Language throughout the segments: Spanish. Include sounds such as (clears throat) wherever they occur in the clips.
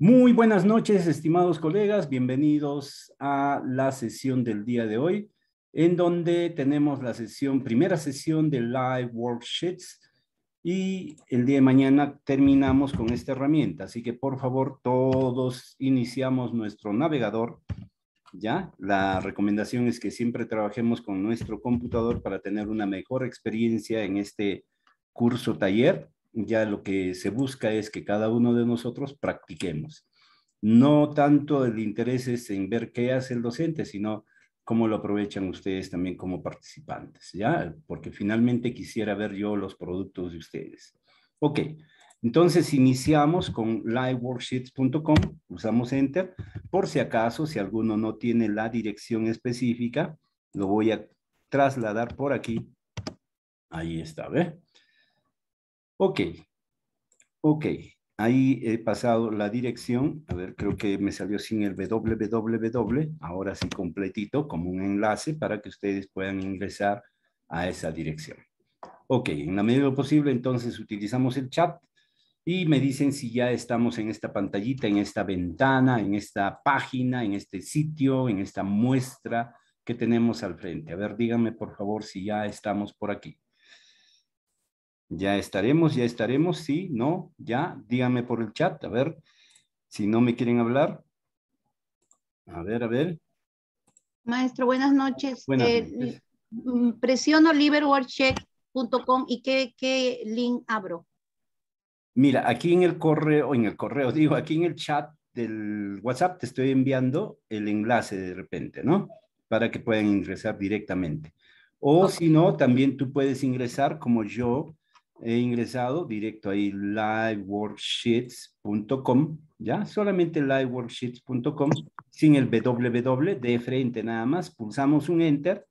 Muy buenas noches, estimados colegas. Bienvenidos a la sesión del día de hoy, en donde tenemos la sesión, primera sesión de Live Worksheets. Y el día de mañana terminamos con esta herramienta. Así que por favor, todos iniciamos nuestro navegador. Ya, la recomendación es que siempre trabajemos con nuestro computador para tener una mejor experiencia en este curso taller ya lo que se busca es que cada uno de nosotros practiquemos. No tanto el interés es en ver qué hace el docente, sino cómo lo aprovechan ustedes también como participantes, ¿ya? Porque finalmente quisiera ver yo los productos de ustedes. Ok, entonces iniciamos con liveworksheets.com, usamos Enter. Por si acaso, si alguno no tiene la dirección específica, lo voy a trasladar por aquí. Ahí está, ¿ve? Ok, ok. Ahí he pasado la dirección. A ver, creo que me salió sin el www. Ahora sí completito como un enlace para que ustedes puedan ingresar a esa dirección. Ok, en la medida de posible entonces utilizamos el chat y me dicen si ya estamos en esta pantallita, en esta ventana, en esta página, en este sitio, en esta muestra que tenemos al frente. A ver, díganme por favor si ya estamos por aquí. Ya estaremos, ya estaremos. Sí, no, ya. dígame por el chat, a ver si no me quieren hablar. A ver, a ver. Maestro, buenas noches. Buenas eh, mm, presiono liverworldcheck.com y qué, qué link abro. Mira, aquí en el correo, en el correo, digo, aquí en el chat del WhatsApp te estoy enviando el enlace de repente, ¿no? Para que puedan ingresar directamente. O si no, también tú puedes ingresar como yo he ingresado directo ahí liveworksheets.com, ya, solamente liveworksheets.com, sin el www de frente nada más, pulsamos un enter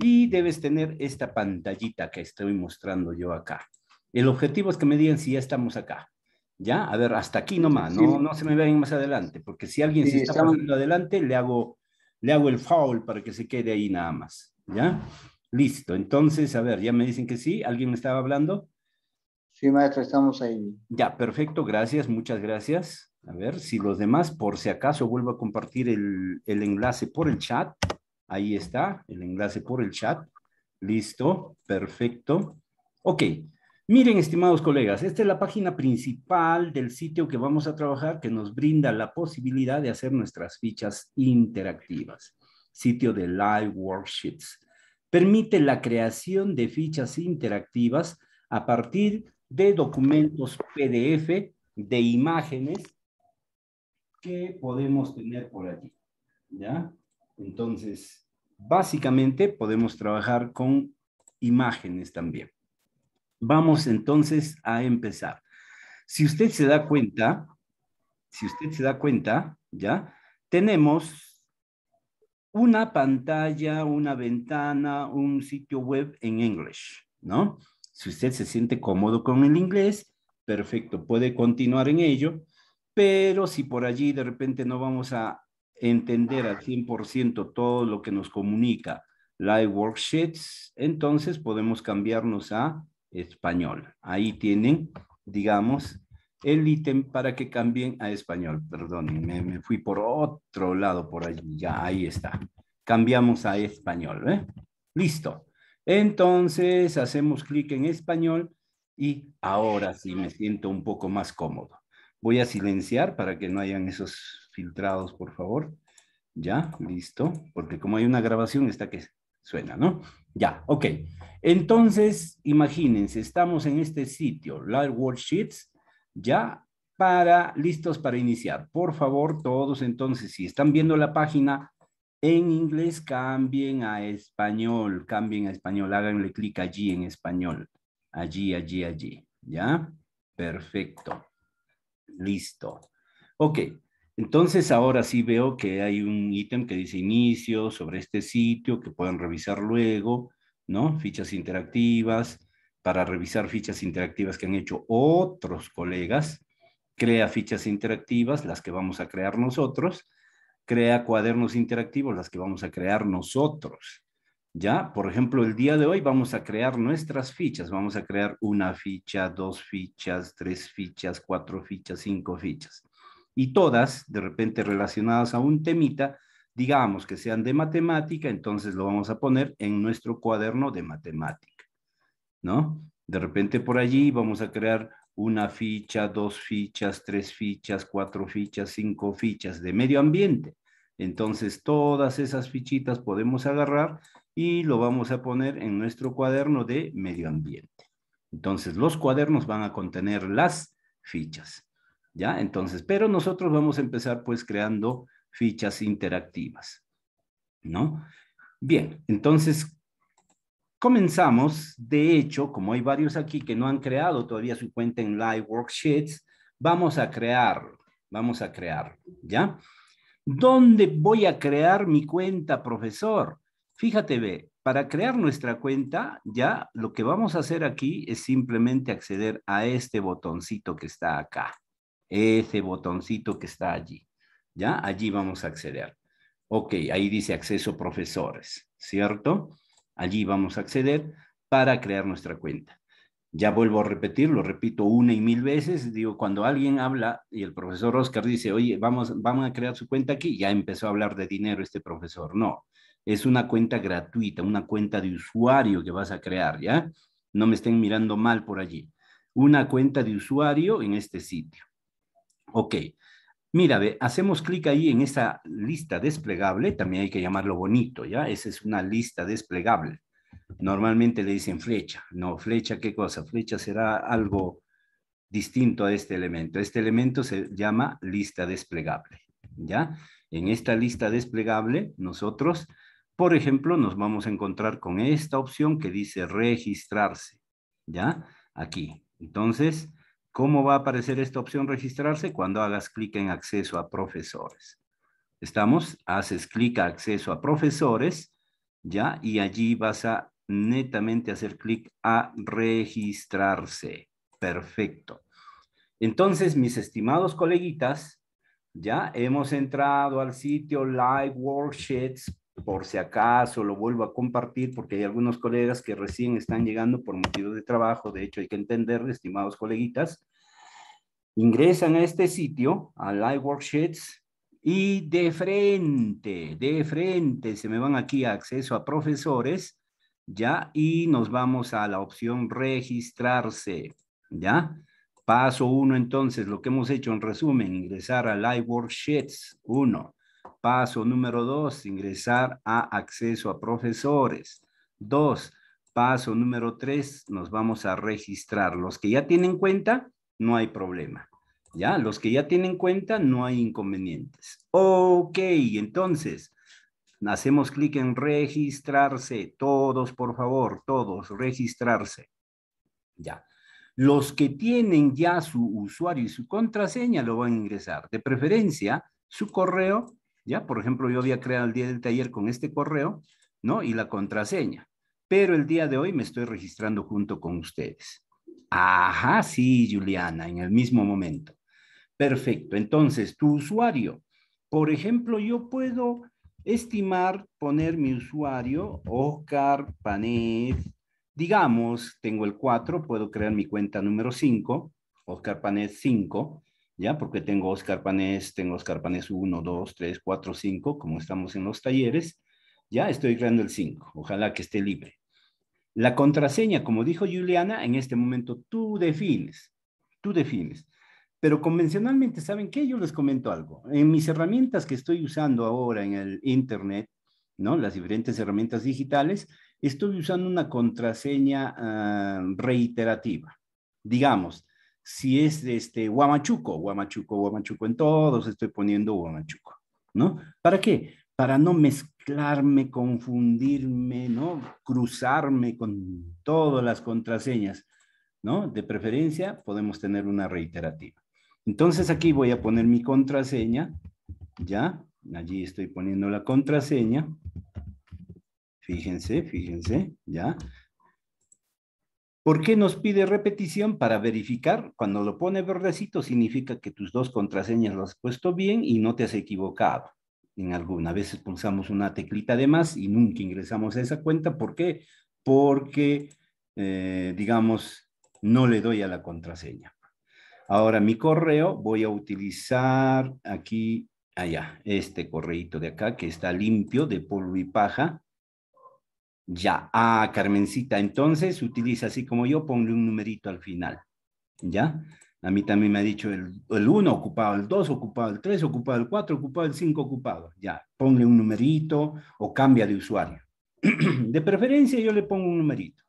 y debes tener esta pantallita que estoy mostrando yo acá. El objetivo es que me digan si ya estamos acá. Ya, a ver, hasta aquí nomás, no, se me vean más adelante, porque si alguien se está poniendo adelante, le hago, le hago el foul para que se quede ahí nada más, ¿ya? Listo, entonces, a ver, ya me dicen que sí, alguien me estaba hablando. Sí, maestro, estamos ahí. Ya, perfecto, gracias, muchas gracias. A ver, si los demás, por si acaso, vuelvo a compartir el, el enlace por el chat. Ahí está, el enlace por el chat. Listo, perfecto. Ok, miren, estimados colegas, esta es la página principal del sitio que vamos a trabajar que nos brinda la posibilidad de hacer nuestras fichas interactivas. Sitio de Live Worksheets. Permite la creación de fichas interactivas a partir de documentos PDF, de imágenes que podemos tener por aquí. ¿Ya? Entonces, básicamente podemos trabajar con imágenes también. Vamos entonces a empezar. Si usted se da cuenta, si usted se da cuenta, ¿ya? Tenemos una pantalla, una ventana, un sitio web en English, ¿no? Si usted se siente cómodo con el inglés, perfecto, puede continuar en ello, pero si por allí de repente no vamos a entender al 100% todo lo que nos comunica Live Worksheets, entonces podemos cambiarnos a español. Ahí tienen, digamos, el ítem para que cambien a español. Perdón, me, me, fui por otro lado por allí. Ya, ahí está. Cambiamos a español. ¿eh? Listo. Entonces hacemos clic en español y ahora sí me siento un poco más cómodo. Voy a silenciar para que no hayan esos filtrados, por favor. Ya, listo, porque como hay una grabación está que suena, ¿no? Ya, ok. Entonces, imagínense, estamos en este sitio, Live Worksheets, ya para, listos para iniciar. Por favor, todos entonces, si están viendo la página, en inglés, cambien a español, cambien a español, háganle clic allí en español, allí, allí, allí, ¿ya? Perfecto, listo. Ok, entonces ahora sí veo que hay un ítem que dice inicio sobre este sitio que pueden revisar luego, ¿no? Fichas interactivas, para revisar fichas interactivas que han hecho otros colegas, crea fichas interactivas, las que vamos a crear nosotros, crea cuadernos interactivos, las que vamos a crear nosotros. ¿Ya? Por ejemplo, el día de hoy vamos a crear nuestras fichas. Vamos a crear una ficha, dos fichas, tres fichas, cuatro fichas, cinco fichas. Y todas, de repente, relacionadas a un temita, digamos que sean de matemática, entonces lo vamos a poner en nuestro cuaderno de matemática. ¿No? De repente por allí vamos a crear una ficha, dos fichas, tres fichas, cuatro fichas, cinco fichas de medio ambiente. Entonces, todas esas fichitas podemos agarrar y lo vamos a poner en nuestro cuaderno de medio ambiente. Entonces, los cuadernos van a contener las fichas, ¿ya? Entonces, pero nosotros vamos a empezar pues creando fichas interactivas, ¿no? Bien, entonces, Comenzamos, de hecho, como hay varios aquí que no han creado todavía su cuenta en Live Worksheets, vamos a crear, vamos a crear, ¿ya? ¿Dónde voy a crear mi cuenta, profesor? Fíjate, ve, para crear nuestra cuenta, ya lo que vamos a hacer aquí es simplemente acceder a este botoncito que está acá, ese botoncito que está allí, ¿ya? Allí vamos a acceder. Ok, ahí dice acceso profesores, ¿cierto? Allí vamos a acceder para crear nuestra cuenta. Ya vuelvo a repetir, lo repito una y mil veces, digo, cuando alguien habla y el profesor Oscar dice, oye, vamos, vamos a crear su cuenta aquí, ya empezó a hablar de dinero este profesor. No, es una cuenta gratuita, una cuenta de usuario que vas a crear, ¿ya? No me estén mirando mal por allí. Una cuenta de usuario en este sitio. Ok, Mira, hacemos clic ahí en esa lista desplegable, también hay que llamarlo bonito, ¿ya? Esa es una lista desplegable. Normalmente le dicen flecha, ¿no? Flecha, ¿qué cosa? Flecha será algo distinto a este elemento. Este elemento se llama lista desplegable, ¿ya? En esta lista desplegable, nosotros, por ejemplo, nos vamos a encontrar con esta opción que dice registrarse, ¿ya? Aquí. Entonces, ¿Cómo va a aparecer esta opción registrarse? Cuando hagas clic en acceso a profesores. ¿Estamos? Haces clic a acceso a profesores, ¿ya? Y allí vas a netamente hacer clic a registrarse. Perfecto. Entonces, mis estimados coleguitas, ya hemos entrado al sitio live worksheets por si acaso lo vuelvo a compartir, porque hay algunos colegas que recién están llegando por motivo de trabajo, de hecho hay que entender, estimados coleguitas, ingresan a este sitio, a Live Worksheets, y de frente, de frente, se me van aquí a acceso a profesores, ¿ya? Y nos vamos a la opción registrarse, ¿ya? Paso uno, entonces, lo que hemos hecho en resumen, ingresar a Live Worksheets 1. Paso número dos, ingresar a acceso a profesores. Dos, paso número tres, nos vamos a registrar. Los que ya tienen cuenta, no hay problema. Ya, los que ya tienen cuenta, no hay inconvenientes. Ok, entonces, hacemos clic en registrarse. Todos, por favor, todos, registrarse. Ya. Los que tienen ya su usuario y su contraseña lo van a ingresar. De preferencia, su correo ¿ya? Por ejemplo, yo había creado el día del taller con este correo, ¿no? Y la contraseña. Pero el día de hoy me estoy registrando junto con ustedes. Ajá, sí, Juliana, en el mismo momento. Perfecto. Entonces, tu usuario. Por ejemplo, yo puedo estimar poner mi usuario, Oscar Panet. Digamos, tengo el 4, puedo crear mi cuenta número 5, Oscar Panet 5. ¿ya? Porque tengo Oscar Panés, tengo Oscar Panés 1, 2, 3, 4, 5, como estamos en los talleres, ya estoy creando el 5, ojalá que esté libre. La contraseña, como dijo Juliana, en este momento tú defines, tú defines. Pero convencionalmente, ¿saben qué? Yo les comento algo. En mis herramientas que estoy usando ahora en el Internet, ¿no? Las diferentes herramientas digitales, estoy usando una contraseña ah, reiterativa. Digamos, si es de este Huamachuco, Huamachuco, Huamachuco, en todos estoy poniendo Huamachuco, ¿no? ¿Para qué? Para no mezclarme, confundirme, ¿no? Cruzarme con todas las contraseñas, ¿no? De preferencia podemos tener una reiterativa. Entonces aquí voy a poner mi contraseña, ¿ya? Allí estoy poniendo la contraseña. Fíjense, fíjense, ¿ya? ¿Por qué nos pide repetición? Para verificar, cuando lo pone verdecito significa que tus dos contraseñas las has puesto bien y no te has equivocado en alguna. vez veces pulsamos una teclita de más y nunca ingresamos a esa cuenta. ¿Por qué? Porque, eh, digamos, no le doy a la contraseña. Ahora mi correo voy a utilizar aquí, allá, este correito de acá que está limpio de polvo y paja. Ya, ah, Carmencita, entonces utiliza así como yo, ponle un numerito al final, ¿ya? A mí también me ha dicho el, 1 ocupado, el 2 ocupado, el 3 ocupado, el 4 ocupado, el 5 ocupado, ya, ponle un numerito o cambia de usuario. (clears throat) de preferencia yo le pongo un numerito,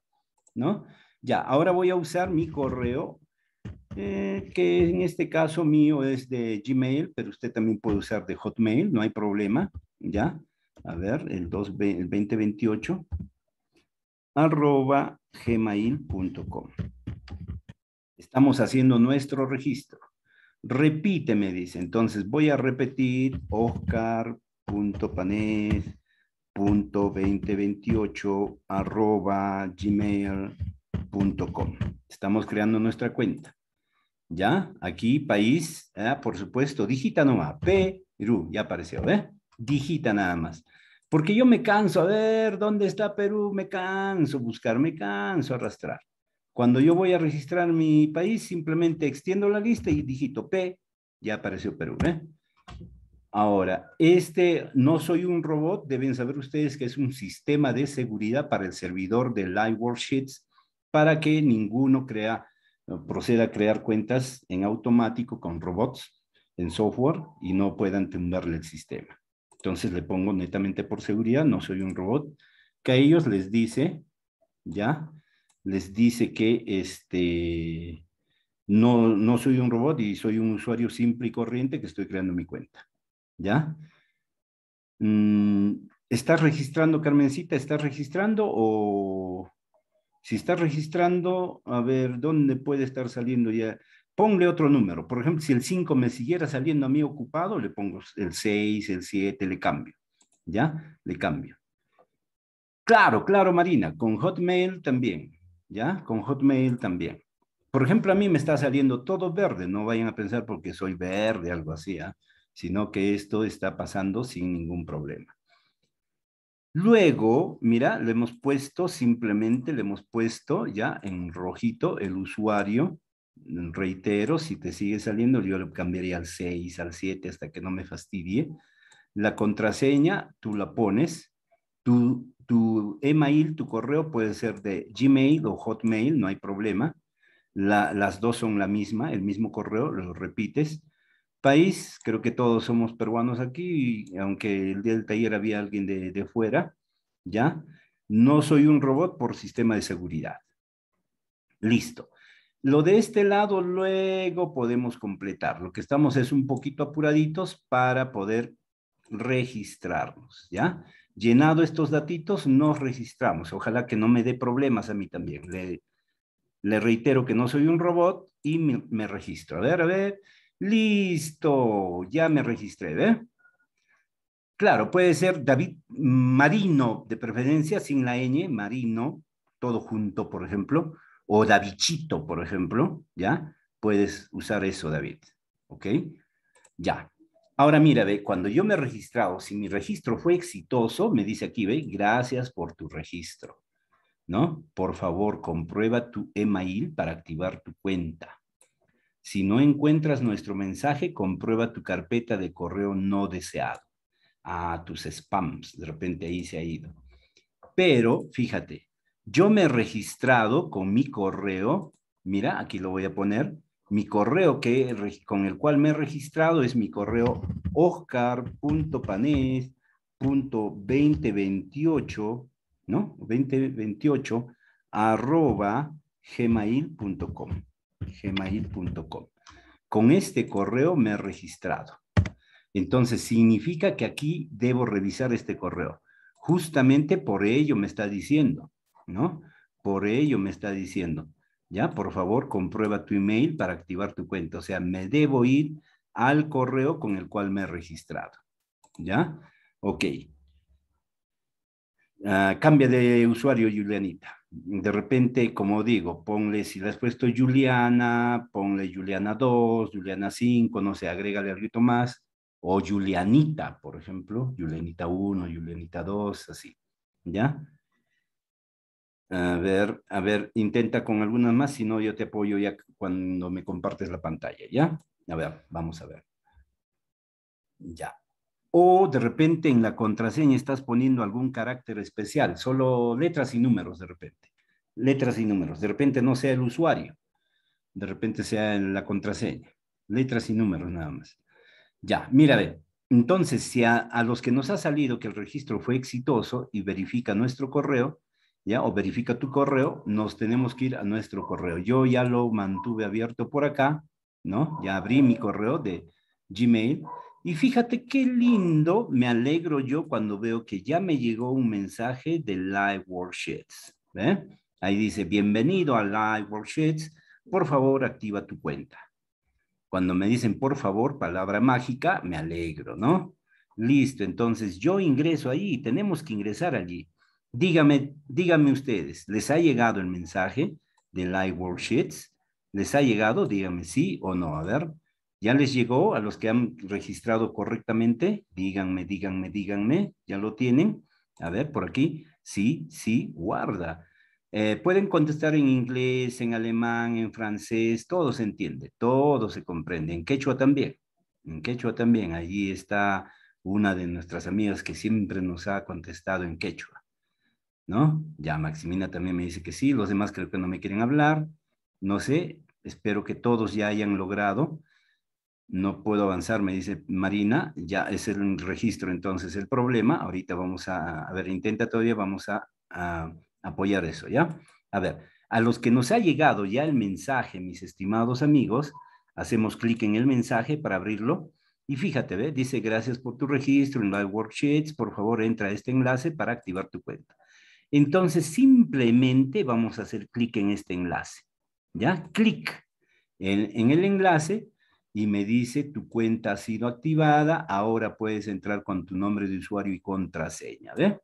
¿no? Ya, ahora voy a usar mi correo, eh, que en este caso mío es de Gmail, pero usted también puede usar de Hotmail, no hay problema, ¿ya? ya a ver, el, 2, 2028, arroba gmail.com. Estamos haciendo nuestro registro. Repíteme, dice. Entonces voy a repetir veintiocho arroba gmail.com. Estamos creando nuestra cuenta. ¿Ya? Aquí, país, ah, por supuesto, digita nomás. P, ya apareció, ¿eh? Digita nada más. Porque yo me canso, a ver, ¿dónde está Perú? Me canso, buscar, me canso, arrastrar. Cuando yo voy a registrar mi país, simplemente extiendo la lista y digito P, ya apareció Perú. ¿eh? Ahora, este no soy un robot, deben saber ustedes que es un sistema de seguridad para el servidor de Live Worksheets para que ninguno crea, proceda a crear cuentas en automático con robots en software y no puedan tumbarle el sistema. Entonces le pongo netamente por seguridad, no soy un robot, que a ellos les dice, ¿ya? Les dice que este, no, no soy un robot y soy un usuario simple y corriente que estoy creando mi cuenta, ¿ya? Mm, ¿Estás registrando, Carmencita? ¿Estás registrando o...? Si estás registrando, a ver, ¿dónde puede estar saliendo ya? ponle otro número. Por ejemplo, si el 5 me siguiera saliendo a mí ocupado, le pongo el 6, el 7, le cambio. ¿Ya? Le cambio. Claro, claro, Marina, con Hotmail también. ¿Ya? Con Hotmail también. Por ejemplo, a mí me está saliendo todo verde. No vayan a pensar porque soy verde, algo así, ¿ah? sino que esto está pasando sin ningún problema. Luego, mira, le hemos puesto, simplemente le hemos puesto ya en rojito el usuario reitero, si te sigue saliendo, yo lo cambiaría al 6, al 7, hasta que no me fastidie. La contraseña, tú la pones. Tu, tu email, tu correo puede ser de Gmail o Hotmail, no hay problema. las dos son la misma, el mismo correo, lo repites. País, creo que todos somos peruanos aquí, aunque el día del taller había alguien de fuera, ¿ya? No soy un robot por sistema de seguridad. Listo. Lo de este lado luego podemos completar. Lo que estamos es un poquito apuraditos para poder registrarnos, ¿ya? Llenado estos datitos, nos registramos. Ojalá que no me dé problemas a mí también. Le, reitero que no soy un robot y me, registro. A ver, a ver. Listo, ya me registré, ¿ve? Claro, puede ser David Marino, de preferencia, sin la ñ, Marino, todo junto, por ejemplo o Davidito, por ejemplo, ¿ya? Puedes usar eso, David, ¿ok? Ya. Ahora mira, ve, cuando yo me he registrado, si mi registro fue exitoso, me dice aquí, ve, gracias por tu registro, ¿no? Por favor, comprueba tu email para activar tu cuenta. Si no encuentras nuestro mensaje, comprueba tu carpeta de correo no deseado. Ah, tus spams, de repente ahí se ha ido. Pero, fíjate, yo me he registrado con mi correo, mira, aquí lo voy a poner, mi correo que, con el cual me he registrado es mi correo oscar.panes.2028, ¿no? 2028 arroba gmail.com, gmail.com. Con este correo me he registrado. Entonces, significa que aquí debo revisar este correo. Justamente por ello me está diciendo ¿no? Por ello me está diciendo, ya, por favor, comprueba tu email para activar tu cuenta. O sea, me debo ir al correo con el cual me he registrado. ¿Ya? Ok. Ah, cambia de usuario, Julianita. De repente, como digo, ponle, si le has puesto Juliana, ponle Juliana 2, Juliana 5, no sé, agrégale algo más. O Julianita, por ejemplo, Julianita 1, Julianita 2, así. ¿Ya? A ver, a ver, intenta con algunas más, si no yo te apoyo ya cuando me compartes la pantalla, ¿ya? A ver, vamos a ver. Ya. O de repente en la contraseña estás poniendo algún carácter especial, solo letras y números de repente. Letras y números. De repente no sea el usuario, de repente sea en la contraseña. Letras y números nada más. Ya, mira, Entonces, si a los que nos ha salido que el registro fue exitoso y verifica nuestro correo, ¿ya? O verifica tu correo, nos tenemos que ir a nuestro correo. Yo ya lo mantuve abierto por acá, ¿no? Ya abrí mi correo de Gmail. Y fíjate qué lindo, me alegro yo cuando veo que ya me llegó un mensaje de Live Worksheets. Ahí dice, bienvenido a Live Worksheets, por favor activa tu cuenta. Cuando me dicen, por favor, palabra mágica, me alegro, ¿no? Listo, entonces yo ingreso ahí, tenemos que ingresar allí. Dígame, díganme ustedes, ¿les ha llegado el mensaje de Live Worksheets? ¿Les ha llegado? Díganme sí o no. A ver, ¿ya les llegó a los que han registrado correctamente? Díganme, díganme, díganme. ¿Ya lo tienen? A ver, por aquí. Sí, sí, guarda. Eh, pueden contestar en inglés, en alemán, en francés, todo se entiende, todo se comprende. En quechua también, en quechua también. Allí está una de nuestras amigas que siempre nos ha contestado en quechua. ¿no? Ya Maximina también me dice que sí, los demás creo que no me quieren hablar, no sé, espero que todos ya hayan logrado. No puedo avanzar, me dice Marina, ya es el registro entonces el problema, ahorita vamos a, a ver, intenta todavía, vamos a, apoyar eso, ¿ya? A ver, a los que nos ha llegado ya el mensaje, mis estimados amigos, hacemos clic en el mensaje para abrirlo y fíjate, ¿ve? dice gracias por tu registro en Live Worksheets, por favor entra a este enlace para activar tu cuenta. Entonces, simplemente vamos a hacer clic en este enlace. ¿Ya? Clic en, el enlace y me dice tu cuenta ha sido activada, ahora puedes entrar con tu nombre de usuario y contraseña, ¿ve?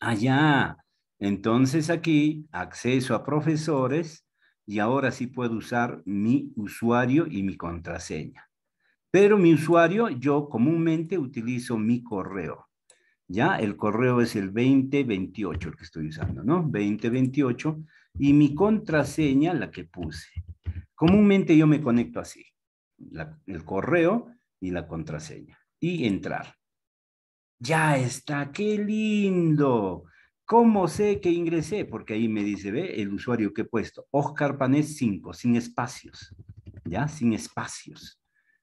Allá. Ah, Entonces aquí, acceso a profesores y ahora sí puedo usar mi usuario y mi contraseña. Pero mi usuario, yo comúnmente utilizo mi correo. ¿ya? El correo es el 2028, el que estoy usando, ¿no? 2028, y mi contraseña, la que puse. Comúnmente yo me conecto así, el correo y la contraseña, y entrar. Ya está, qué lindo. ¿Cómo sé que ingresé? Porque ahí me dice, ve, el usuario que he puesto, Oscar Panés 5, sin espacios, ¿ya? Sin espacios,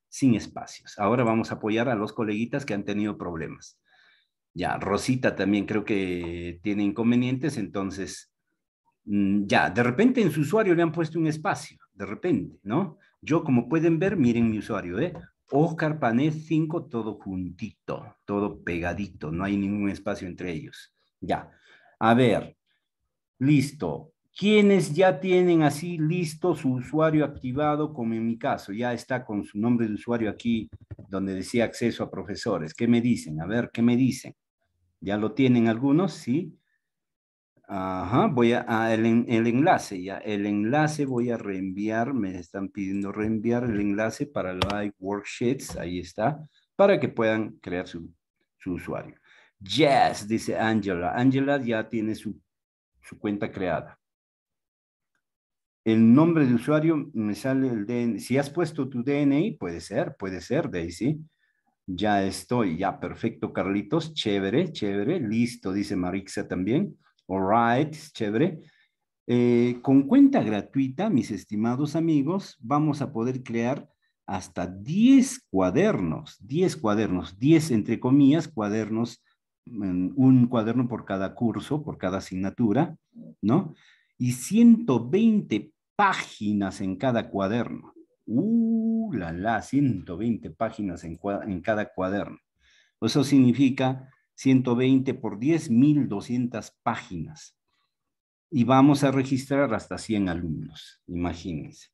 sin espacios. Ahora vamos a apoyar a los coleguitas que han tenido problemas. Ya, Rosita también creo que tiene inconvenientes, entonces, mm, ya, de repente en su usuario le han puesto un espacio, de repente, ¿no? Yo, como pueden ver, miren mi usuario, ¿eh? Oscar Panet 5, todo juntito, todo pegadito, no hay ningún espacio entre ellos. Ya, a ver, listo. ¿Quiénes ya tienen así listo su usuario activado, como en mi caso, ya está con su nombre de usuario aquí, donde decía acceso a profesores. ¿Qué me dicen? A ver, ¿qué me dicen? Ya lo tienen algunos, sí. Ajá, voy a, ah, el, enlace, ya, el enlace voy a reenviar, me están pidiendo reenviar el enlace para Live Worksheets, ahí está, para que puedan crear su, usuario. Yes, dice Angela. Angela ya tiene su, su cuenta creada. El nombre de usuario me sale el DNI. Si has puesto tu DNI, puede ser, puede ser, Daisy. Ya estoy, ya perfecto, Carlitos. Chévere, chévere. Listo, dice Marixa también. All right, chévere. Eh, con cuenta gratuita, mis estimados amigos, vamos a poder crear hasta 10 cuadernos, 10 cuadernos, 10 entre comillas cuadernos, mm, un cuaderno por cada curso, por cada asignatura, ¿no? Y 120 páginas en cada cuaderno. ¡Uh! ¡Uh, la, la! 120 páginas en, en cada cuaderno. Eso significa 120 por 10, páginas. Y vamos a registrar hasta 100 alumnos, imagínense.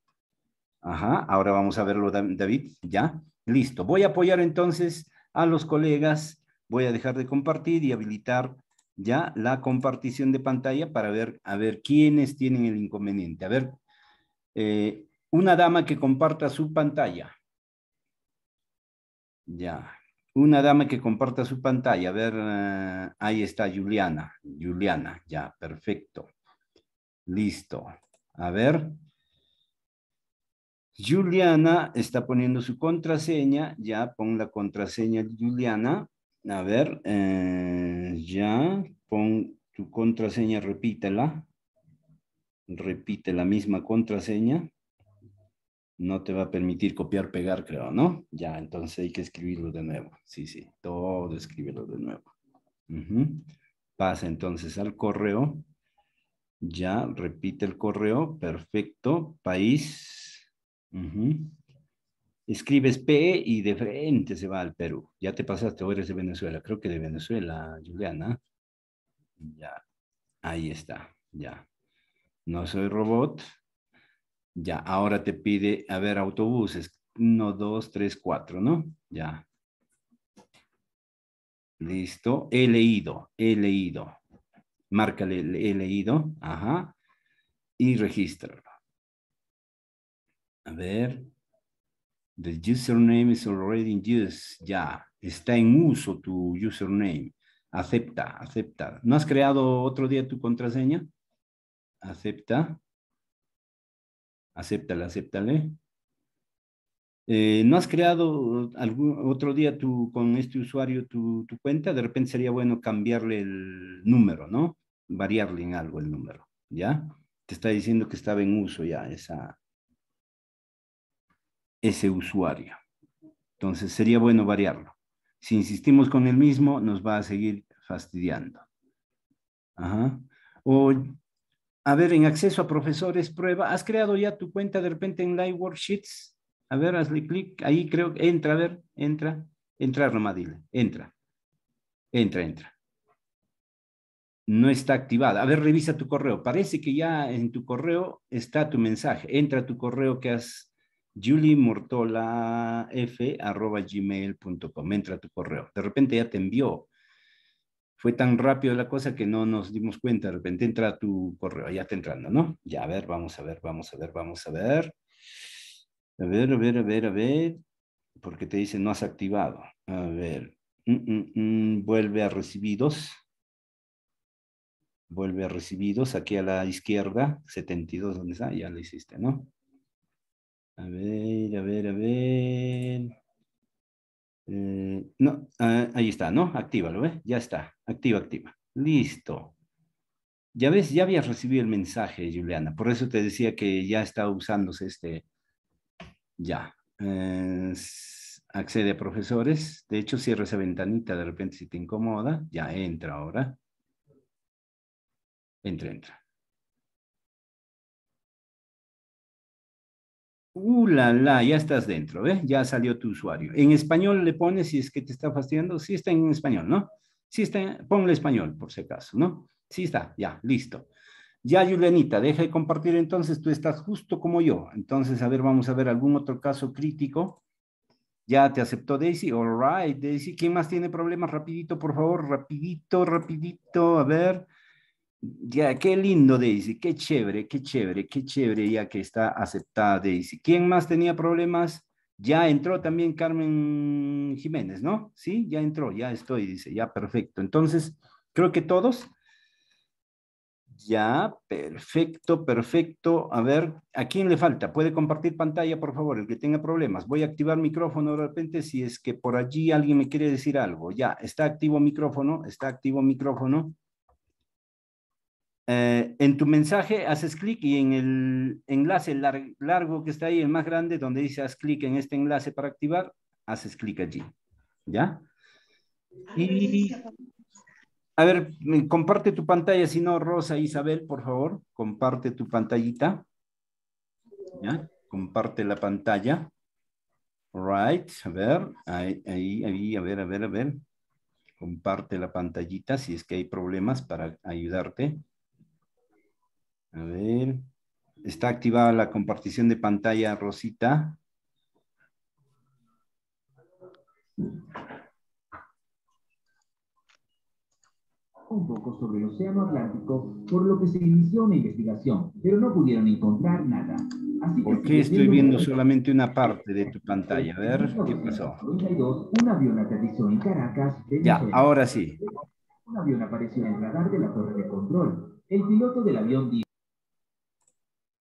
Ajá, ahora vamos a verlo, David, ya. Listo. Voy a apoyar entonces a los colegas. Voy a dejar de compartir y habilitar ya la compartición de pantalla para ver, a ver quiénes tienen el inconveniente. A ver, eh, una dama que comparta su pantalla. Ya. Una dama que comparta su pantalla. A ver, eh, ahí está Juliana. Juliana, ya, perfecto. Listo. A ver. Juliana está poniendo su contraseña. Ya, pon la contraseña, Juliana. A ver, eh, ya, pon tu contraseña, repítela. Repite la misma contraseña no te va a permitir copiar, pegar, creo, ¿no? Ya, entonces hay que escribirlo de nuevo. Sí, sí, todo escribirlo de nuevo. Pasa entonces al correo. Ya, repite el correo. Perfecto. País. Escribes P y de frente se va al Perú. Ya te pasaste, hoy eres de Venezuela. Creo que de Venezuela, Juliana. Ya, ahí está. Ya. No soy robot. Ya, ahora te pide, a ver, autobuses. Uno, dos, tres, cuatro, ¿no? Ya. Listo. He leído, he leído. Márcale, he leído. Ajá. Y regístralo. A ver. The username is already in use. Ya. Está en uso tu username. Acepta, acepta. ¿No has creado otro día tu contraseña? Acepta. Acéptale, acéptale. Eh, ¿No has creado algún otro día tú con este usuario tu, cuenta? De repente sería bueno cambiarle el número, ¿no? Variarle en algo el número, ¿ya? Te está diciendo que estaba en uso ya esa, ese usuario. Entonces sería bueno variarlo. Si insistimos con el mismo, nos va a seguir fastidiando. Ajá. O a ver, en acceso a profesores, prueba. ¿Has creado ya tu cuenta de repente en Live Worksheets? A ver, hazle clic. Ahí creo que entra, a ver, entra. Entra, nomás, Entra. Entra, entra. No está activada. A ver, revisa tu correo. Parece que ya en tu correo está tu mensaje. Entra tu correo que has gmail.com Entra tu correo. De repente ya te envió fue tan rápido la cosa que no nos dimos cuenta. De repente entra tu correo, ya está entrando, ¿no? Ya, a ver, vamos a ver, vamos a ver, vamos a ver. A ver, a ver, a ver, a ver. Porque te dice no has activado. A ver. Mm, mm, mm. Vuelve a recibidos. Vuelve a recibidos. Aquí a la izquierda, 72, ¿dónde está? Ya lo hiciste, ¿no? A ver, a ver, a ver. Mm, no, ah, ahí está, ¿no? Actívalo, ¿eh? Ya está, activa, activa. Listo. Ya ves, ya habías recibido el mensaje, Juliana. Por eso te decía que ya está usándose este. Ya. Eh, accede a profesores. De hecho, cierra esa ventanita de repente si te incomoda. Ya entra ahora. Entra, entra. Uh, la, la, ya estás dentro, ¿eh? Ya salió tu usuario. En español le pones si es que te está fastidiando. Sí está en español, ¿no? Sí está, ponle español por si acaso, ¿no? Sí está, ya, listo. Ya, Julianita, deja de compartir entonces, tú estás justo como yo. Entonces, a ver, vamos a ver algún otro caso crítico. Ya te aceptó Daisy, all right, Daisy. ¿Quién más tiene problemas? Rapidito, por favor, rapidito, rapidito, a ver. Ya, qué lindo Daisy, qué chévere, qué chévere, qué chévere ya que está aceptada Daisy. ¿Quién más tenía problemas? Ya entró también Carmen Jiménez, ¿no? Sí, ya entró, ya estoy, dice, ya perfecto. Entonces, creo que todos. Ya, perfecto, perfecto. A ver, ¿a quién le falta? Puede compartir pantalla, por favor, el que tenga problemas. Voy a activar micrófono de repente si es que por allí alguien me quiere decir algo. Ya, está activo micrófono, está activo micrófono. Eh, en tu mensaje haces clic y en el enlace largo que está ahí, el más grande, donde dice haz clic en este enlace para activar, haces clic allí. ¿Ya? a ver, comparte tu pantalla, si no, Rosa, Isabel, por favor, comparte tu pantallita. ¿Ya? Comparte la pantalla. Right, a ver, ahí, ahí, ahí, a ver, a ver, a ver. Comparte la pantallita si es que hay problemas para ayudarte. A ver, está activada la compartición de pantalla, Rosita. un poco sobre el Océano Atlántico, por lo que se inició una investigación, pero no pudieron encontrar nada. ¿Por qué estoy viendo solamente una parte de tu pantalla? A ver, ¿qué pasó? un avión aterrizó en Caracas. Ya, ahora sí. Un avión apareció en el radar de la torre de control. El piloto del avión dijo...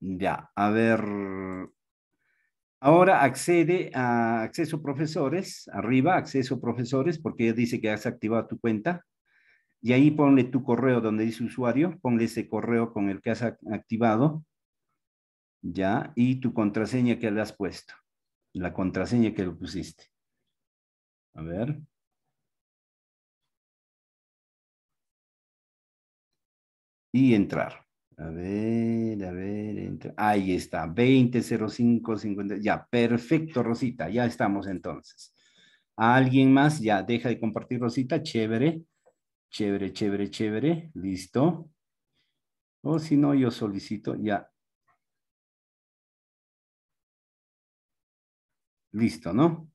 Ya, a ver. Ahora accede a acceso profesores, arriba, acceso profesores, porque dice que has activado tu cuenta. Y ahí ponle tu correo donde dice usuario, ponle ese correo con el que has activado. Ya, y tu contraseña que le has puesto, la contraseña que le pusiste. A ver. Y entrar. A ver, a ver, ahí está, 200550. Ya, perfecto, Rosita, ya estamos entonces. ¿Alguien más? Ya, deja de compartir, Rosita, chévere. Chévere, chévere, chévere, listo. O si no, yo solicito, ya. Listo, ¿no?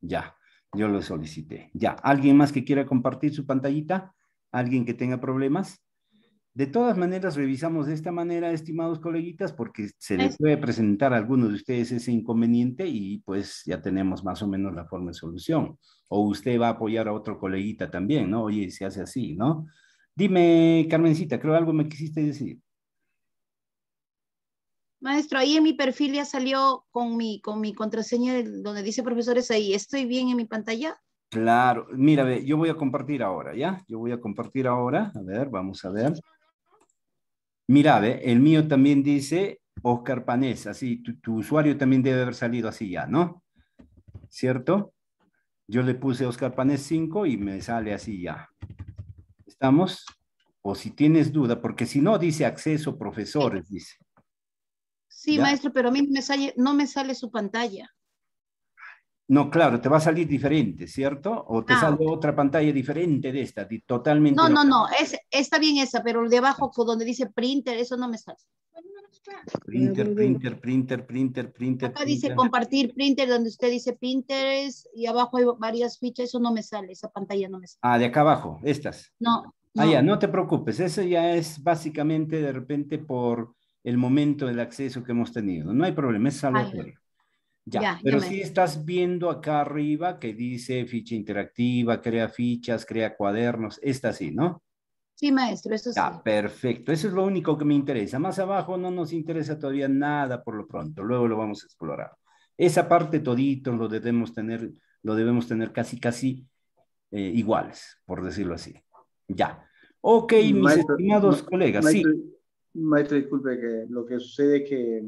Ya, yo lo solicité. Ya, ¿alguien más que quiera compartir su pantallita? ¿Alguien que tenga problemas? De todas maneras, revisamos de esta manera, estimados coleguitas, porque se les puede presentar a algunos de ustedes ese inconveniente y pues ya tenemos más o menos la forma de solución. O usted va a apoyar a otro coleguita también, ¿no? Oye, se hace así, ¿no? Dime, Carmencita, creo algo me quisiste decir. Maestro, ahí en mi perfil ya salió con mi, con mi contraseña donde dice profesores ahí. ¿Estoy bien en mi pantalla? Claro, mira, yo voy a compartir ahora, ¿ya? Yo voy a compartir ahora. A ver, vamos a ver. Mira, el mío también dice Oscar Panés, así tu, usuario también debe haber salido así ya, ¿no? ¿Cierto? Yo le puse Oscar Panés 5 y me sale así ya. ¿Estamos? O si tienes duda, porque si no dice acceso profesores, dice. Sí, maestro, pero a mí me sale, no me sale su pantalla. No, claro, te va a salir diferente, ¿cierto? O te ah, otra pantalla diferente de esta, totalmente. No, no, no, está bien esa, pero el de abajo donde dice printer, eso no me sale. Printer, printer, printer, printer, printer. Acá dice compartir printer, donde usted dice printers y abajo hay varias fichas, eso no me sale, esa pantalla no me sale. Ah, de acá abajo, estas. No. Ah, ya, no te preocupes, eso ya es básicamente de repente por el momento del acceso que hemos tenido. No hay problema, es algo ya, pero si estás viendo acá arriba que dice ficha interactiva, crea fichas, crea cuadernos, está así, ¿no? Sí, maestro, eso sí. Ah, perfecto. Eso es lo único que me interesa. Más abajo no nos interesa todavía nada por lo pronto. Luego lo vamos a explorar. Esa parte todito lo debemos tener, lo debemos tener casi, casi eh, iguales, por decirlo así. Ya. Ok, mis estimados colegas. Maestro, sí. Maestro, disculpe que lo que sucede es que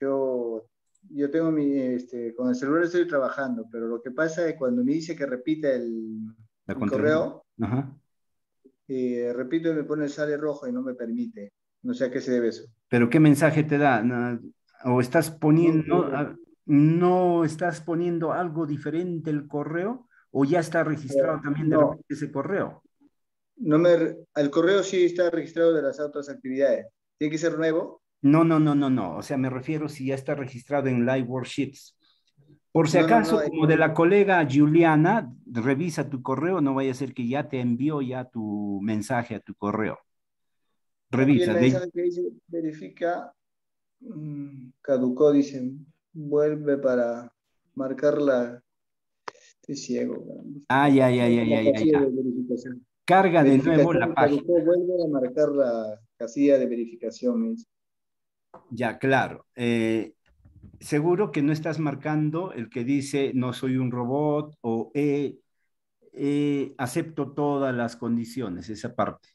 yo yo tengo mi, este, con el celular estoy trabajando, pero lo que pasa es cuando me dice que repita el, correo, eh, repito y me pone el sale rojo y no me permite. No sé a qué se debe eso. ¿Pero qué mensaje te da? ¿O estás poniendo, no, estás poniendo algo diferente el correo? ¿O ya está registrado eh, también de repente ese correo? No el correo sí está registrado de las otras actividades. Tiene que ser nuevo no, no, no, no, no. O sea, me refiero si ya está registrado en Live Worksheets. Por si acaso, como de la colega Juliana, revisa tu correo, no vaya a ser que ya te envió ya tu mensaje a tu correo. Revisa. verifica, mm, caducó, dicen, vuelve para marcar la... Estoy ciego. Ah, ya, ya, ya, ya, Carga de nuevo la página. vuelve a marcar la casilla de verificaciones. Ya, claro. Eh, seguro que no estás marcando el que dice no soy un robot o eh, eh, acepto todas las condiciones, esa parte.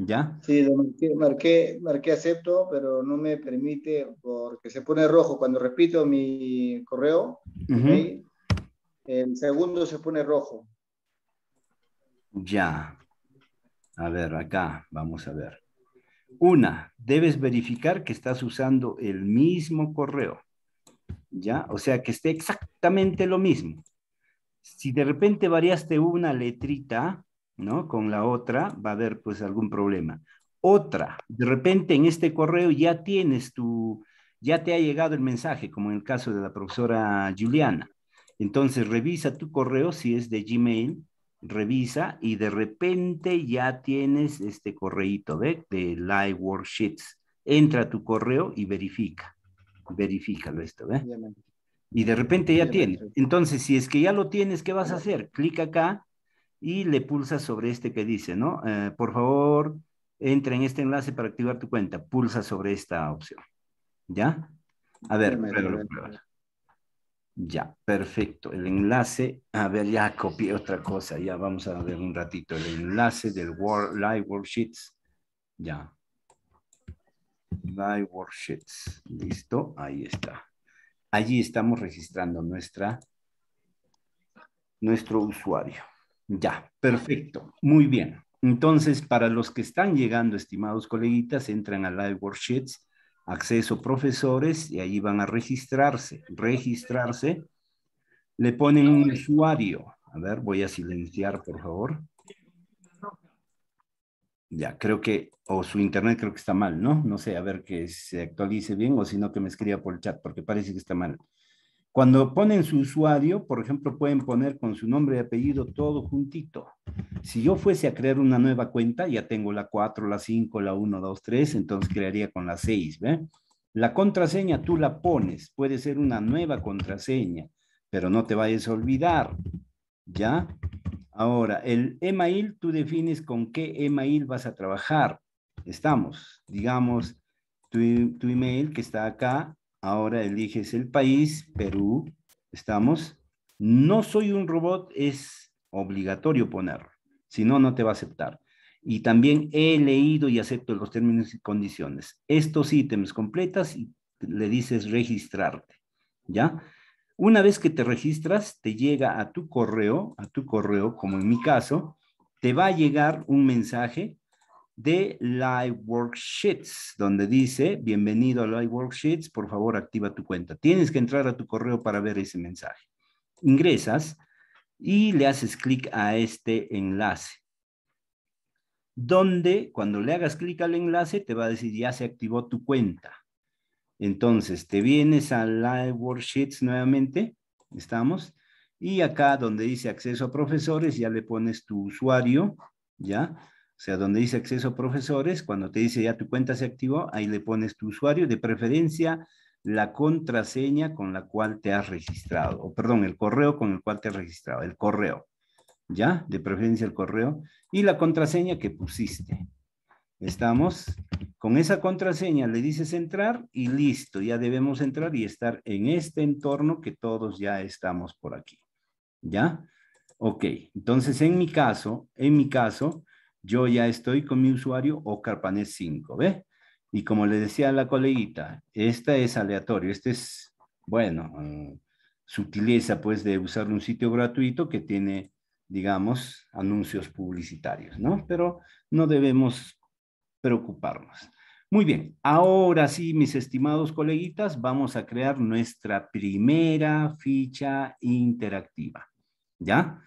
¿Ya? Sí, lo marqué, marqué, acepto, pero no me permite porque se pone rojo cuando repito mi correo. El segundo se pone rojo. Ya. A ver, acá, vamos a ver. Una, debes verificar que estás usando el mismo correo, ¿ya? O sea, que esté exactamente lo mismo. Si de repente variaste una letrita, ¿no? Con la otra, va a haber pues algún problema. Otra, de repente en este correo ya tienes tu, ya te ha llegado el mensaje, como en el caso de la profesora Juliana. Entonces, revisa tu correo si es de Gmail, revisa y de repente ya tienes este correíto de, de Live Worksheets. Entra a tu correo y verifica. Verifícalo esto, ¿ve? Y de repente ya tienes. Entonces, si es que ya lo tienes, ¿qué vas a hacer? Clic acá y le pulsas sobre este que dice, ¿no? Eh, por favor, entra en este enlace para activar tu cuenta. Pulsa sobre esta opción. ¿Ya? A ver, ya, perfecto. El enlace, a ver, ya copié otra cosa, ya vamos a ver un ratito. El enlace del Live Worksheets. Ya. Live Worksheets. Listo, ahí está. Allí estamos registrando nuestra, nuestro usuario. Ya, perfecto. Muy bien. Entonces, para los que están llegando, estimados coleguitas, entran a Live Worksheets acceso profesores y ahí van a registrarse. Registrarse, le ponen un usuario. A ver, voy a silenciar, por favor. Ya, creo que, o su internet creo que está mal, ¿no? No sé, a ver que se actualice bien o si no que me escriba por el chat porque parece que está mal. Cuando ponen su usuario, por ejemplo, pueden poner con su nombre y apellido todo juntito. Si yo fuese a crear una nueva cuenta, ya tengo la 4, la 5, la 1, 2, 3, entonces crearía con la 6, ¿ve? La contraseña tú la pones, puede ser una nueva contraseña, pero no te vayas a olvidar, ¿ya? Ahora, el email tú defines con qué email vas a trabajar. Estamos, digamos, tu, tu email que está acá Ahora eliges el país, Perú, estamos. No soy un robot es obligatorio ponerlo, si no, no te va a aceptar. Y también he leído y acepto los términos y condiciones. Estos ítems completas y le dices registrarte, ¿ya? Una vez que te registras, te llega a tu correo, a tu correo, como en mi caso, te va a llegar un mensaje de Live Worksheets, donde dice, bienvenido a Live Worksheets, por favor activa tu cuenta. Tienes que entrar a tu correo para ver ese mensaje. Ingresas y le haces clic a este enlace, donde cuando le hagas clic al enlace te va a decir, ya se activó tu cuenta. Entonces, te vienes a Live Worksheets nuevamente, estamos, y acá donde dice acceso a profesores, ya le pones tu usuario, ¿ya? O sea, donde dice acceso a profesores, cuando te dice ya tu cuenta se activó, ahí le pones tu usuario, de preferencia la contraseña con la cual te has registrado, o perdón, el correo con el cual te has registrado, el correo, ¿ya? De preferencia el correo y la contraseña que pusiste. Estamos con esa contraseña, le dices entrar y listo, ya debemos entrar y estar en este entorno que todos ya estamos por aquí. ¿Ya? Ok, entonces en mi caso, en mi caso, yo ya estoy con mi usuario Oscar Panes 5, ¿ve? Y como le decía a la coleguita, esta es aleatoria, este es, bueno, mm, sutileza pues de usar un sitio gratuito que tiene, digamos, anuncios publicitarios, ¿no? Pero no debemos preocuparnos. Muy bien, ahora sí, mis estimados coleguitas, vamos a crear nuestra primera ficha interactiva, ¿ya?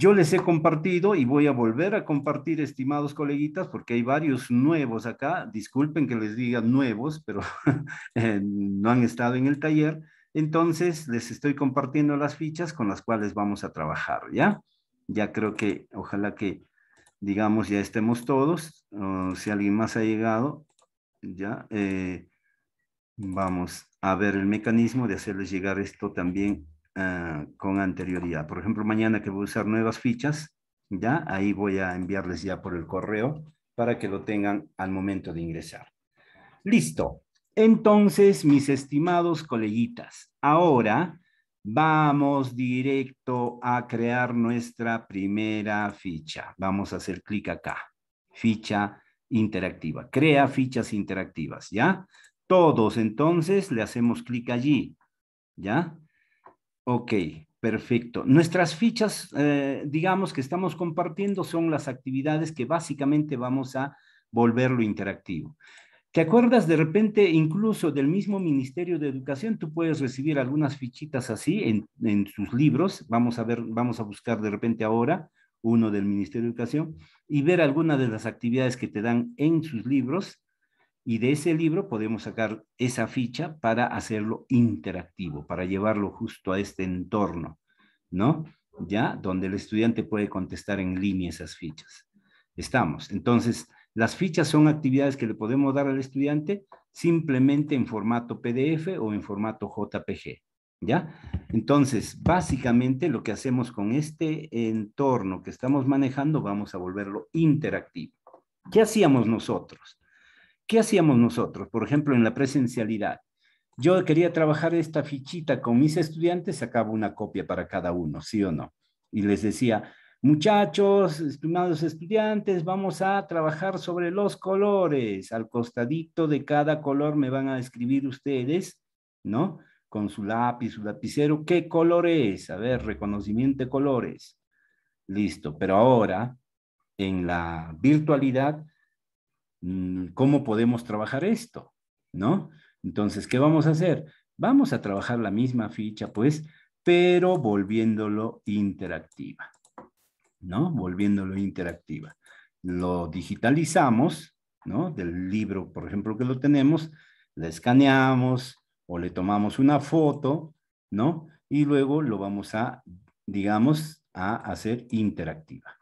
Yo les he compartido y voy a volver a compartir, estimados coleguitas, porque hay varios nuevos acá. Disculpen que les diga nuevos, pero (laughs) eh, no han estado en el taller. Entonces, les estoy compartiendo las fichas con las cuales vamos a trabajar, ¿ya? Ya creo que, ojalá que, digamos, ya estemos todos. si alguien más ha llegado, ya. Eh, vamos a ver el mecanismo de hacerles llegar esto también Ah, con anterioridad. Por ejemplo, mañana que voy a usar nuevas fichas, ya ahí voy a enviarles ya por el correo para que lo tengan al momento de ingresar. Listo. Entonces, mis estimados coleguitas, ahora vamos directo a crear nuestra primera ficha. Vamos a hacer clic acá. Ficha interactiva. Crea fichas interactivas, ¿ya? Todos, entonces, le hacemos clic allí, ¿ya? Ok, perfecto. Nuestras fichas, eh, digamos, que estamos compartiendo son las actividades que básicamente vamos a volverlo interactivo. ¿Te acuerdas de repente incluso del mismo Ministerio de Educación? Tú puedes recibir algunas fichitas así en, en sus libros. Vamos a ver, vamos a buscar de repente ahora uno del Ministerio de Educación y ver algunas de las actividades que te dan en sus libros y de ese libro podemos sacar esa ficha para hacerlo interactivo, para llevarlo justo a este entorno, ¿no? Ya, donde el estudiante puede contestar en línea esas fichas. Estamos. Entonces, las fichas son actividades que le podemos dar al estudiante simplemente en formato PDF o en formato JPG, ¿ya? Entonces, básicamente lo que hacemos con este entorno que estamos manejando, vamos a volverlo interactivo. ¿Qué hacíamos nosotros? ¿Qué hacíamos nosotros? Por ejemplo, en la presencialidad. Yo quería trabajar esta fichita con mis estudiantes, sacaba una copia para cada uno, ¿sí o no? Y les decía, muchachos, estimados estudiantes, vamos a trabajar sobre los colores. Al costadito de cada color me van a escribir ustedes, ¿no? Con su lápiz, su lapicero, ¿qué color es? A ver, reconocimiento de colores. Listo, pero ahora en la virtualidad Mm, ¿cómo podemos trabajar esto? ¿No? Entonces, ¿qué vamos a hacer? Vamos a trabajar la misma ficha, pues, pero volviéndolo interactiva, ¿no? Volviéndolo interactiva. Lo digitalizamos, ¿no? Del libro, por ejemplo, que lo tenemos, le escaneamos o le tomamos una foto, ¿no? Y luego lo vamos a, digamos, a hacer interactiva,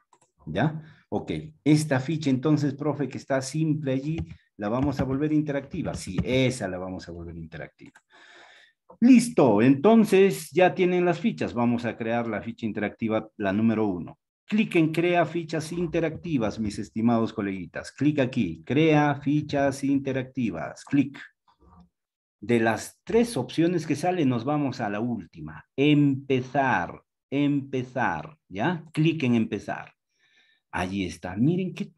¿ya? Ok, esta ficha entonces, profe, que está simple allí, ¿la vamos a volver interactiva? Sí, esa la vamos a volver interactiva. Listo, entonces ya tienen las fichas. Vamos a crear la ficha interactiva, la número uno. Clic en Crea fichas interactivas, mis estimados coleguitas. Clic aquí, Crea fichas interactivas. Clic. De las tres opciones que salen, nos vamos a la última. Empezar, empezar, ¿ya? Clic en Empezar allí está. Miren qué,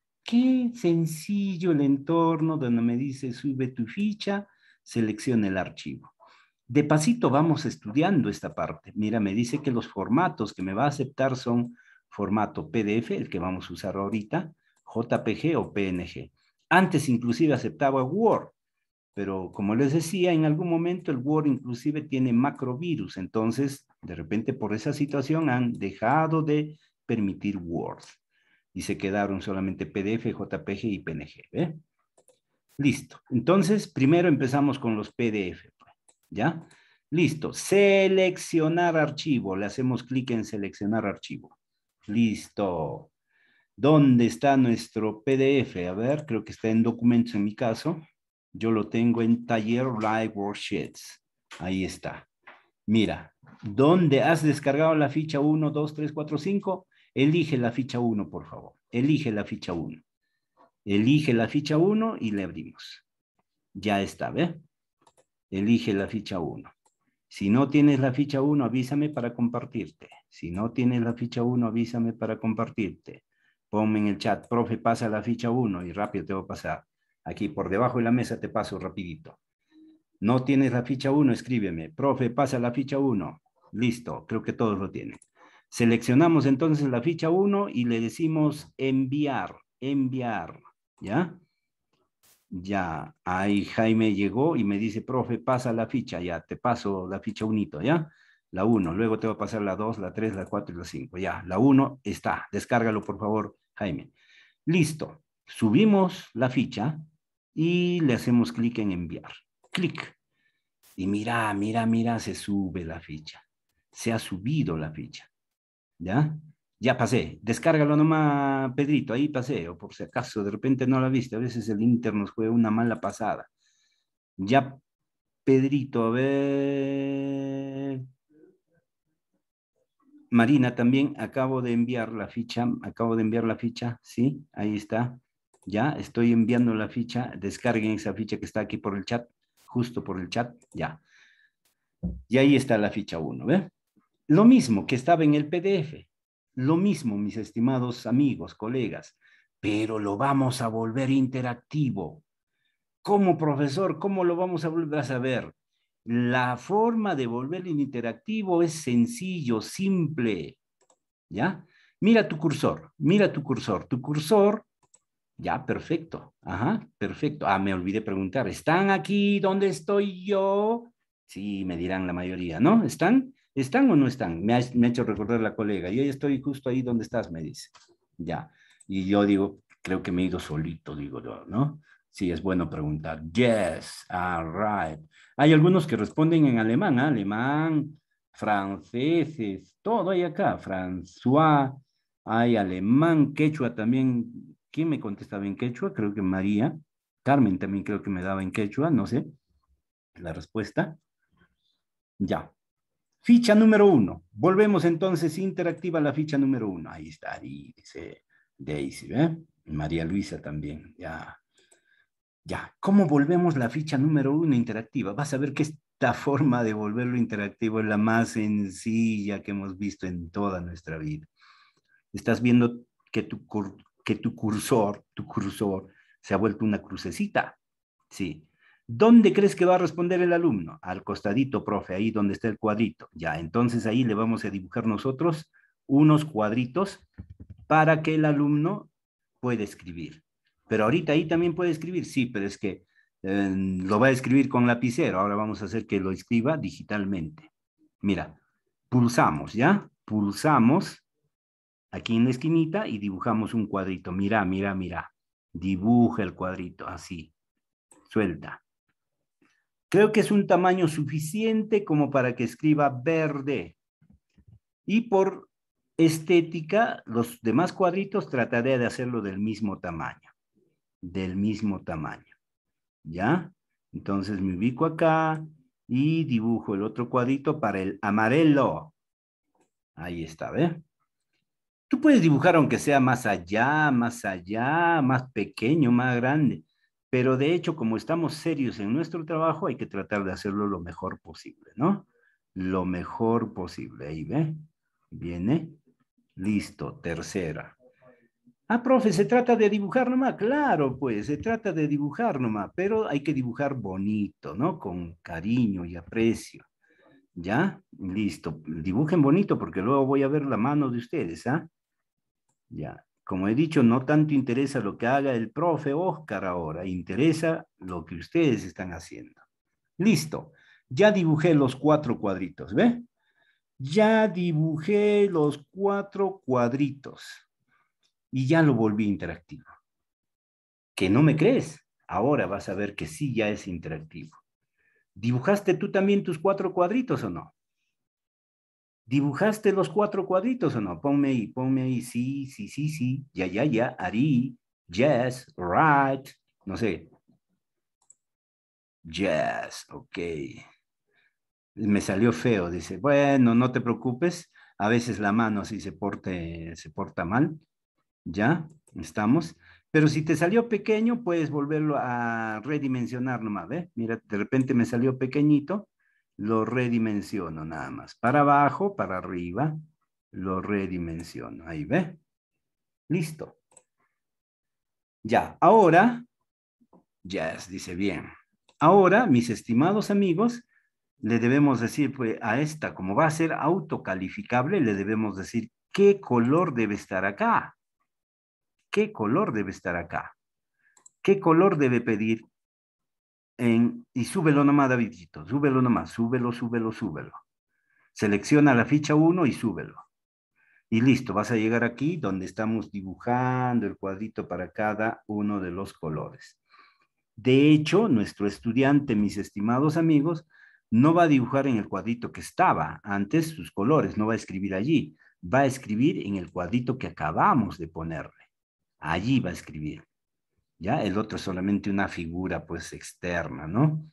sencillo el entorno donde me dice sube tu ficha, selecciona el archivo. De pasito vamos estudiando esta parte. Mira, me dice que los formatos que me va a aceptar son formato PDF, el que vamos a usar ahorita, JPG o PNG. Antes inclusive aceptaba Word, pero como les decía, en algún momento el Word inclusive tiene macrovirus, entonces de repente por esa situación han dejado de permitir Word y se quedaron solamente PDF, JPG y PNG. Listo. Entonces, primero empezamos con los PDF. ¿Ya? Listo. Seleccionar archivo. Le hacemos clic en seleccionar archivo. Listo. ¿Dónde está nuestro PDF? A ver, creo que está en documentos en mi caso. Yo lo tengo en taller live worksheets. Ahí está. Mira, ¿dónde has descargado la ficha 1, 2, 3, 4, 5? Elige la ficha 1, por favor. Elige la ficha 1. Elige la ficha 1 y le abrimos. Ya está, ¿ve? Elige la ficha 1. Si no tienes la ficha 1, avísame para compartirte. Si no tienes la ficha 1, avísame para compartirte. Ponme en el chat, profe, pasa la ficha 1 y rápido te voy a pasar. Aquí por debajo de la mesa te paso rapidito. No tienes la ficha 1, escríbeme. Profe, pasa la ficha 1. Listo, creo que todos lo tienen. Seleccionamos entonces la ficha 1 y le decimos enviar, enviar, ¿ya? Ya, ahí Jaime llegó y me dice, profe, pasa la ficha, ya, te paso la ficha unito, ¿ya? La 1, luego te voy a pasar la 2, la 3, la 4 y la 5, ya, la 1 está, descárgalo por favor, Jaime. Listo, subimos la ficha y le hacemos clic en enviar, clic. Y mira, mira, mira, se sube la ficha, se ha subido la ficha. ¿ya? Ya pasé, descárgalo nomás, Pedrito, ahí pasé, o por si acaso de repente no la viste, a veces el Inter nos juega una mala pasada. Ya, Pedrito, a ver. Marina, también acabo de enviar la ficha, acabo de enviar la ficha, sí, ahí está. Ya, estoy enviando la ficha, descarguen esa ficha que está aquí por el chat, justo por el chat, ya. Y ahí está la ficha 1, ¿ve? Lo mismo que estaba en el PDF, lo mismo, mis estimados amigos, colegas, pero lo vamos a volver interactivo. ¿Cómo, profesor? ¿Cómo lo vamos a volver a saber? La forma de volver interactivo es sencillo, simple. ¿Ya? Mira tu cursor, mira tu cursor. Tu cursor, ya, perfecto. Ajá, perfecto. Ah, me olvidé preguntar. ¿Están aquí? ¿Dónde estoy yo? Sí, me dirán la mayoría, ¿no? ¿Están? ¿Están o no están? Me ha, hecho recordar la colega. Yo ya estoy justo ahí donde estás, me dice. Ya. Y yo digo, creo que me he ido solito, digo yo, ¿no? Sí, es bueno preguntar. Yes, all right. Hay algunos que responden en alemán, ¿ah? alemán, franceses, todo ahí acá. François, hay alemán, quechua también. ¿Quién me contestaba en quechua? Creo que María. Carmen también creo que me daba en quechua, no sé. La respuesta. Ya. Ficha número uno. Volvemos entonces interactiva a la ficha número uno. Ahí está, ahí dice Daisy, ¿eh? María Luisa también, ya. Ya, ¿cómo volvemos la ficha número uno interactiva? Vas a ver que esta (laughs) forma de volverlo interactivo es la más sencilla que hemos visto en toda nuestra vida. Estás viendo que tu, que tu cursor, tu cursor, se ha vuelto una crucecita, ¿sí? ¿Dónde crees que va a responder el alumno? Al costadito, profe, ahí donde está el cuadrito. Ya, entonces ahí le vamos a dibujar nosotros unos cuadritos para que el alumno pueda escribir. Pero ahorita ahí también puede escribir, sí, pero es que eh, lo va a escribir con lapicero. Ahora vamos a hacer que lo escriba digitalmente. Mira, pulsamos, ¿ya? Pulsamos aquí en la esquinita y dibujamos un cuadrito. Mira, mira, mira. Dibuja el cuadrito así. Suelta. Creo que es un tamaño suficiente como para que escriba verde. Y por estética, los demás cuadritos trataré de hacerlo del mismo tamaño. Del mismo tamaño. ¿Ya? Entonces me ubico acá y dibujo el otro cuadrito para el amarelo. Ahí está, ¿ve? Tú puedes dibujar aunque sea más allá, más allá, más pequeño, más grande. Pero de hecho, como estamos serios en nuestro trabajo, hay que tratar de hacerlo lo mejor posible, ¿no? Lo mejor posible. Ahí ve. Viene. Listo. Tercera. Ah, profe, se trata de dibujar nomás. Claro, pues, se trata de dibujar nomás, pero hay que dibujar bonito, ¿no? Con cariño y aprecio. ¿Ya? Listo. Dibujen bonito porque luego voy a ver la mano de ustedes, ¿ah? Ya. Como he dicho, no tanto interesa lo que haga el profe Oscar ahora, interesa lo que ustedes están haciendo. Listo, ya dibujé los cuatro cuadritos, ¿ve? Ya dibujé los cuatro cuadritos y ya lo volví interactivo. ¿Que no me crees? Ahora vas a ver que sí ya es interactivo. ¿Dibujaste tú también tus cuatro cuadritos o no? ¿Dibujaste los cuatro cuadritos o no? Ponme ahí, ponme ahí, sí, sí, sí, sí, ya, ya, ya, Ari, yes, right, no sé. Yes, ok. Me salió feo, dice, bueno, no te preocupes, a veces la mano así se, porte, se porta mal, ya, estamos. Pero si te salió pequeño, puedes volverlo a redimensionar nomás, ¿ve? Mira, de repente me salió pequeñito, lo redimensiono nada más. Para abajo, para arriba, lo redimensiono. Ahí ve. Listo. Ya, ahora, yes, dice bien. Ahora, mis estimados amigos, le debemos decir pues, a esta, como va a ser autocalificable, le debemos decir qué color debe estar acá. ¿Qué color debe estar acá? ¿Qué color debe pedir y súbelo nomás, Davidito, súbelo nomás, súbelo, súbelo, súbelo. Selecciona la ficha 1 y súbelo. Y listo, vas a llegar aquí donde estamos dibujando el cuadrito para cada uno de los colores. De hecho, nuestro estudiante, mis estimados amigos, no va a dibujar en el cuadrito que estaba antes sus colores, no va a escribir allí, va a escribir en el cuadrito que acabamos de ponerle. Allí va a escribir. ¿ya? El otro es solamente una figura, pues, externa, ¿no?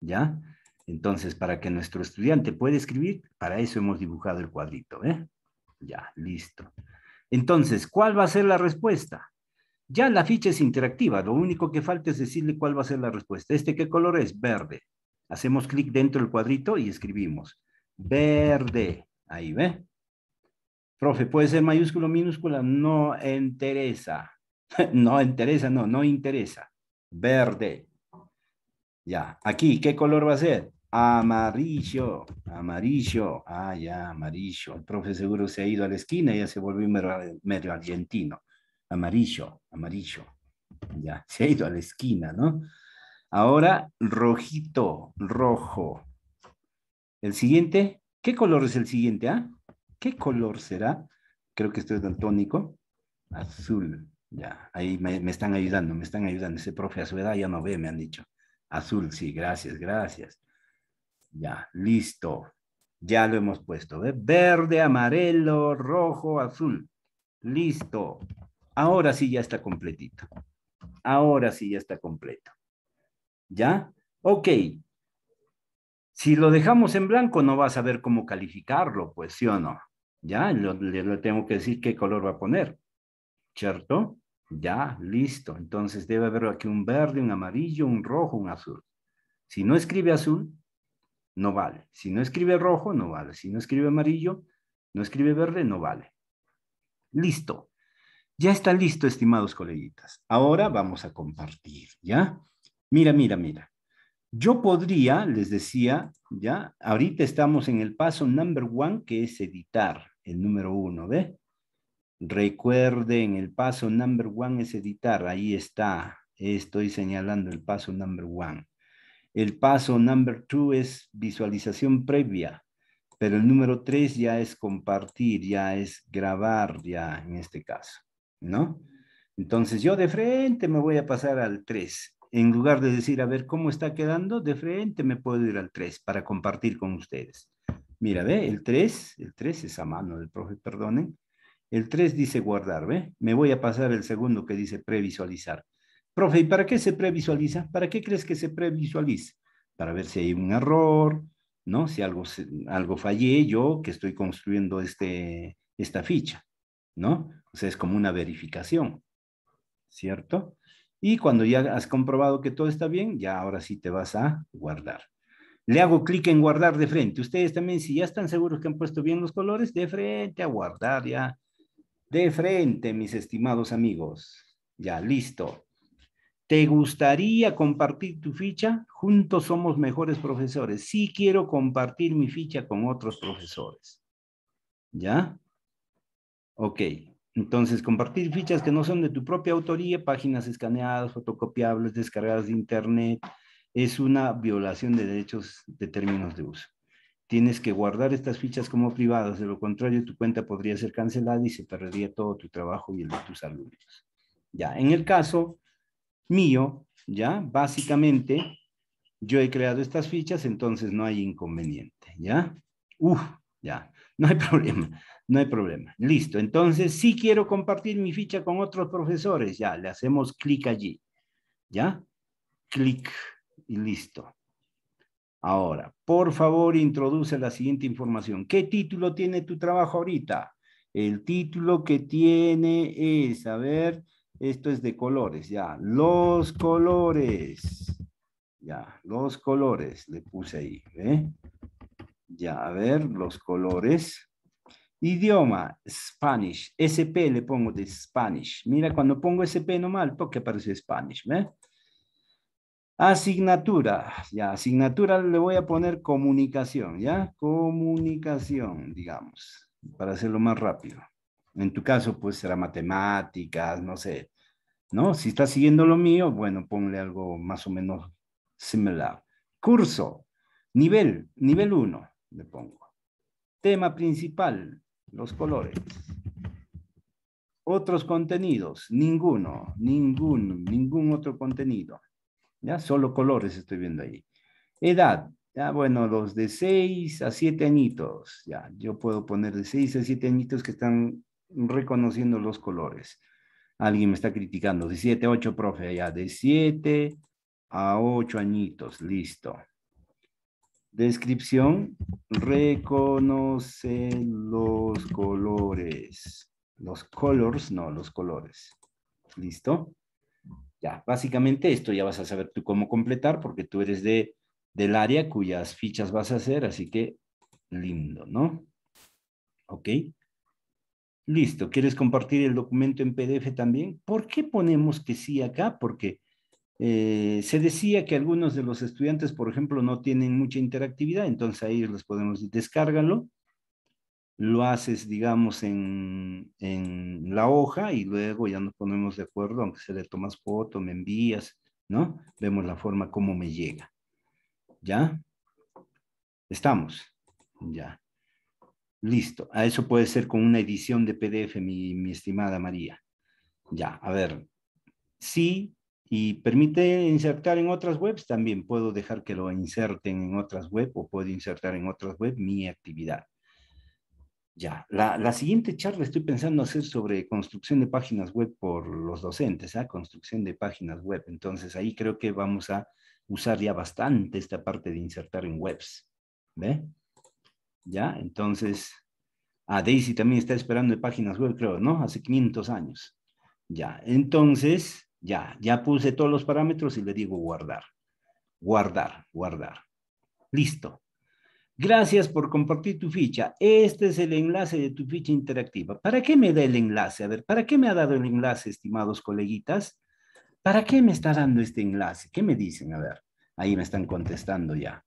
¿Ya? Entonces, para que nuestro estudiante pueda escribir, para eso hemos dibujado el cuadrito, ¿eh? Ya, listo. Entonces, ¿cuál va a ser la respuesta? Ya la ficha es interactiva, lo único que falta es decirle cuál va a ser la respuesta. ¿Este qué color es? Verde. Hacemos clic dentro del cuadrito y escribimos. Verde. Ahí ve. Profe, ¿puede ser mayúscula o minúscula? No interesa. (laughs) No interesa, no, no interesa. Verde. Ya, aquí, ¿qué color va a ser? Amarillo, amarillo. Ah, ya, amarillo. El profe seguro se ha ido a la esquina y ya se volvió medio, argentino. Amarillo, amarillo. Ya, se ha ido a la esquina, ¿no? Ahora, rojito, rojo. El siguiente, ¿qué color es el siguiente? Ah? ¿Qué color será? Creo que esto es daltónico. Azul. Ya, ahí me, están ayudando, me están ayudando. Ese profe a su edad ya no ve, me han dicho. Azul, sí, gracias, gracias. Ya, listo. Ya lo hemos puesto. Verde, amarillo, rojo, azul. Listo. Ahora sí ya está completito. Ahora sí ya está completo. ¿Ya? Ok. Si lo dejamos en blanco, no vas a ver cómo calificarlo, pues sí o no. ¿Ya? le tengo que decir qué color va a poner. ¿Cierto? Ya, listo. Entonces debe haber aquí un verde, un amarillo, un rojo, un azul. Si no escribe azul, no vale. Si no escribe rojo, no vale. Si no escribe amarillo, no escribe verde, no vale. Listo. Ya está listo, estimados coleguitas. Ahora vamos a compartir, ¿ya? Mira, mira, mira. Yo podría, les decía, ¿ya? Ahorita estamos en el paso number one, que es editar, el número uno, ¿ve? Recuerden, el paso number one es editar. Ahí está. Estoy señalando el paso number one. El paso number two es visualización previa. Pero el número tres ya es compartir, ya es grabar, ya en este caso. ¿No? Entonces yo de frente me voy a pasar al tres En lugar de decir, a ver cómo está quedando, de frente me puedo ir al tres para compartir con ustedes. Mira, ve, el 3, el 3 es a mano del profe, perdonen. El 3 dice guardar, ¿ve? ¿eh? Me voy a pasar el segundo que dice previsualizar. Profe, ¿y para qué se previsualiza? ¿Para qué crees que se previsualiza? Para ver si hay un error, ¿no? Si algo, algo fallé yo que estoy construyendo este, esta ficha, ¿no? O sea, es como una verificación, ¿cierto? Y cuando ya has comprobado que todo está bien, ya ahora sí te vas a guardar. Le hago clic en guardar de frente. Ustedes también, si ya están seguros que han puesto bien los colores, de frente a guardar ya de frente, mis estimados amigos. Ya, listo. ¿Te gustaría compartir tu ficha? Juntos somos mejores profesores. Sí quiero compartir mi ficha con otros profesores. ¿Ya? Ok. Entonces, compartir fichas que no son de tu propia autoría, páginas escaneadas, fotocopiables, descargadas de internet, es una violación de derechos de términos de uso. Tienes que guardar estas fichas como privadas, de lo contrario tu cuenta podría ser cancelada y se perdería todo tu trabajo y el de tus alumnos. Ya, en el caso mío, ya, básicamente, yo he creado estas fichas, entonces no hay inconveniente, ¿ya? Uf, ya, no hay (laughs) problema, no hay problema. Listo, entonces sí quiero compartir mi ficha con otros profesores, ya, le hacemos clic allí, ¿ya? Clic y listo. Ahora, por favor, introduce la siguiente información. ¿Qué título tiene tu trabajo ahorita? El título que tiene es, a ver, esto es de colores, ya. Los colores. Ya, los colores, le puse ahí. ¿eh? Ya, a ver, los colores. Idioma, Spanish. SP le pongo de Spanish. Mira, cuando pongo SP no mal, porque aparece Spanish, ¿eh? Asignatura, ya, asignatura le voy a poner comunicación, ¿ya? Comunicación, digamos, para hacerlo más rápido. En tu caso, pues será matemáticas, no sé, ¿no? Si estás siguiendo lo mío, bueno, ponle algo más o menos similar. Curso, nivel, nivel 1, le pongo. Tema principal, los colores. Otros contenidos, ninguno, ningún, ningún otro contenido ya solo colores estoy viendo ahí. Edad, ya bueno, los de 6 a 7 añitos, ya yo puedo poner de 6 a 7 añitos que están reconociendo los colores. Alguien me está criticando, de 7 a 8, profe, ya de 7 a 8 añitos, listo. Descripción, reconoce los colores. Los colors, no, los colores. ¿Listo? Ya, básicamente esto ya vas a saber tú cómo completar porque tú eres de, del área cuyas fichas vas a hacer, así que lindo, ¿no? Ok. Listo, ¿quieres compartir el documento en PDF también? ¿Por qué ponemos que sí acá? Porque eh, se decía que algunos de los estudiantes, por ejemplo, no tienen mucha interactividad, entonces ahí les podemos decir, descárgalo lo haces, digamos, en, la hoja y luego ya nos ponemos de acuerdo, aunque se le tomas foto, me envías, ¿no? Vemos la forma como me llega. ¿Ya? Estamos. Ya. Listo. A eso puede ser con una edición de PDF, mi, mi estimada María. Ya, a ver. Sí, y permite insertar en otras webs. También puedo dejar que lo inserten en otras webs o puedo insertar en otras webs mi actividad. Ya, la, siguiente charla estoy pensando hacer sobre construcción de páginas web por los docentes, ¿eh? construcción de páginas web. Entonces ahí creo que vamos a usar ya bastante esta parte de insertar en webs. ¿Ve? Ya, entonces, a ah, Daisy también está esperando de páginas web, creo, ¿no? Hace 500 años. Ya, entonces, ya, ya puse todos los parámetros y le digo guardar, guardar, guardar. Listo. Gracias por compartir tu ficha. Este es el enlace de tu ficha interactiva. ¿Para qué me da el enlace? A ver, ¿para qué me ha dado el enlace, estimados coleguitas? ¿Para qué me está dando este enlace? ¿Qué me dicen? A ver, ahí me están contestando ya.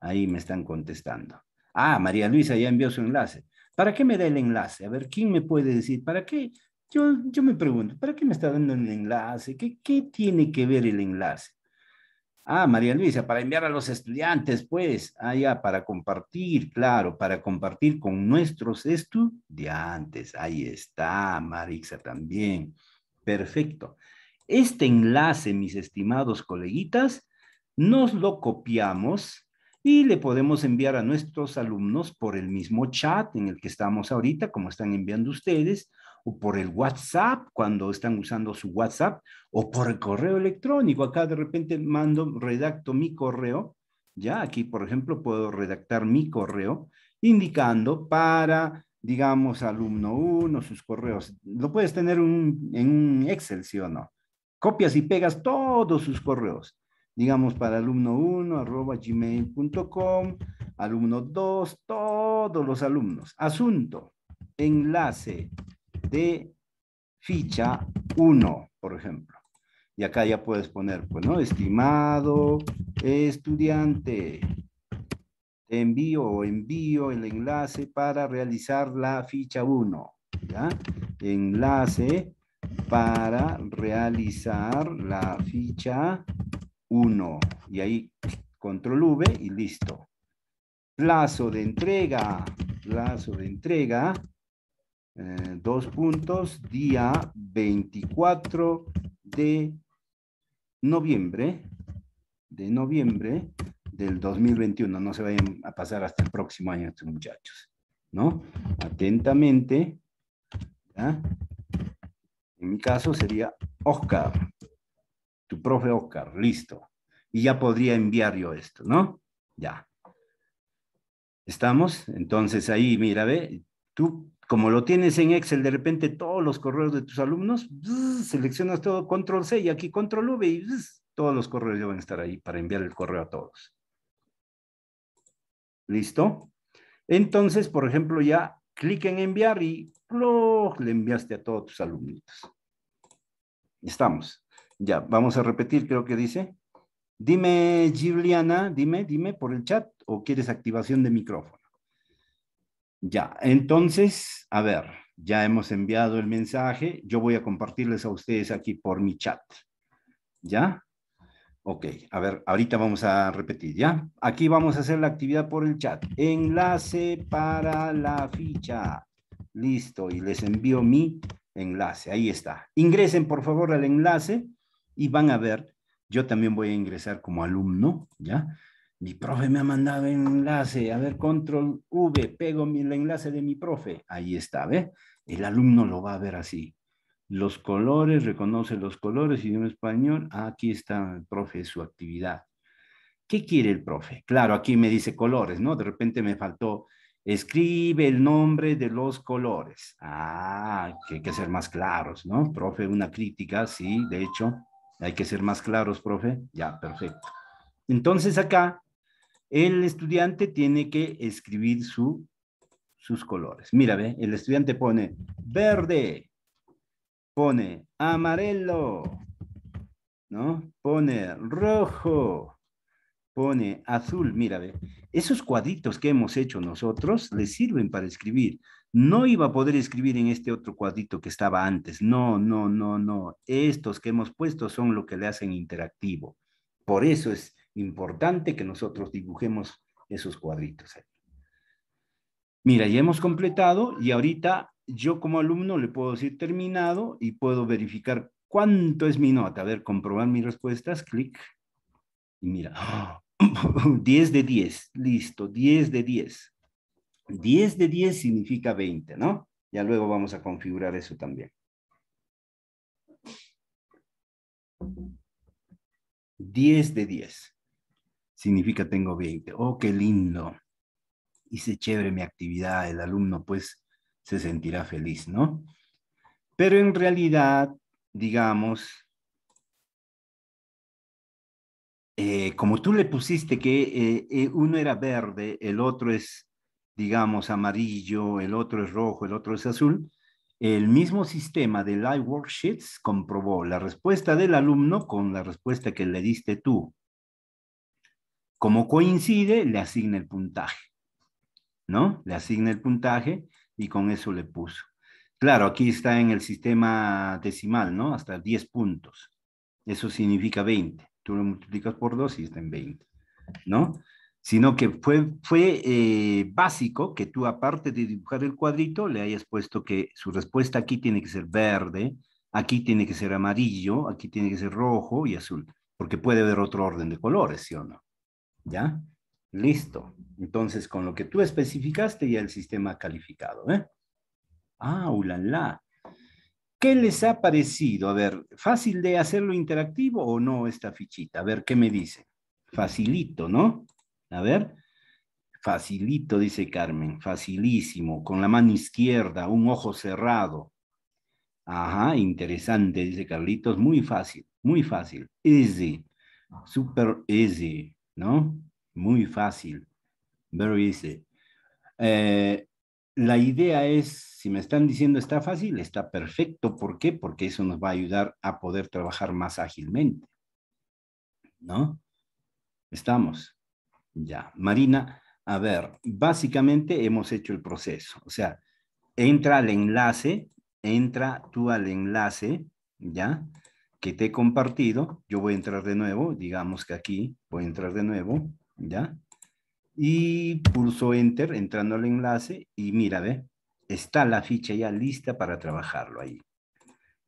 Ahí me están contestando. Ah, María Luisa ya envió su enlace. ¿Para qué me da el enlace? A ver, ¿quién me puede decir? ¿Para qué? Yo, yo me pregunto, ¿para qué me está dando el enlace? ¿Qué, ¿Qué tiene que ver el enlace? Ah, María Luisa, para enviar a los estudiantes, pues, ah, ya, para compartir, claro, para compartir con nuestros estudiantes. Ahí está, Marixa también. Perfecto. Este enlace, mis estimados coleguitas, nos lo copiamos y le podemos enviar a nuestros alumnos por el mismo chat en el que estamos ahorita, como están enviando ustedes, o por el WhatsApp, cuando están usando su WhatsApp, o por el correo electrónico. Acá de repente mando, redacto mi correo. Ya aquí, por ejemplo, puedo redactar mi correo indicando para, digamos, alumno 1, sus correos. Lo puedes tener un, en un Excel, ¿sí o no? Copias y pegas todos sus correos digamos para alumno 1, arroba gmail.com, alumno 2, todos los alumnos. Asunto, enlace, de ficha 1, por ejemplo. Y acá ya puedes poner, pues, ¿no? Estimado estudiante, envío o envío el enlace para realizar la ficha 1, ¿ya? Enlace para realizar la ficha 1. Y ahí control V y listo. Plazo de entrega, plazo de entrega eh, dos puntos, día 24 de noviembre, de noviembre del 2021. No se vayan a pasar hasta el próximo año estos muchachos, ¿no? Atentamente, En mi caso sería Oscar, tu profe Oscar, listo. Y ya podría enviar yo esto, ¿no? Ya. ¿Estamos? Entonces ahí, mira, ve, tú como lo tienes en Excel, de repente todos los correos de tus alumnos, seleccionas todo, control C y aquí control V y todos los correos ya van a estar ahí para enviar el correo a todos. ¿Listo? Entonces, por ejemplo, ya clic en enviar y lo le enviaste a todos tus alumnitos. Estamos. Ya, vamos a repetir, creo que dice. Dime, Giuliana, dime, dime por el chat o quieres activación de micrófono. Ya, entonces, a ver, ya hemos enviado el mensaje. Yo voy a compartirles a ustedes aquí por mi chat. ¿Ya? Ok, a ver, ahorita vamos a repetir, ¿ya? Aquí vamos a hacer la actividad por el chat. Enlace para la ficha. Listo, y les envío mi enlace. Ahí está. Ingresen, por favor, al enlace y van a ver. Yo también voy a ingresar como alumno, ¿ya? mi profe me ha mandado enlace, a ver, control V, pego el enlace de mi profe. Ahí está, ¿ve? El alumno lo va a ver así. Los colores, reconoce los colores, idioma español. Aquí está el profe, su actividad. ¿Qué quiere el profe? Claro, aquí me dice colores, ¿no? De repente me faltó, escribe el nombre de los colores. Ah, que hay que ser más claros, ¿no? Profe, una crítica, sí, de hecho, hay que ser más claros, profe. Ya, perfecto. Entonces acá el estudiante tiene que escribir su, sus colores. Mira, ve, el estudiante pone verde, pone amarillo, ¿no? Pone rojo, pone azul, mira, ve. Esos cuadritos que hemos hecho nosotros le sirven para escribir. No iba a poder escribir en este otro cuadrito que estaba antes. No, no, no, no. Estos que hemos puesto son lo que le hacen interactivo. Por eso es importante que nosotros dibujemos esos cuadritos ahí. Mira, ya hemos completado y ahorita yo como alumno le puedo decir terminado y puedo verificar cuánto es mi nota. A ver, comprobar mis respuestas, clic. Y mira, 10 (gasps) de 10, listo, 10 de 10. 10 de 10 significa 20, ¿no? Ya luego vamos a configurar eso también. 10 de 10 significa tengo 20. Oh, qué lindo. Hice chévere mi actividad. El alumno pues se sentirá feliz, ¿no? Pero en realidad, digamos, eh, como tú le pusiste que eh, eh, uno era verde, el otro es, digamos, amarillo, el otro es rojo, el otro es azul, el mismo sistema de Live Worksheets comprobó la respuesta del alumno con la respuesta que le diste tú. Como coincide, le asigna el puntaje, ¿no? Le asigna el puntaje y con eso le puso. Claro, aquí está en el sistema decimal, ¿no? Hasta 10 puntos. Eso significa 20. Tú lo multiplicas por 2 y está en 20, ¿no? Sino que fue, fue eh, básico que tú, aparte de dibujar el cuadrito, le hayas puesto que su respuesta aquí tiene que ser verde, aquí tiene que ser amarillo, aquí tiene que ser rojo y azul, porque puede haber otro orden de colores, ¿sí o no? ¿Ya? Listo. Entonces, con lo que tú especificaste ya el sistema ha calificado, ¿eh? Ah, ulala. ¿Qué les ha parecido? A ver, ¿fácil de hacerlo interactivo o no esta fichita? A ver, ¿qué me dice? Facilito, ¿no? A ver. Facilito, dice Carmen. Facilísimo. Con la mano izquierda, un ojo cerrado. Ajá, interesante, dice Carlitos. Muy fácil, muy fácil. Easy. Super easy. ¿no? Muy fácil, very easy. Eh, la idea es, si me están diciendo está fácil, está perfecto. ¿Por qué? Porque eso nos va a ayudar a poder trabajar más ágilmente. ¿No? Estamos. Ya. Marina, a ver, básicamente hemos hecho el proceso. O sea, entra al enlace, entra tú al enlace, ¿ya? que te he compartido, yo voy a entrar de nuevo, digamos que aquí voy a entrar de nuevo, ¿ya? Y pulso Enter, entrando al enlace, y mira, ve, está la ficha ya lista para trabajarlo ahí.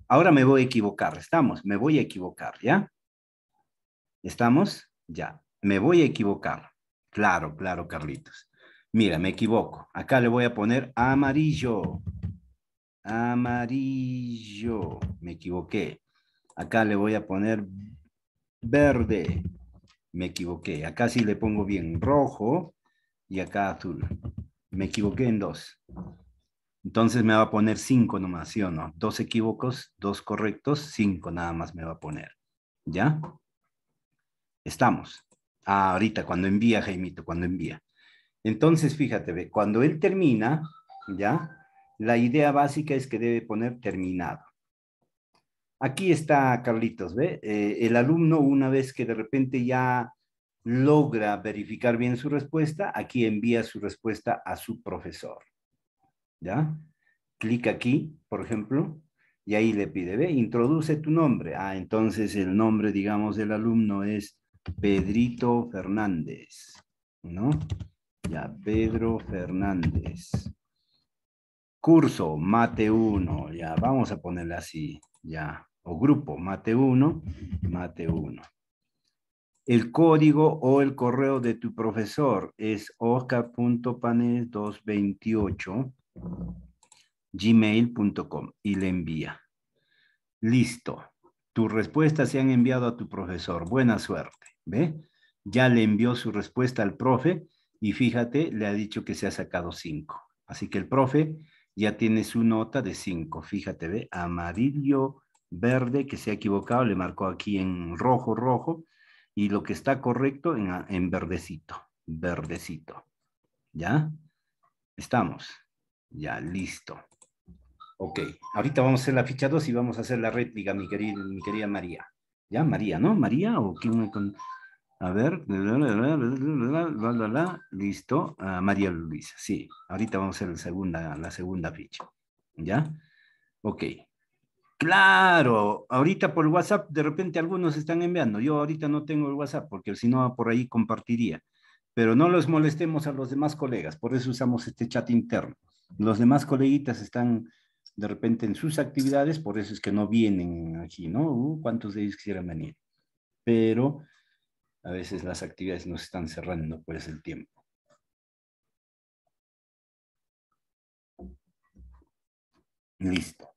Ahora me voy a equivocar, estamos, me voy a equivocar, ¿ya? ¿Estamos? Ya, me voy a equivocar. Claro, claro, Carlitos. Mira, me equivoco. Acá le voy a poner amarillo. Amarillo. Me equivoqué. Acá le voy a poner verde. Me equivoqué. Acá sí le pongo bien rojo y acá azul. Me equivoqué en dos. Entonces me va a poner cinco nomás, ¿sí o no? Dos equívocos, dos correctos, cinco nada más me va a poner. ¿Ya? Estamos. Ah, ahorita, cuando envía, Jaimito, cuando envía. Entonces, fíjate, cuando él termina, ¿ya? La idea básica es que debe poner terminado. Aquí está Carlitos, ¿ve? Eh, el alumno, una vez que de repente ya logra verificar bien su respuesta, aquí envía su respuesta a su profesor. ¿Ya? Clic aquí, por ejemplo, y ahí le pide, ¿ve? Introduce tu nombre. Ah, entonces el nombre, digamos, del alumno es Pedrito Fernández, ¿no? Ya, Pedro Fernández. Curso, mate 1, ya, vamos a ponerle así, ya o grupo Mate 1, Mate 1. El código o el correo de tu profesor es oscar.panes228 gmail.com y le envía. Listo. Tus respuestas se han enviado a tu profesor. Buena suerte. ¿Ve? Ya le envió su respuesta al profe y fíjate, le ha dicho que se ha sacado cinco. Así que el profe ya tiene su nota de cinco. Fíjate, ¿ve? Amarillo verde que se ha equivocado, le marcó aquí en rojo, rojo, y lo que está correcto en, verdecito, verdecito. ¿Ya? Estamos. Ya, listo. Ok, ahorita vamos a hacer la ficha 2 y vamos a hacer la réplica, mi querida, mi María. ¿Ya? María, ¿no? María o quién con... A ver, listo. María Luisa, sí. Ahorita vamos a hacer la segunda, la segunda ficha. ¿Ya? Ok. Claro, ahorita por WhatsApp de repente algunos están enviando. Yo ahorita no tengo el WhatsApp porque si no por ahí compartiría. Pero no los molestemos a los demás colegas, por eso usamos este chat interno. Los demás coleguitas están de repente en sus actividades, por eso es que no vienen aquí, ¿no? Uh, ¿Cuántos de ellos quisieran venir? Pero a veces las actividades nos están cerrando, pues el tiempo. Listo.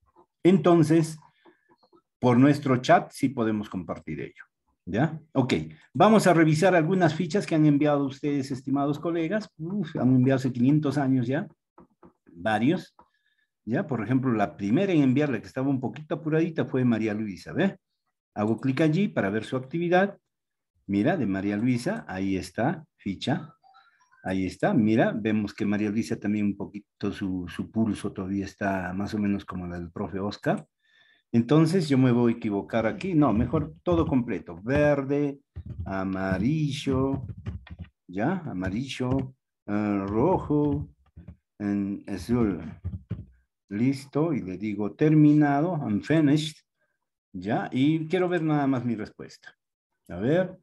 Entonces, por nuestro chat sí podemos compartir ello. ¿Ya? Ok, vamos a revisar algunas fichas que han enviado ustedes, estimados colegas. Uf, han enviado hace 500 años ya, varios. ¿Ya? Por ejemplo, la primera en enviarla, que estaba un poquito apuradita, fue María Luisa. ¿Ve? Hago clic allí para ver su actividad. Mira, de María Luisa, ahí está, ficha. Ahí está, mira, vemos que María Luisa también un poquito su, pulso todavía está más o menos como la del profe Oscar. Entonces yo me voy a equivocar aquí. No, mejor todo completo. Verde, amarillo, ¿ya? Amarillo, eh, rojo, en azul. Listo, y le digo terminado, I'm finished, ¿ya? Y quiero ver nada más mi respuesta. A ver,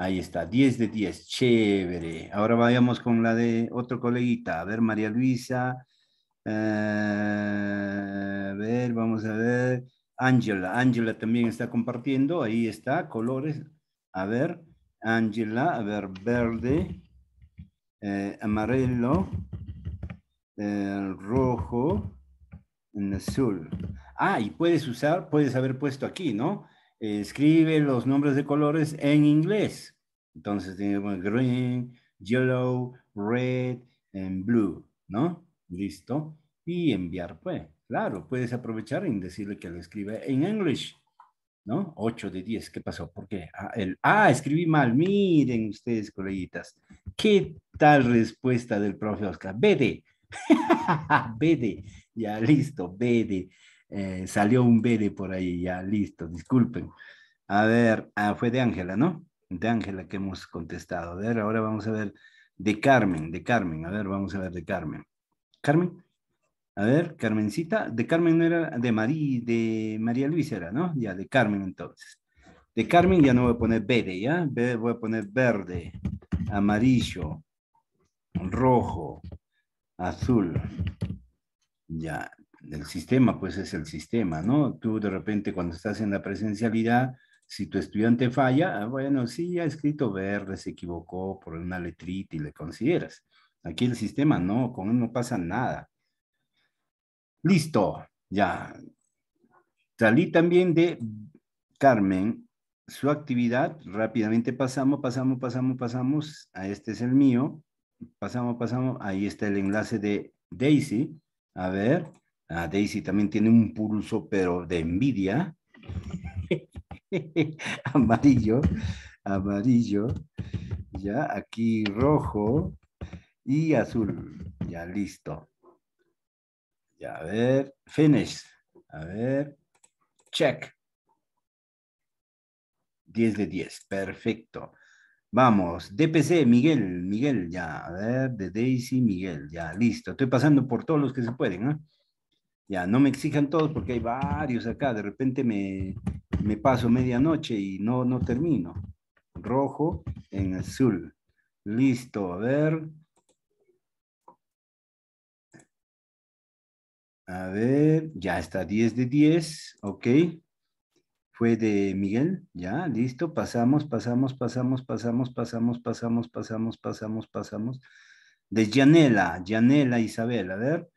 Ahí está, 10 de 10, chévere. Ahora vayamos con la de otro coleguita. A ver, María Luisa. Eh, a ver, vamos a ver. Ángela, Ángela también está compartiendo. Ahí está, colores. A ver, Ángela, a ver, verde, eh, amarelo, amarillo, eh, rojo, azul. Ah, y puedes usar, puedes haber puesto aquí, ¿no? escribe los nombres de colores en inglés. Entonces tenemos green, yellow, red, and blue, ¿no? Listo. Y enviar, pues. Claro, puedes aprovechar y decirle que lo escribe en English, ¿no? 8 de 10, ¿qué pasó? ¿Por qué? Ah, ah, escribí mal. Miren ustedes, coleguitas. ¿Qué tal respuesta del profe Oscar? Vete. (laughs) Vete. Ya, listo, vete. Eh, salió un verde por ahí, ya listo, disculpen. A ver, ah, fue de Ángela, ¿no? De Ángela que hemos contestado. A ver, ahora vamos a ver de Carmen, de Carmen, a ver, vamos a ver de Carmen. Carmen, a ver, Carmencita, de Carmen no era, de, María de María Luisa era, ¿no? Ya, de Carmen entonces. De Carmen ya no voy a poner verde, ¿ya? Voy a poner verde, amarillo, rojo, azul. Ya, el sistema, pues es el sistema, ¿no? Tú de repente cuando estás en la presencialidad, si tu estudiante falla, ah, bueno, sí, ha escrito verde, se equivocó por una letrita y le consideras. Aquí el sistema no, con él no pasa nada. Listo, ya. Salí también de Carmen, su actividad, rápidamente pasamos, pasamos, pasamos, pasamos, a este es el mío, pasamos, pasamos, ahí está el enlace de Daisy, a ver, Daisy también tiene un pulso, pero de envidia. (laughs) amarillo, amarillo. Ya, aquí rojo y azul. Ya, listo. Ya, a ver, finish. A ver, check. 10 de 10, perfecto. Vamos, DPC, Miguel, Miguel, ya, a ver, de Daisy, Miguel, ya, listo. Estoy pasando por todos los que se pueden, ¿ah? Ya, no me exijan todos porque hay varios acá. De repente me, paso medianoche y no, no termino. Rojo en azul. Listo, a ver. A ver, ya está 10 de 10, ok. Fue de Miguel, ya, listo. Pasamos, pasamos, pasamos, pasamos, pasamos, pasamos, pasamos, pasamos, pasamos. De Janela, Janela Isabel, a ver.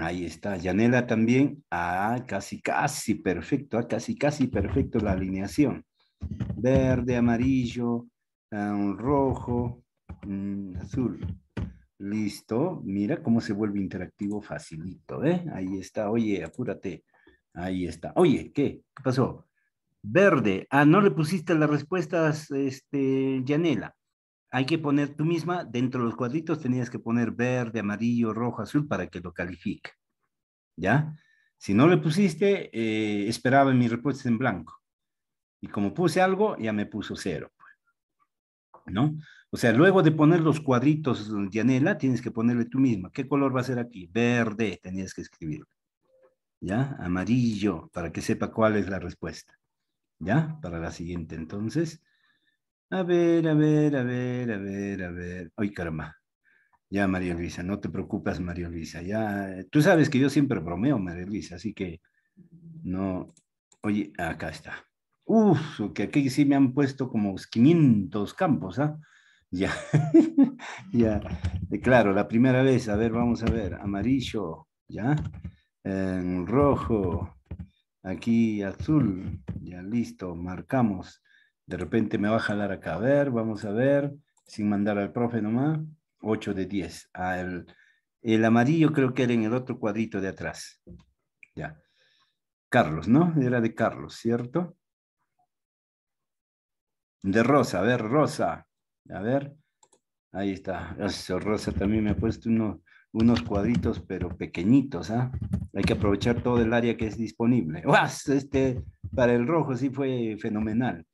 Ahí está, Yanela también. Ah, casi, casi perfecto, ah, casi, casi perfecto la alineación. Verde, amarillo, ah, rojo, mm, azul. Listo, mira cómo se vuelve interactivo facilito, ¿eh? Ahí está, oye, apúrate. Ahí está. Oye, ¿qué? ¿Qué pasó? Verde. Ah, no le pusiste las respuestas, este, Yanela hay que poner tú misma, dentro de los cuadritos tenías que poner verde, amarillo, rojo, azul para que lo califique. ¿Ya? Si no le pusiste, eh, esperaba mi respuesta en blanco. Y como puse algo, ya me puso cero. Pues, ¿No? O sea, luego de poner los cuadritos, anela tienes que ponerle tú misma. ¿Qué color va a ser aquí? Verde, tenías que escribirlo ¿Ya? Amarillo, para que sepa cuál es la respuesta. ¿Ya? Para la siguiente, entonces. A ver, a ver, a ver, a ver, a ver. Ay, caramba. Ya, María Luisa, no te preocupes, María Luisa. Ya, eh, tú sabes que yo siempre bromeo, María Luisa, así que no. Oye, acá está. Uf, que aquí sí me han puesto como 500 campos, ¿ah? Ya, (laughs) ya. Eh, claro, la primera vez, a ver, vamos a ver. Amarillo, ¿ya? rojo, aquí azul, ya listo, marcamos. De repente me va a jalar acá. A ver, vamos a ver. Sin mandar al profe nomás. 8 de 10. el, amarillo creo que era en el otro cuadrito de atrás. Ya. Carlos, ¿no? Era de Carlos, ¿cierto? De Rosa, a ver, Rosa. A ver. Ahí está. Rosa también me ha puesto unos cuadritos, pero pequeñitos, ¿ah? Hay que aprovechar todo el área que es disponible. ¡Uas! Este, para el rojo sí fue fenomenal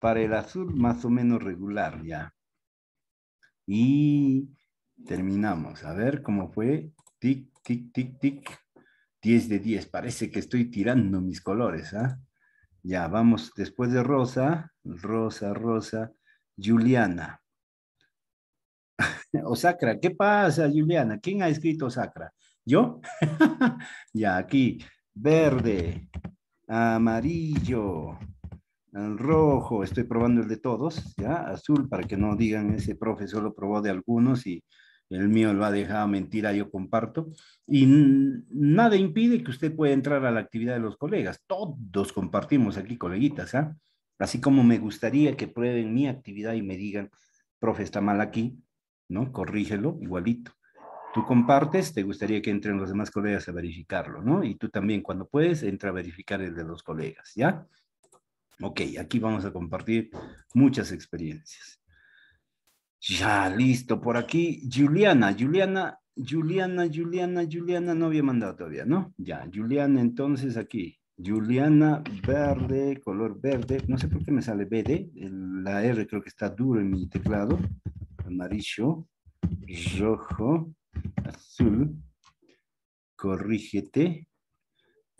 para el azul más o menos regular ya. Y terminamos. A ver cómo fue. Tic, tic, tic, tic. 10 de 10. Parece que estoy tirando mis colores. ¿ah? Ya, vamos después de rosa. Rosa, rosa. Juliana. (laughs) Osacra, ¿qué pasa, Juliana? ¿Quién ha escrito Osacra? ¿Yo? (laughs) ya, aquí. Verde, amarillo, el rojo, estoy probando el de todos, ¿ya? Azul, para que no digan, ese profe solo probó de algunos y el mío lo ha dejado mentira, ah, yo comparto. Y nada impide que usted pueda entrar a la actividad de los colegas. Todos compartimos aquí, coleguitas, ¿ah? Así como me gustaría que prueben mi actividad y me digan, profe, está mal aquí, ¿no? Corrígelo, igualito. Tú compartes, te gustaría que entren los demás colegas a verificarlo, ¿no? Y tú también, cuando puedes, entra a verificar el de los colegas, ¿ya? Ok, aquí vamos a compartir muchas experiencias. Ya, listo. Por aquí, Juliana, Juliana, Juliana, Juliana, Juliana, no había mandado todavía, ¿no? Ya, Juliana, entonces aquí. Juliana verde, color verde. No sé por qué me sale verde. La R creo que está duro en mi teclado. Amarillo, rojo, azul. Corrígete.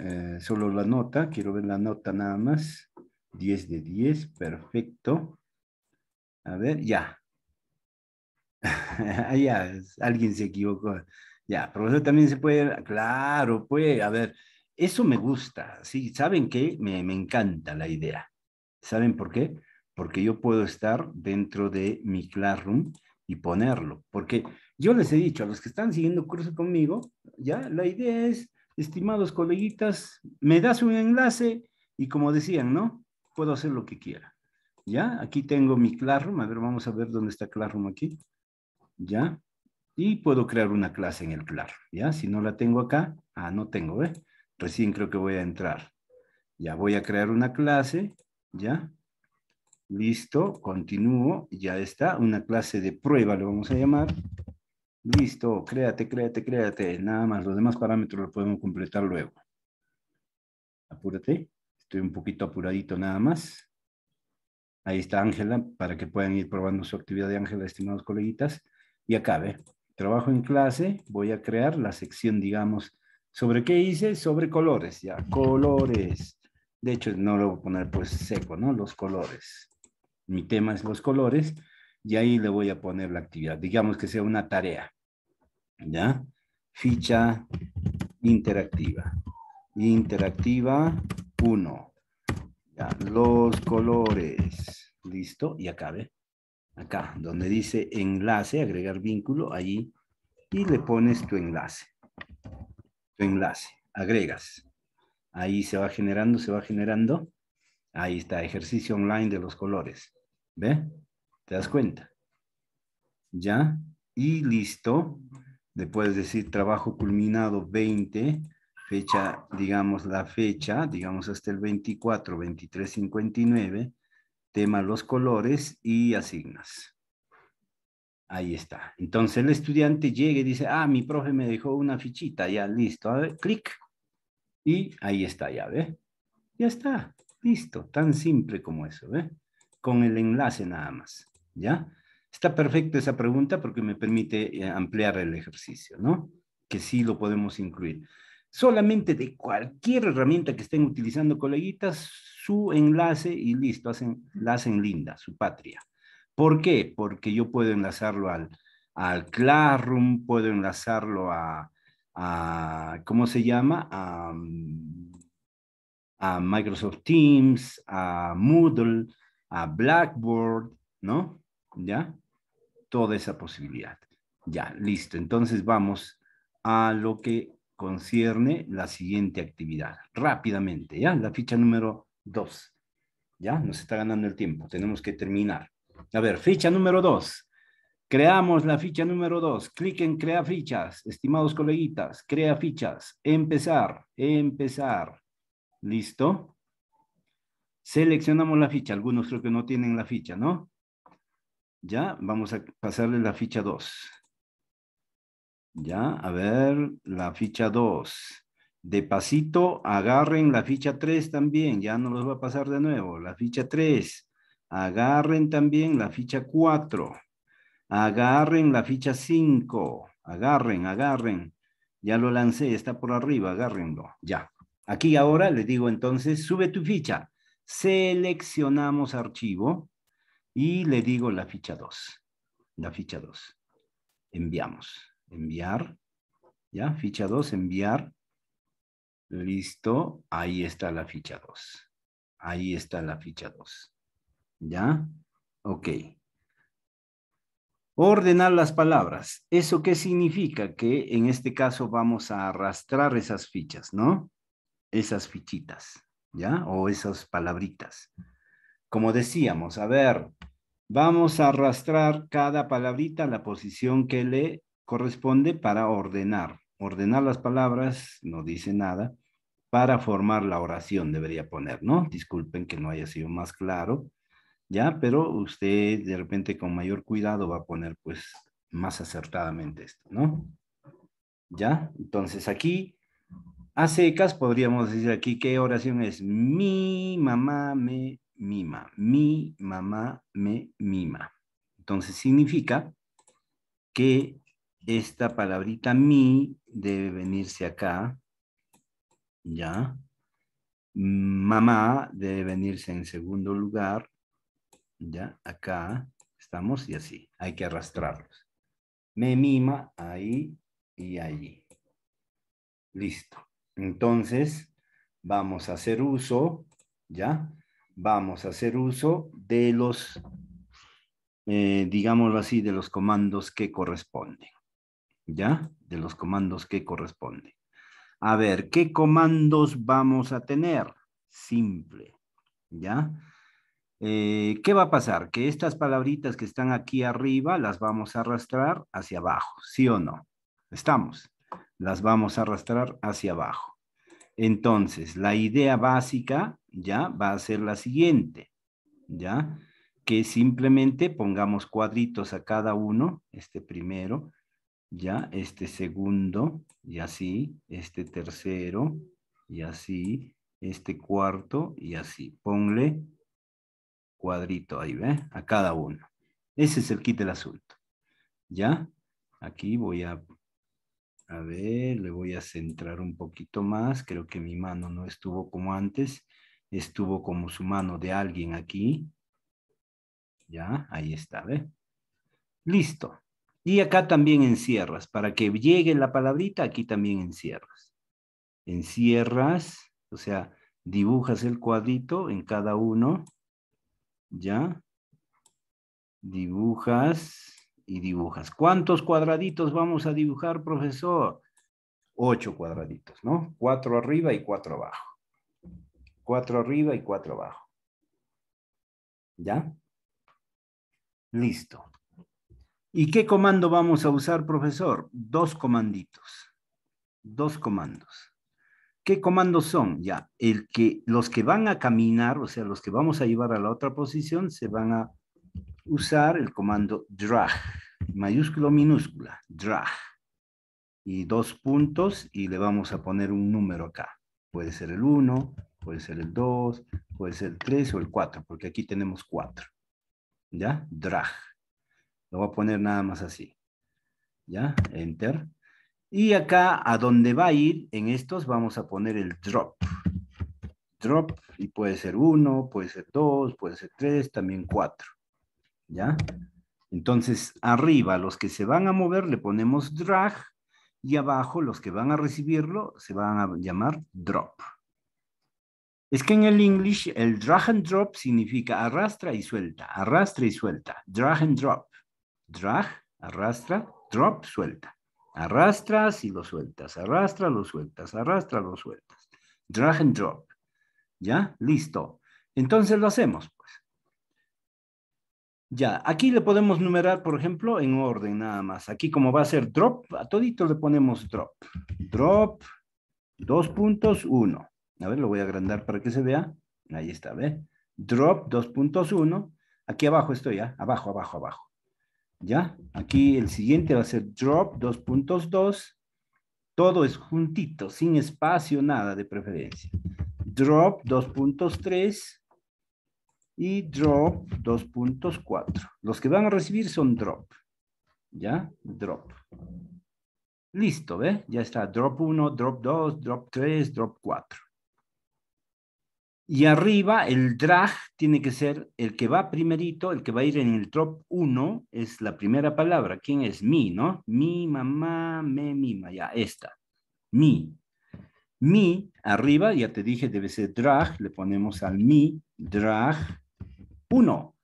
Eh, solo la nota, quiero ver la nota nada más. 10 de 10, perfecto. A ver, ya. (laughs) Ah, ya, alguien se equivocó. Ya, profesor, también se puede, claro, puede, a ver, eso me gusta, ¿sí? ¿Saben qué? Me, me encanta la idea. ¿Saben por qué? Porque yo puedo estar dentro de mi Classroom y ponerlo, porque yo les he dicho a los que están siguiendo curso conmigo, ya, la idea es, estimados coleguitas, me das un enlace y como decían, ¿no? puedo hacer lo que quiera. ¿Ya? Aquí tengo mi Classroom. A ver, vamos a ver dónde está Classroom aquí. ¿Ya? Y puedo crear una clase en el Classroom. ¿Ya? Si no la tengo acá. Ah, no tengo, ¿eh? Recién creo que voy a entrar. Ya voy a crear una clase. ¿Ya? Listo. Continúo. Ya está. Una clase de prueba lo vamos a llamar. Listo. Créate, créate, créate. Nada más. Los demás parámetros los podemos completar luego. Apúrate. Estoy un poquito apuradito nada más. Ahí está Ángela, para que puedan ir probando su actividad de Ángela, estimados coleguitas. Y acabe. Trabajo en clase, voy a crear la sección, digamos, ¿sobre qué hice? Sobre colores, ya. Colores. De hecho, no lo voy a poner pues seco, ¿no? Los colores. Mi tema es los colores y ahí le voy a poner la actividad. Digamos que sea una tarea, ¿ya? Ficha interactiva. Interactiva uno. los colores. Listo. Y acá, Acá, donde dice enlace, agregar vínculo, ahí. Y le pones tu enlace. Tu enlace. Agregas. Ahí se va generando, se va generando. Ahí está, ejercicio online de los colores. ¿Ve? ¿Te das cuenta? ¿Ya? Y listo. Le puedes decir trabajo culminado 20 fecha, digamos la fecha, digamos hasta el 24, 23, 59, tema los colores y asignas. Ahí está. Entonces el estudiante llega y dice, ah, mi profe me dejó una fichita, ya listo, a ver, clic. Y ahí está, ya ve. Ya está, listo, tan simple como eso, ¿ve? Con el enlace nada más, ¿ya? Está perfecta esa pregunta porque me permite eh, ampliar el ejercicio, ¿no? Que sí lo podemos incluir solamente de cualquier herramienta que estén utilizando, coleguitas, su enlace y listo, hacen, la hacen linda, su patria. ¿Por qué? Porque yo puedo enlazarlo al, al Classroom, puedo enlazarlo a, a ¿cómo se llama? a, Microsoft Teams, a Moodle, a Blackboard, ¿no? ¿Ya? Toda esa posibilidad. Ya, listo. Entonces vamos a lo que concierne la siguiente actividad. Rápidamente, ¿ya? La ficha número dos ¿Ya? Nos está ganando el tiempo. Tenemos que terminar. A ver, ficha número dos Creamos la ficha número dos Clic en crea fichas. Estimados coleguitas, crea fichas. Empezar, empezar. ¿Listo? Seleccionamos la ficha. Algunos creo que no tienen la ficha, ¿no? Ya, vamos a pasarle la ficha dos ya, a ver, la ficha 2. De pasito, agarren la ficha 3 también, ya no los va a pasar de nuevo. La ficha 3. Agarren también la ficha 4. Agarren la ficha 5. Agarren, agarren. Ya lo lancé, está por arriba, agárrenlo. Ya. Aquí ahora le digo entonces, sube tu ficha. Seleccionamos archivo y le digo la ficha 2. La ficha 2. Enviamos enviar, ¿ya? Ficha 2, enviar. Listo, ahí está la ficha 2. Ahí está la ficha 2. ¿Ya? Ok. Ordenar las palabras. ¿Eso qué significa? Que en este caso vamos a arrastrar esas fichas, ¿no? Esas fichitas, ¿ya? O esas palabritas. Como decíamos, a ver, vamos a arrastrar cada palabrita a la posición que le corresponde para ordenar. Ordenar las palabras no dice nada. Para formar la oración debería poner, ¿no? Disculpen que no haya sido más claro, ¿ya? Pero usted de repente con mayor cuidado va a poner pues más acertadamente esto, ¿no? ¿Ya? Entonces aquí, a secas podríamos decir aquí qué oración es. Mi mamá me mima. Mi mamá me mima. Entonces significa que esta palabrita mi debe venirse acá, ¿ya? Mamá debe venirse en segundo lugar, ¿ya? Acá estamos y así, hay que arrastrarlos. Me mima ahí y allí. Listo. Entonces, vamos a hacer uso, ¿ya? Vamos a hacer uso de los, eh, digámoslo así, de los comandos que corresponden. ¿ya? De los comandos que corresponde. A ver, ¿qué comandos vamos a tener? Simple, ¿ya? Eh, ¿Qué va a pasar? Que estas palabritas que están aquí arriba las vamos a arrastrar hacia abajo, ¿sí o no? Estamos. Las vamos a arrastrar hacia abajo. Entonces, la idea básica ya va a ser la siguiente, ¿ya? Que simplemente pongamos cuadritos a cada uno, este primero, ya este segundo, y así, este tercero, y así, este cuarto, y así. Ponle cuadrito ahí, ¿ve? A cada uno. Ese es el kit del asunto. ¿Ya? Aquí voy a, a ver, le voy a centrar un poquito más. Creo que mi mano no estuvo como antes. Estuvo como su mano de alguien aquí. ¿Ya? Ahí está, ¿ve? Listo. Y acá también encierras, para que llegue la palabrita, aquí también encierras. Encierras, o sea, dibujas el cuadrito en cada uno, ¿ya? Dibujas y dibujas. ¿Cuántos cuadraditos vamos a dibujar, profesor? Ocho cuadraditos, ¿no? Cuatro arriba y cuatro abajo. Cuatro arriba y cuatro abajo. ¿Ya? Listo. ¿Y qué comando vamos a usar, profesor? Dos comanditos. Dos comandos. ¿Qué comandos son? Ya, el que, los que van a caminar, o sea, los que vamos a llevar a la otra posición, se van a usar el comando drag, mayúsculo minúscula, drag. Y dos puntos y le vamos a poner un número acá. Puede ser el 1, puede ser el 2, puede ser el 3 o el 4, porque aquí tenemos cuatro, ¿Ya? Drag. Lo voy a poner nada más así. ¿Ya? Enter. Y acá a donde va a ir en estos vamos a poner el drop. Drop y puede ser uno, puede ser dos, puede ser tres, también cuatro. ¿Ya? Entonces arriba los que se van a mover le ponemos drag y abajo los que van a recibirlo se van a llamar drop. Es que en el English el drag and drop significa arrastra y suelta, arrastra y suelta, drag and drop drag, arrastra, drop, suelta. Arrastras y lo sueltas, Arrastra, lo sueltas, Arrastra, lo sueltas. Drag and drop. ¿Ya? Listo. Entonces lo hacemos, pues. Ya, aquí le podemos numerar, por ejemplo, en orden nada más. Aquí como va a ser drop, a todito le ponemos drop. Drop, dos puntos, uno. A ver, lo voy a agrandar para que se vea. Ahí está, ¿ve? Drop, dos puntos, uno. Aquí abajo estoy, ¿ya? ¿ah? Abajo, abajo, abajo. ¿Ya? Aquí el siguiente va a ser drop, 2.2, Todo es juntito, sin espacio, nada de preferencia. Drop, 2.3 Y drop, 2.4, Los que van a recibir son drop. ¿Ya? Drop. Listo, ¿ve? Ya está. Drop 1, drop 2, drop 3, drop 4. Y arriba el drag tiene que ser el que va primerito, el que va a ir en el drop 1, es la primera palabra. ¿Quién es? Mi, ¿no? Mi, mamá, me, mima, ya, esta. Mi. Mi, arriba, ya te dije, debe ser drag, le ponemos al mi, drag 1.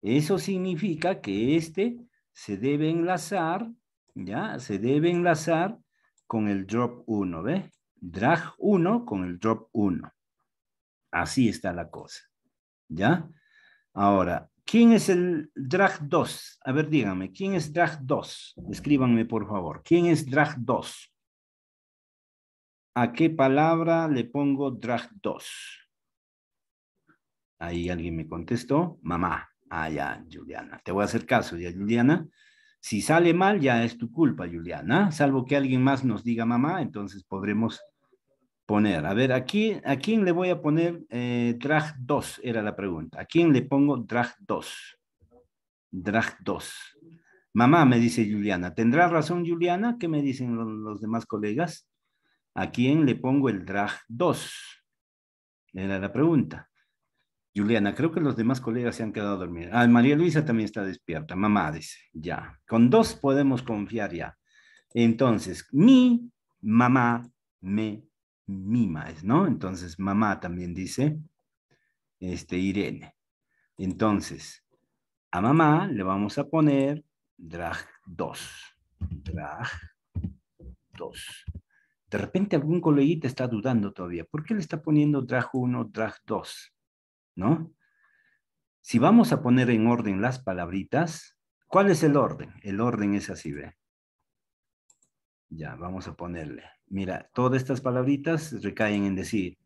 Eso significa que este se debe enlazar, ya, se debe enlazar con el drop 1, ¿ve? Drag 1 con el drop 1. Así está la cosa. ¿Ya? Ahora, ¿quién es el drag 2? A ver, díganme, ¿quién es drag 2? Escríbanme, por favor. ¿Quién es drag 2? ¿A qué palabra le pongo drag 2? Ahí alguien me contestó, mamá. Ah, ya, Juliana. Te voy a hacer caso, ya, Juliana. Si sale mal, ya es tu culpa, Juliana. Salvo que alguien más nos diga mamá, entonces podremos poner? A ver, aquí, ¿a quién le voy a poner eh, drag 2? Era la pregunta. ¿A quién le pongo drag 2? Drag 2. Mamá, me dice Juliana. ¿Tendrá razón Juliana? ¿Qué me dicen los, demás colegas? ¿A quién le pongo el drag 2? Era la pregunta. Juliana, creo que los demás colegas se han quedado dormidos. Ah, María Luisa también está despierta. Mamá dice, ya. Con dos podemos confiar ya. Entonces, mi mamá me Mima es, ¿no? Entonces, mamá también dice, este, Irene. Entonces, a mamá le vamos a poner drag 2. Drag 2. De repente algún coleguita está dudando todavía. ¿Por qué le está poniendo drag 1, drag 2? ¿No? Si vamos a poner en orden las palabritas, ¿cuál es el orden? El orden es así, ¿ve? Ya, vamos a ponerle. Mira, todas estas palabritas recaen en decir,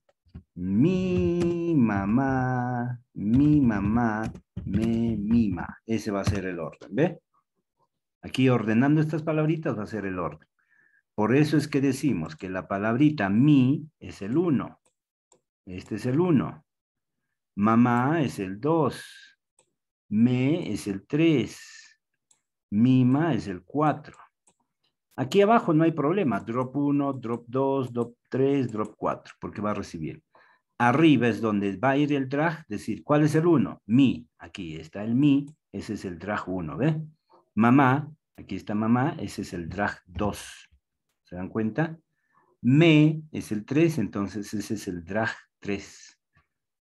mi mamá, mi mamá me mima. Ese va a ser el orden, ¿ve? Aquí ordenando estas palabritas va a ser el orden. Por eso es que decimos que la palabrita mi es el uno Este es el uno Mamá es el dos Me es el tres Mima es el cuatro Aquí abajo no hay problema. Drop 1, drop 2, drop 3, drop 4, porque va a recibir. Arriba es donde va a ir el drag, decir, ¿cuál es el 1? Mi. Aquí está el mi, ese es el drag 1, ¿ve? Mamá, aquí está mamá, ese es el drag 2. ¿Se dan cuenta? Me es el 3, entonces ese es el drag 3.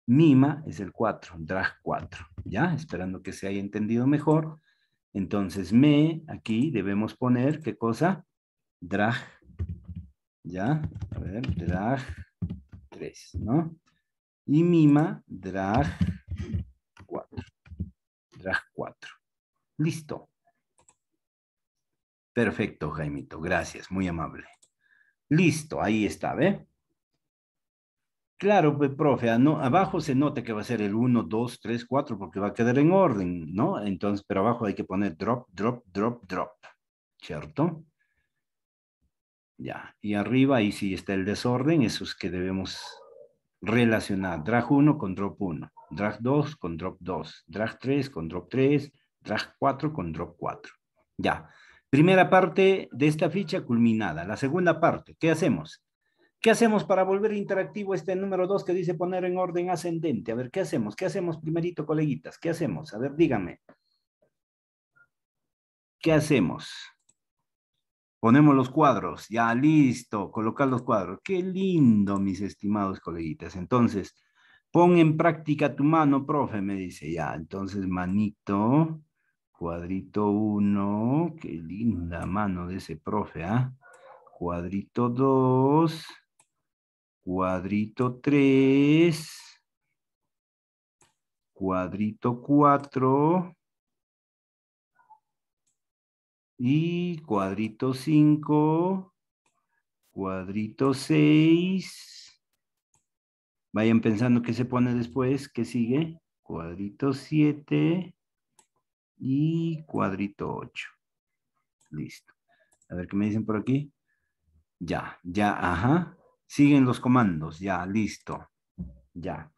Mima es el 4, drag 4. ¿Ya? Esperando que se haya entendido mejor. Entonces, me, aquí debemos poner, ¿qué cosa? Drag. ¿Ya? A ver, drag 3, ¿no? Y mima, drag 4. Drag 4. Listo. Perfecto, Jaimito. Gracias, muy amable. Listo, ahí está, ¿ve? Claro, pues, profe, abajo se nota que va a ser el 1, 2, 3, 4, porque va a quedar en orden, ¿no? Entonces, pero abajo hay que poner drop, drop, drop, drop, ¿cierto? Ya, y arriba ahí sí está el desorden, esos que debemos relacionar. Drag 1 con drop 1, drag 2 con drop 2, drag 3 con drop 3, drag 4 con drop 4. Ya, primera parte de esta ficha culminada. La segunda parte, ¿qué hacemos? ¿Qué hacemos para volver interactivo este número 2 que dice poner en orden ascendente? A ver, ¿qué hacemos? ¿Qué hacemos primerito, coleguitas? ¿Qué hacemos? A ver, dígame. ¿Qué hacemos? Ponemos los cuadros. Ya, listo. Colocar los cuadros. Qué lindo, mis estimados coleguitas. Entonces, pon en práctica tu mano, profe, me dice. Ya, entonces, manito, cuadrito 1. Qué linda mano de ese profe, ¿ah? Cuadrito 2 cuadrito 3, cuadrito 4 y cuadrito 5, cuadrito 6. Vayan pensando qué se pone después, qué sigue. Cuadrito 7 y cuadrito 8. Listo. A ver qué me dicen por aquí. Ya, ya, ajá. Siguen los comandos, ya, listo. Ya.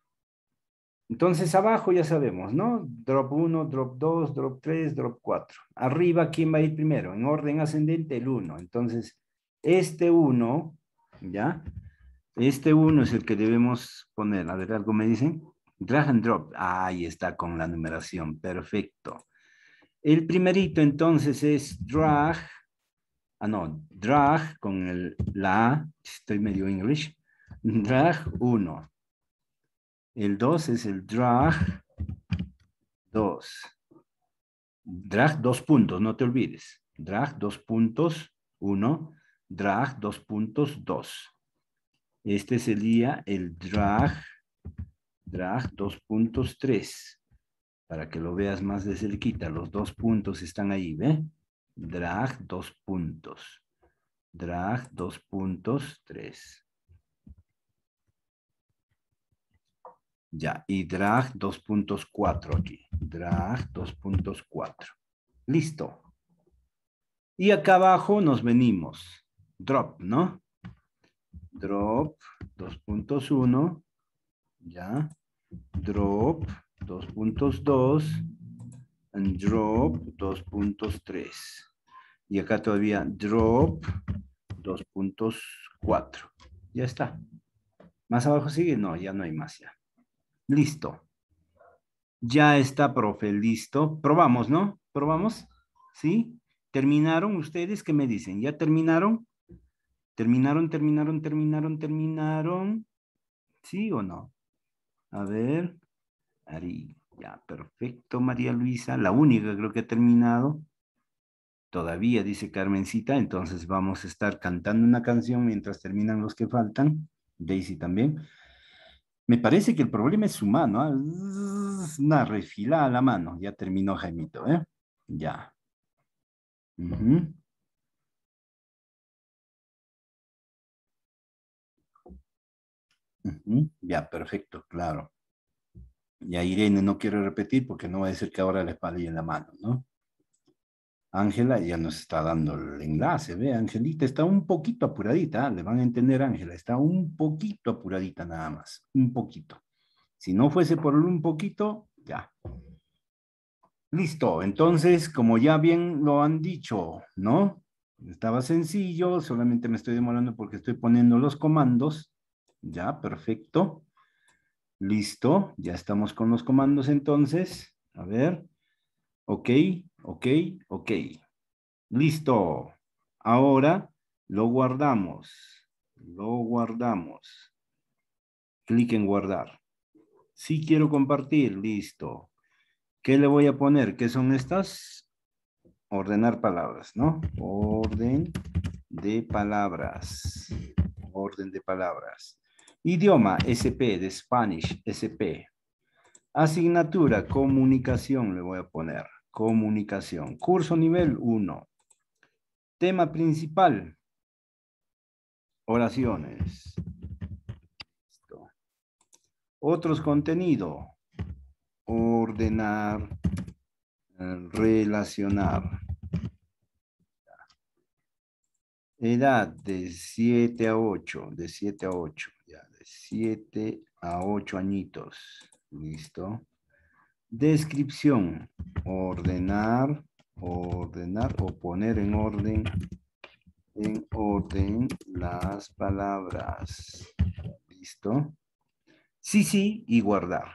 Entonces abajo ya sabemos, ¿no? Drop 1, drop 2, drop 3, drop 4. Arriba, ¿quién va a ir primero? En orden ascendente, el 1. Entonces, este 1, ¿ya? Este 1 es el que debemos poner. A ver, ¿algo me dicen? Drag and drop. ahí está con la numeración. Perfecto. El primerito entonces es drag ah no, drag con el, la A, estoy medio English, drag 1. El 2 es el drag 2. Drag 2 puntos, no te olvides. Drag 2 puntos 1, drag 2 puntos 2. Este sería el drag, drag 3 para que lo veas más de cerquita. Los dos puntos están ahí, ¿ve? drag dos puntos, drag dos puntos tres. Ya, y drag dos puntos cuatro aquí, drag dos puntos cuatro. Listo. Y acá abajo nos venimos, drop, ¿no? Drop dos puntos uno ya, drop dos puntos dos and drop 2.3. Y acá todavía drop 2.4. Ya está. ¿Más abajo sigue? No, ya no hay más ya. Listo. Ya está, profe, listo. Probamos, ¿no? ¿Probamos? ¿Sí? ¿Terminaron ustedes? ¿Qué me dicen? ¿Ya terminaron? ¿Terminaron, terminaron, terminaron, terminaron? ¿Sí o no? A ver. Ari. Ya, perfecto, María Luisa. La única creo que ha terminado. Todavía, dice Carmencita. Entonces vamos a estar cantando una canción mientras terminan los que faltan. Daisy también. Me parece que el problema es su mano. ¿ah? Una refilada a la mano. Ya terminó Jaimito, ¿eh? Ya. Ya, perfecto, claro. Y a Irene no quiero repetir porque no va a decir que ahora la espalda y en la mano, ¿no? Ángela ya nos está dando el enlace, ve, Angelita está un poquito apuradita, ¿ah? le van a entender Ángela, está un poquito apuradita nada más, un poquito. Si no fuese por un poquito, ya. Listo, entonces, como ya bien lo han dicho, ¿no? Estaba sencillo, solamente me estoy demorando porque estoy poniendo los comandos. Ya, perfecto. Listo, ya estamos con los comandos entonces. A ver. Ok, ok, ok. Listo. Ahora lo guardamos. Lo guardamos. Clic en guardar. Si sí quiero compartir. Listo. ¿Qué le voy a poner? ¿Qué son estas? Ordenar palabras, ¿no? Orden de palabras. Orden de palabras. Idioma SP de Spanish, SP. Asignatura, comunicación, le voy a poner. Comunicación. Curso nivel 1. Tema principal. Oraciones. Otros contenidos. Ordenar. Relacionar. Edad de 7 a 8. De 7 a 8. 7 a 8 añitos. Listo. Descripción. Ordenar, ordenar o poner en orden, en orden las palabras. Listo. Sí, sí y guardar.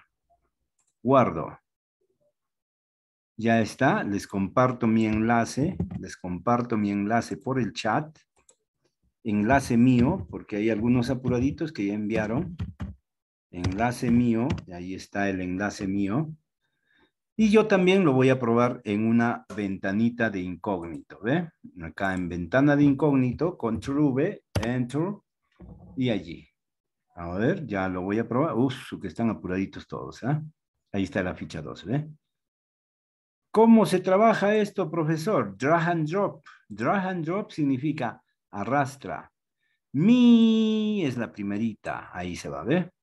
Guardo. Ya está, les comparto mi enlace, les comparto mi enlace por el chat enlace mío, porque hay algunos apuraditos que ya enviaron. Enlace mío, ahí está el enlace mío. Y yo también lo voy a probar en una ventanita de incógnito, ¿ve? Acá en ventana de incógnito, control V, enter, y allí. A ver, ya lo voy a probar. Uf, que están apuraditos todos, ¿ah? Ahí está la ficha 2, ¿ve? ¿Cómo se trabaja esto, profesor? Drag and drop. Drag and drop significa arrastra. Mi es la primerita, ahí se va a ver.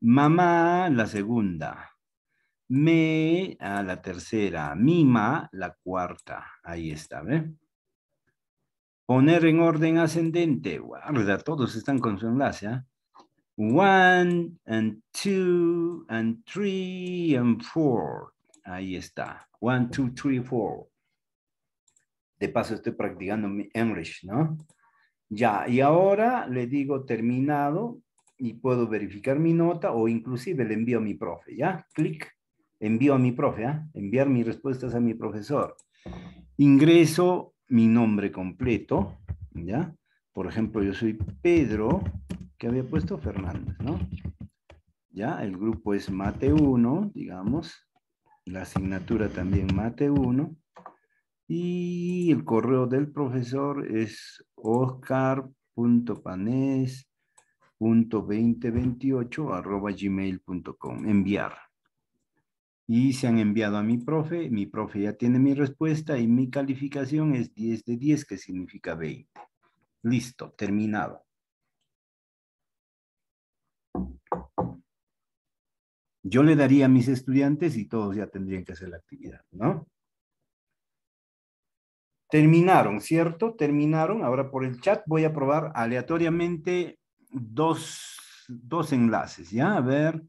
Mamá, la segunda. Me, a ah, la tercera. Mima, la cuarta. Ahí está, ¿ve? Poner en orden ascendente. Guarda, todos están con su enlace. ¿eh? One, and two, and three, and four. Ahí está. One, two, three, four. De paso estoy practicando mi English, ¿no? Ya, y ahora le digo terminado y puedo verificar mi nota o inclusive le envío a mi profe, ¿ya? Clic, envío a mi profe, ¿ah? Enviar mis respuestas a mi profesor. Ingreso mi nombre completo, ¿ya? Por ejemplo, yo soy Pedro, que había puesto Fernández, ¿no? Ya, el grupo es Mate 1, digamos. La asignatura también Mate 1. Y el correo del profesor es oscar.panes.2028 arroba gmail.com. Enviar. Y se han enviado a mi profe. Mi profe ya tiene mi respuesta y mi calificación es 10 de 10, que significa 20. Listo, terminado. Yo le daría a mis estudiantes y todos ya tendrían que hacer la actividad, ¿no? Terminaron, ¿cierto? Terminaron. Ahora por el chat voy a probar aleatoriamente dos, dos enlaces, ¿ya? A ver,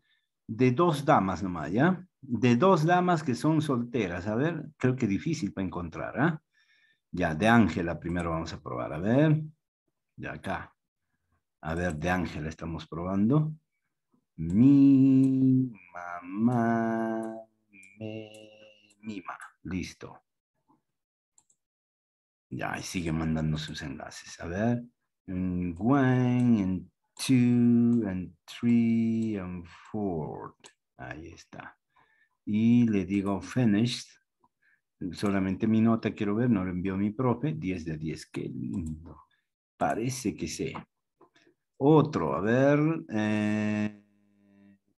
de dos damas nomás, ¿ya? De dos damas que son solteras. A ver, creo que difícil para encontrar, ¿ah? Ya, de Ángela primero vamos a probar. A ver, de acá. A ver, de Ángela estamos probando. Mi mamá me mima. Listo. Ya, sigue mandando sus enlaces. A ver. one, and two, and three, and four. Ahí está. Y le digo finished. Solamente mi nota quiero ver, no lo envió mi profe. 10 de 10. Qué lindo. Parece que sé. Otro, a ver. Eh,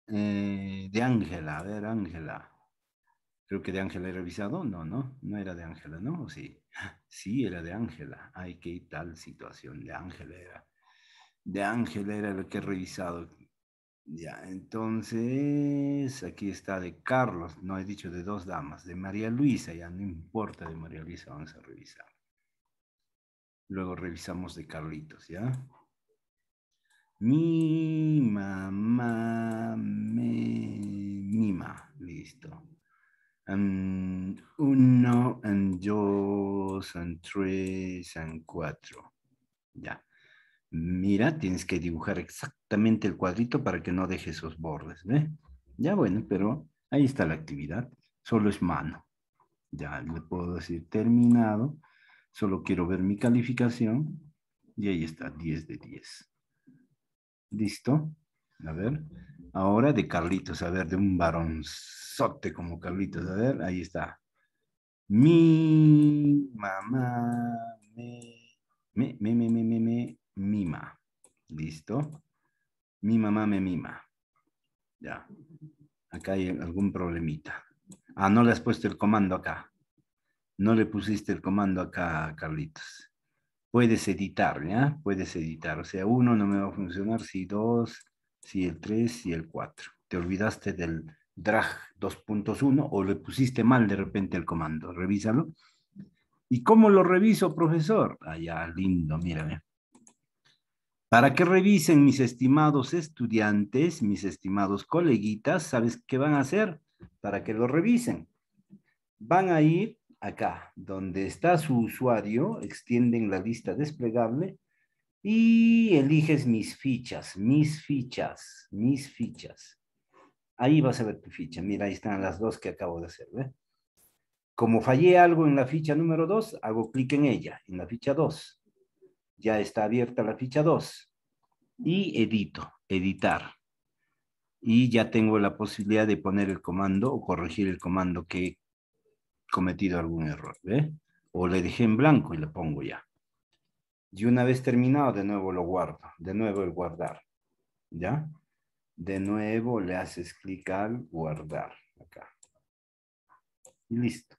eh, de Ángela, a ver, Ángela. Creo que de Ángela he revisado. No, no, no era de Ángela, ¿no? sí? Sí, era de Ángela. Ay, qué tal situación. De Ángela era. De Ángela era lo que he revisado. Ya, entonces, aquí está de Carlos, no he dicho de dos damas, de María Luisa, ya no importa de María Luisa, vamos a revisar. Luego revisamos de Carlitos, ¿ya? Mi mamá me mima, listo uno, and dos, and tres, and cuatro. Ya. Mira, tienes que dibujar exactamente el cuadrito para que no deje esos bordes, ¿ve? Ya bueno, pero ahí está la actividad. Solo es mano. Ya le puedo decir terminado. Solo quiero ver mi calificación. Y ahí está, 10 de 10. ¿Listo? A ver, Ahora de Carlitos, a ver, de un varonzote como Carlitos, a ver, ahí está. Mi mamá me, me, me, me, me, mima. Listo. Mi mamá me mima. Ya. Acá hay algún problemita. Ah, no le has puesto el comando acá. No le pusiste el comando acá, Carlitos. Puedes editar, ¿ya? Puedes editar. O sea, uno no me va a funcionar si dos sí, el 3 y el 4. Te olvidaste del drag 2.1 o le pusiste mal de repente el comando. Revísalo. ¿Y cómo lo reviso, profesor? Allá, lindo, mírame. Para que revisen mis estimados estudiantes, mis estimados coleguitas, ¿sabes qué van a hacer? Para que lo revisen. Van a ir acá, donde está su usuario, extienden la lista desplegable y eliges mis fichas, mis fichas, mis fichas. Ahí vas a ver tu ficha. Mira, ahí están las dos que acabo de hacer. ¿Ve? Como fallé algo en la ficha número 2, hago clic en ella, en la ficha 2. Ya está abierta la ficha 2. Y edito, editar. Y ya tengo la posibilidad de poner el comando o corregir el comando que he cometido algún error. ¿Ve? O le dejé en blanco y le pongo ya. Y una vez terminado, de nuevo lo guardo. De nuevo el guardar. ¿Ya? De nuevo le haces clic al guardar. Acá. Y listo.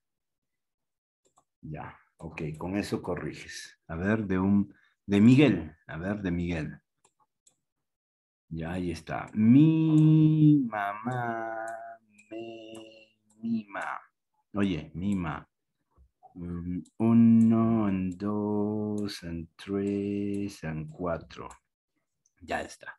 Ya. Ok, con eso corriges. A ver, de un... De Miguel. A ver, de Miguel. Ya, ahí está. Mi mamá me mima. Oye, mima. Mm, uno, en dos, tres, cuatro. Ya está.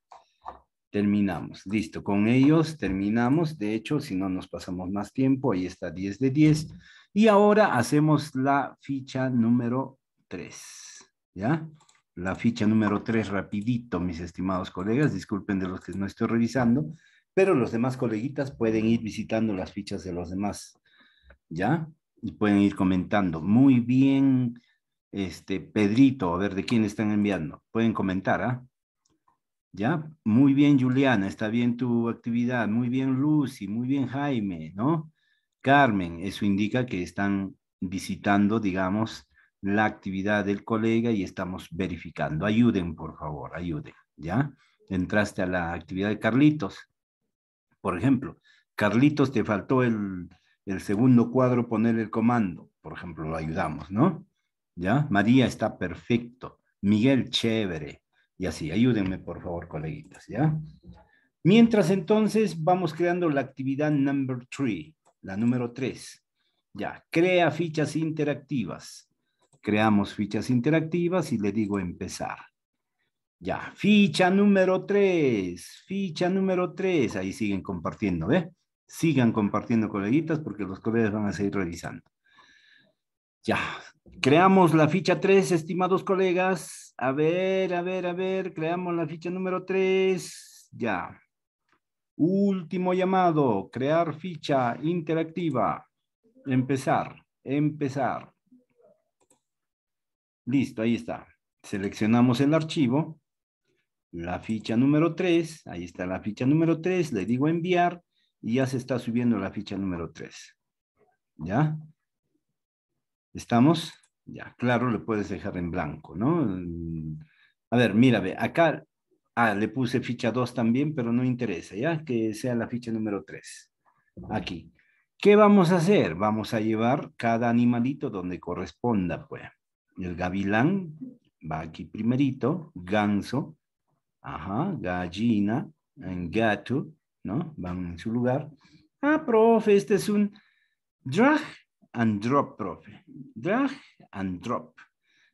Terminamos. Listo. Con ellos terminamos. De hecho, si no nos pasamos más tiempo, ahí está 10 de 10. Y ahora hacemos la ficha número 3. ¿Ya? La ficha número 3 rapidito, mis estimados colegas. Disculpen de los que no estoy revisando, pero los demás coleguitas pueden ir visitando las fichas de los demás. ¿Ya? pueden ir comentando. Muy bien, este, Pedrito, a ver de quién están enviando. Pueden comentar, ¿ah? ¿Ya? Muy bien, Juliana, está bien tu actividad. Muy bien, Lucy, muy bien, Jaime, ¿no? Carmen, eso indica que están visitando, digamos, la actividad del colega y estamos verificando. Ayuden, por favor, ayuden, ¿ya? Entraste a la actividad de Carlitos, por ejemplo. Carlitos, te faltó el, el segundo cuadro poner el comando, por ejemplo, lo ayudamos, ¿no? ¿Ya? María está perfecto, Miguel chévere, y así, ayúdenme por favor, coleguitas, ¿ya? Mientras entonces vamos creando la actividad number three, la número tres, ya, crea fichas interactivas. Creamos fichas interactivas y le digo empezar. Ya, ficha número tres, ficha número tres, ahí siguen compartiendo, ¿ve? Sigan compartiendo coleguitas porque los colegas van a seguir revisando. Ya, creamos la ficha 3, estimados colegas. A ver, a ver, a ver, creamos la ficha número 3. Ya. Último llamado, crear ficha interactiva. Empezar, empezar. Listo, ahí está. Seleccionamos el archivo. La ficha número 3, ahí está la ficha número 3, le digo enviar y ya se está subiendo la ficha número 3. ¿Ya? ¿Estamos? Ya, claro, le puedes dejar en blanco, ¿no? A ver, mira, ve, acá ah, le puse ficha 2 también, pero no interesa, ¿ya? Que sea la ficha número 3. Aquí. ¿Qué vamos a hacer? Vamos a llevar cada animalito donde corresponda, pues. El gavilán va aquí primerito, ganso, ajá, gallina, gato, ¿no? Van en su lugar. Ah, profe, este es un drag and drop, profe. Drag and drop.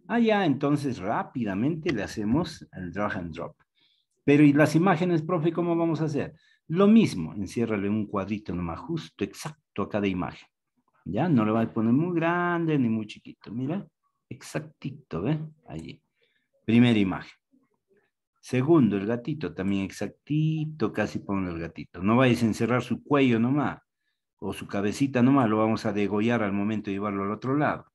Ah, ya, entonces rápidamente le hacemos el drag and drop. Pero ¿y las imágenes, profe, cómo vamos a hacer? Lo mismo, enciérrale un cuadrito nomás justo, exacto a cada imagen. ¿Ya? No le va a poner muy grande ni muy chiquito, mira. Exactito, ¿ve? Allí. Primera imagen. Segundo, el gatito, también exactito, casi ponemos el gatito. No vayas a encerrar su cuello nomás, o su cabecita nomás, lo vamos a degollar al momento de llevarlo al otro lado.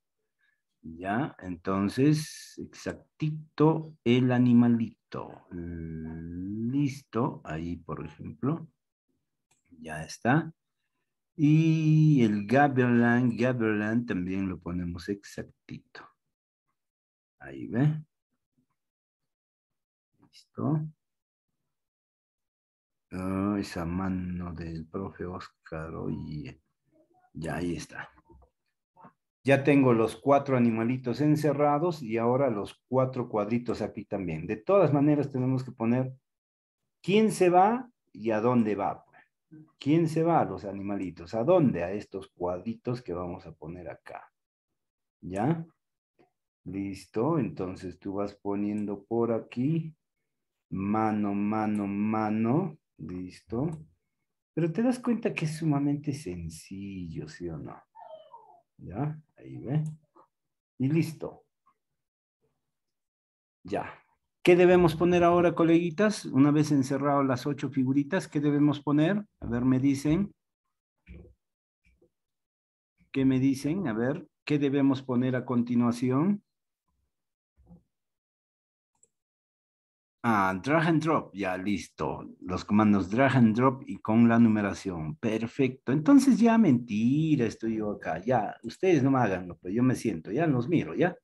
¿Ya? Entonces, exactito el animalito. Listo, ahí por ejemplo. Ya está. Y el Gaberland, Gaberland también lo ponemos exactito. Ahí ve. Ah, esa mano del profe Oscar, y Ya ahí está. Ya tengo los cuatro animalitos encerrados y ahora los cuatro cuadritos aquí también. De todas maneras tenemos que poner quién se va y a dónde va. Pues. ¿Quién se va a los animalitos? ¿A dónde? A estos cuadritos que vamos a poner acá. ¿Ya? Listo. Entonces tú vas poniendo por aquí mano, mano, mano. Listo. Pero te das cuenta que es sumamente sencillo, ¿sí o no? ¿Ya? Ahí ve. Y listo. Ya. ¿Qué debemos poner ahora, coleguitas? Una vez encerrado las ocho figuritas, ¿qué debemos poner? A ver, me dicen. ¿Qué me dicen? A ver, ¿qué debemos poner a continuación? Ah, drag and drop, ya listo. Los comandos drag and drop y con la numeración. Perfecto. Entonces ya mentira, estoy yo acá. Ya, ustedes no me hagan, pues yo me siento, ya los miro, ya.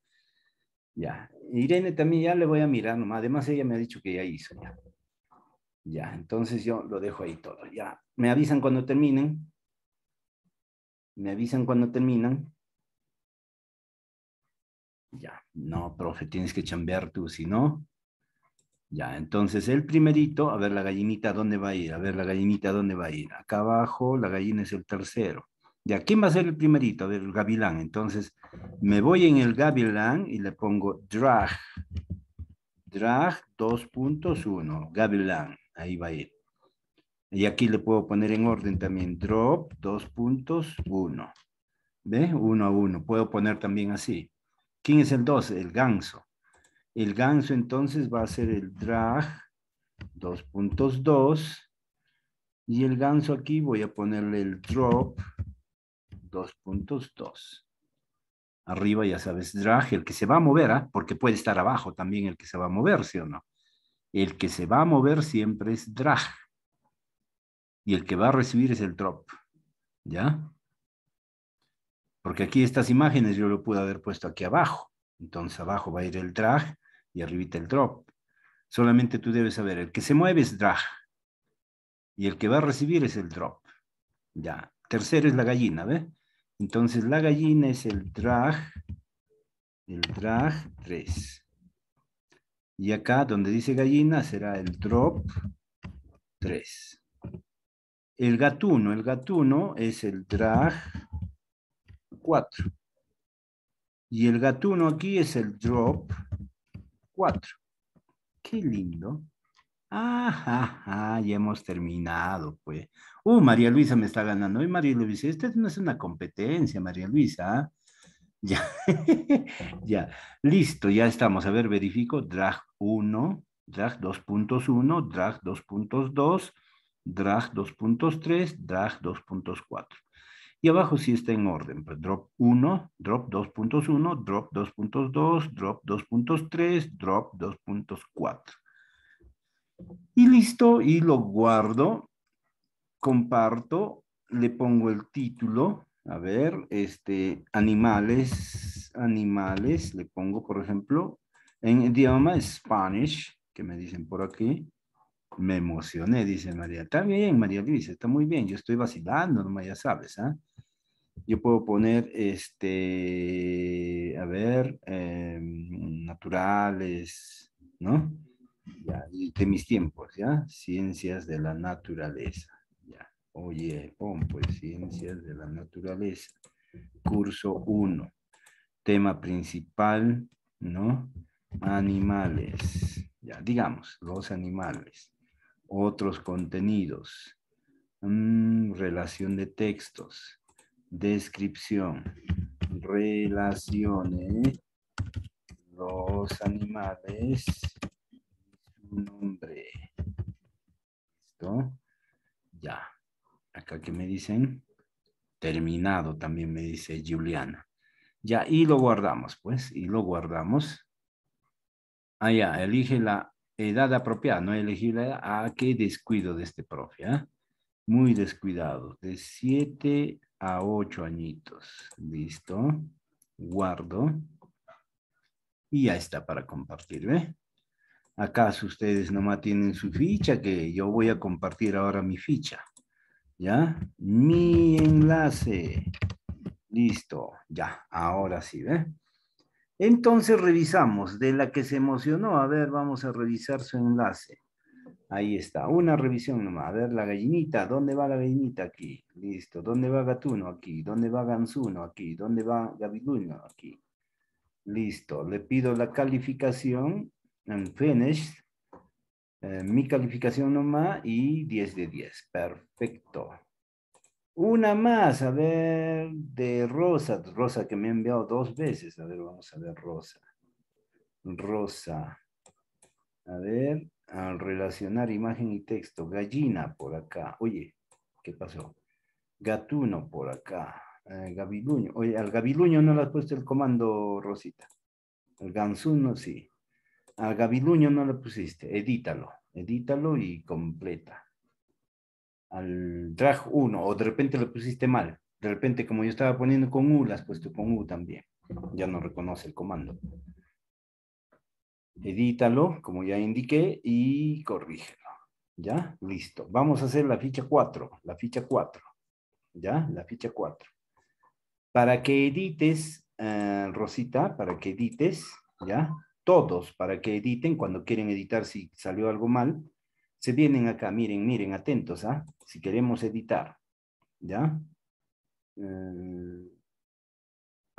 Ya. Irene también ya le voy a mirar nomás. Además ella me ha dicho que ya hizo, ya. Ya, entonces yo lo dejo ahí todo, ya. Me avisan cuando terminen. Me avisan cuando terminan. Ya, no, profe, tienes que chambear tú, si no, ya, entonces el primerito, a ver la gallinita, ¿dónde va a ir? A ver la gallinita, ¿dónde va a ir? Acá abajo, la gallina es el tercero. Ya, ¿quién va a ser el primerito? A ver, el gavilán. Entonces, me voy en el gavilán y le pongo drag. Drag 2.1, gavilán. Ahí va a ir. Y aquí le puedo poner en orden también drop puntos, 2.1. ¿Ve? Uno a uno. Puedo poner también así. ¿Quién es el 2? El ganso. El ganso entonces va a ser el drag 2.2 y el ganso aquí voy a ponerle el drop 2.2. Arriba ya sabes drag, el que se va a mover, ¿ah? porque puede estar abajo también el que se va a mover, ¿sí o no? El que se va a mover siempre es drag. Y el que va a recibir es el drop. ¿Ya? Porque aquí estas imágenes yo lo pude haber puesto aquí abajo. Entonces abajo va a ir el drag y arribita el drop. Solamente tú debes saber, el que se mueve es drag y el que va a recibir es el drop. Ya. Tercero es la gallina, ¿ves? Entonces la gallina es el drag, el drag 3. Y acá donde dice gallina será el drop 3. El gatuno, el gatuno es el drag 4. Y el gatuno aquí es el drop 4. Qué lindo. Ah, ya hemos terminado, pues. Uh, María Luisa me está ganando. Y María Luisa, esta no es una competencia, María Luisa. (laughs) Ya, ya, listo, ya estamos. A ver, verifico. Drag 1, drag 2.1, drag 2.2, drag 2.3, drag 2.4. Y abajo sí está en orden, pues, drop 1, drop 2.1, drop 2.2, drop 2.3, drop 2.4. Y listo, y lo guardo, comparto, le pongo el título, a ver, este, animales, animales, le pongo, por ejemplo, en idioma Spanish, que me dicen por aquí, me emocioné, dice María. Está bien, María Luisa, está muy bien. Yo estoy vacilando, nomás ya sabes, ¿ah? yo puedo poner, este, a ver, em, naturales, ¿no? Ya, de mis tiempos, ¿ya? Ciencias de la naturaleza, ya. Oye, pon pues ciencias de la naturaleza, curso 1, tema principal, ¿no? Animales, ya, digamos, los animales, otros contenidos, mm, relación de textos, Descripción. relaciones, los animales su nombre. ¿Listo? Ya. Acá que me dicen terminado, también me dice Juliana. Ya, y lo guardamos, pues, y lo guardamos. Ah, ya, elige la edad apropiada, no elegir la edad. Ah, qué descuido de este profe, ah? Muy descuidado. De siete, a ocho añitos. Listo. Guardo. Y ya está para compartir, ¿ve? ¿Acaso ustedes nomás tienen su ficha? Que yo voy a compartir ahora mi ficha. ¿Ya? Mi enlace. Listo. Ya, ahora sí, ¿ve? Entonces revisamos de la que se emocionó. A ver, vamos a revisar su enlace. Ahí está, una revisión nomás. A ver, la gallinita, ¿dónde va la gallinita aquí? Listo, ¿dónde va Gatuno aquí? ¿Dónde va Gansuno aquí? ¿Dónde va Gabiluno aquí? Listo, le pido la calificación en finish. Eh, mi calificación nomás y 10 de 10. Perfecto. Una más, a ver, de Rosa. Rosa que me ha enviado dos veces. A ver, vamos a ver, Rosa. Rosa. A ver, al relacionar imagen y texto. Gallina por acá. Oye, ¿qué pasó? Gatuno por acá. Eh, gabiluño. Oye, al gabiluño no le has puesto el comando, Rosita. Al gansuno sí. Al gabiluño no le pusiste. Edítalo. Edítalo y completa. Al drag 1. O de repente lo pusiste mal. De repente, como yo estaba poniendo con U, las has puesto con U también. Ya no reconoce el comando edítalo, como ya indiqué, y corrígelo. ¿Ya? Listo. Vamos a hacer la ficha 4, la ficha 4. ¿Ya? La ficha 4. Para que edites, eh, Rosita, para que edites, ¿ya? Todos, para que editen, cuando quieren editar si salió algo mal, se vienen acá, miren, miren, atentos, ¿ah? Si queremos editar, ¿ya? Eh,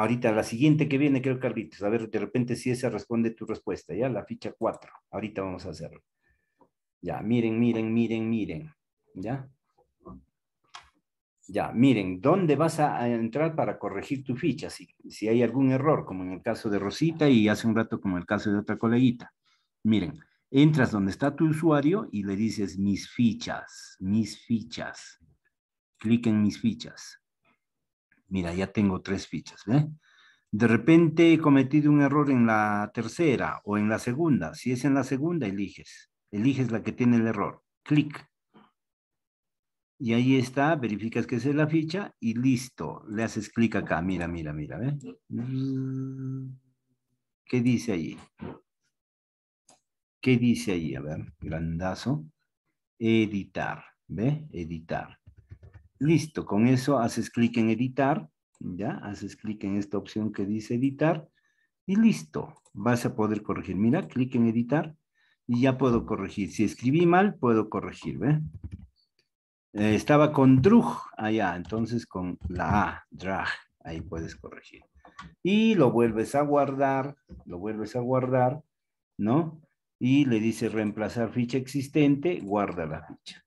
Ahorita la siguiente que viene, creo, Carlitos. A ver, de repente si esa responde tu respuesta, ¿ya? La ficha 4. Ahorita vamos a hacerlo. Ya, miren, miren, miren, miren. ¿Ya? Ya, miren, ¿dónde vas a entrar para corregir tu ficha? Si, si, hay algún error, como en el caso de Rosita y hace un rato como en el caso de otra coleguita. Miren, entras donde está tu usuario y le dices mis fichas, mis fichas. Clic en mis fichas. Mira, ya tengo tres fichas, ¿ve? De repente he cometido un error en la tercera o en la segunda. Si es en la segunda, eliges. Eliges la que tiene el error. Clic. Y ahí está, verificas que esa es la ficha y listo. Le haces clic acá. Mira, mira, mira. ¿ve? Mm. ¿Qué dice allí? ¿Qué dice ahí? A ver, grandazo. Editar. ¿Ve? Editar. Listo, con eso haces clic en editar, ya, haces clic en esta opción que dice editar y listo, vas a poder corregir. Mira, clic en editar y ya puedo corregir. Si escribí mal, puedo corregir, ¿ve? Eh, estaba con drug allá, ah, entonces con la A, drag, ahí puedes corregir. Y lo vuelves a guardar, lo vuelves a guardar, ¿no? Y le dice reemplazar ficha existente, guarda la ficha.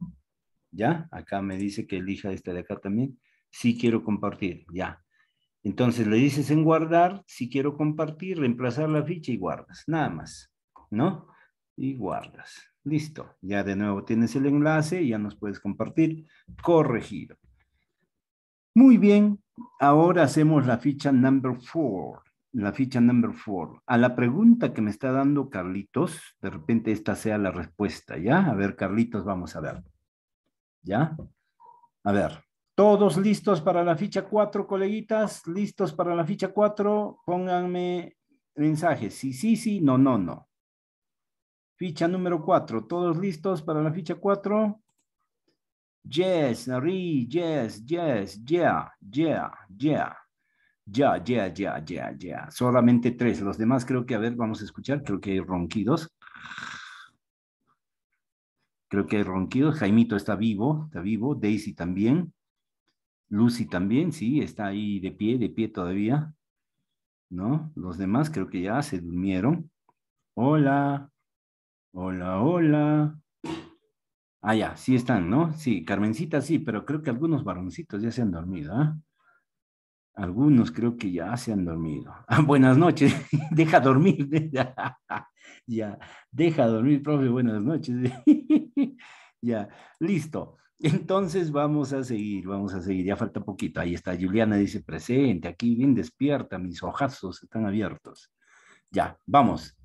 ¿ya? Acá me dice que elija esta de acá también. Sí quiero compartir, ya. Entonces le dices en guardar, si quiero compartir, reemplazar la ficha y guardas, nada más, ¿no? Y guardas. Listo, ya de nuevo tienes el enlace, ya nos puedes compartir, corregido. Muy bien, ahora hacemos la ficha number four, la ficha number four. A la pregunta que me está dando Carlitos, de repente esta sea la respuesta, ¿ya? A ver, Carlitos, vamos a ver. ¿Ya? A ver, todos listos para la ficha 4, coleguitas, listos para la ficha 4, pónganme mensajes, sí, sí, sí, no, no, no. Ficha número 4, todos listos para la ficha 4. Yes, Nari, yes, yes, yeah, yeah, yeah. Ya, ya, ya, ya, ya. Solamente tres. Los demás creo que, a ver, vamos a escuchar. Creo que hay ronquidos creo que hay ronquidos. Jaimito está vivo, está vivo. Daisy también. Lucy también, sí, está ahí de pie, de pie todavía. ¿No? Los demás creo que ya se durmieron. Hola. Hola, hola. Ah, ya, sí están, ¿no? Sí, Carmencita sí, pero creo que algunos varoncitos ya se han dormido, ¿ah? Algunos creo que ya se han dormido. (laughs) Ah, buenas noches, (laughs) deja dormir. (laughs) ya, deja dormir, profe, buenas noches. ya, listo. Entonces vamos a seguir, vamos a seguir, ya falta poquito. Ahí está, Juliana dice presente, aquí bien despierta, mis ojazos están abiertos. Ya, vamos.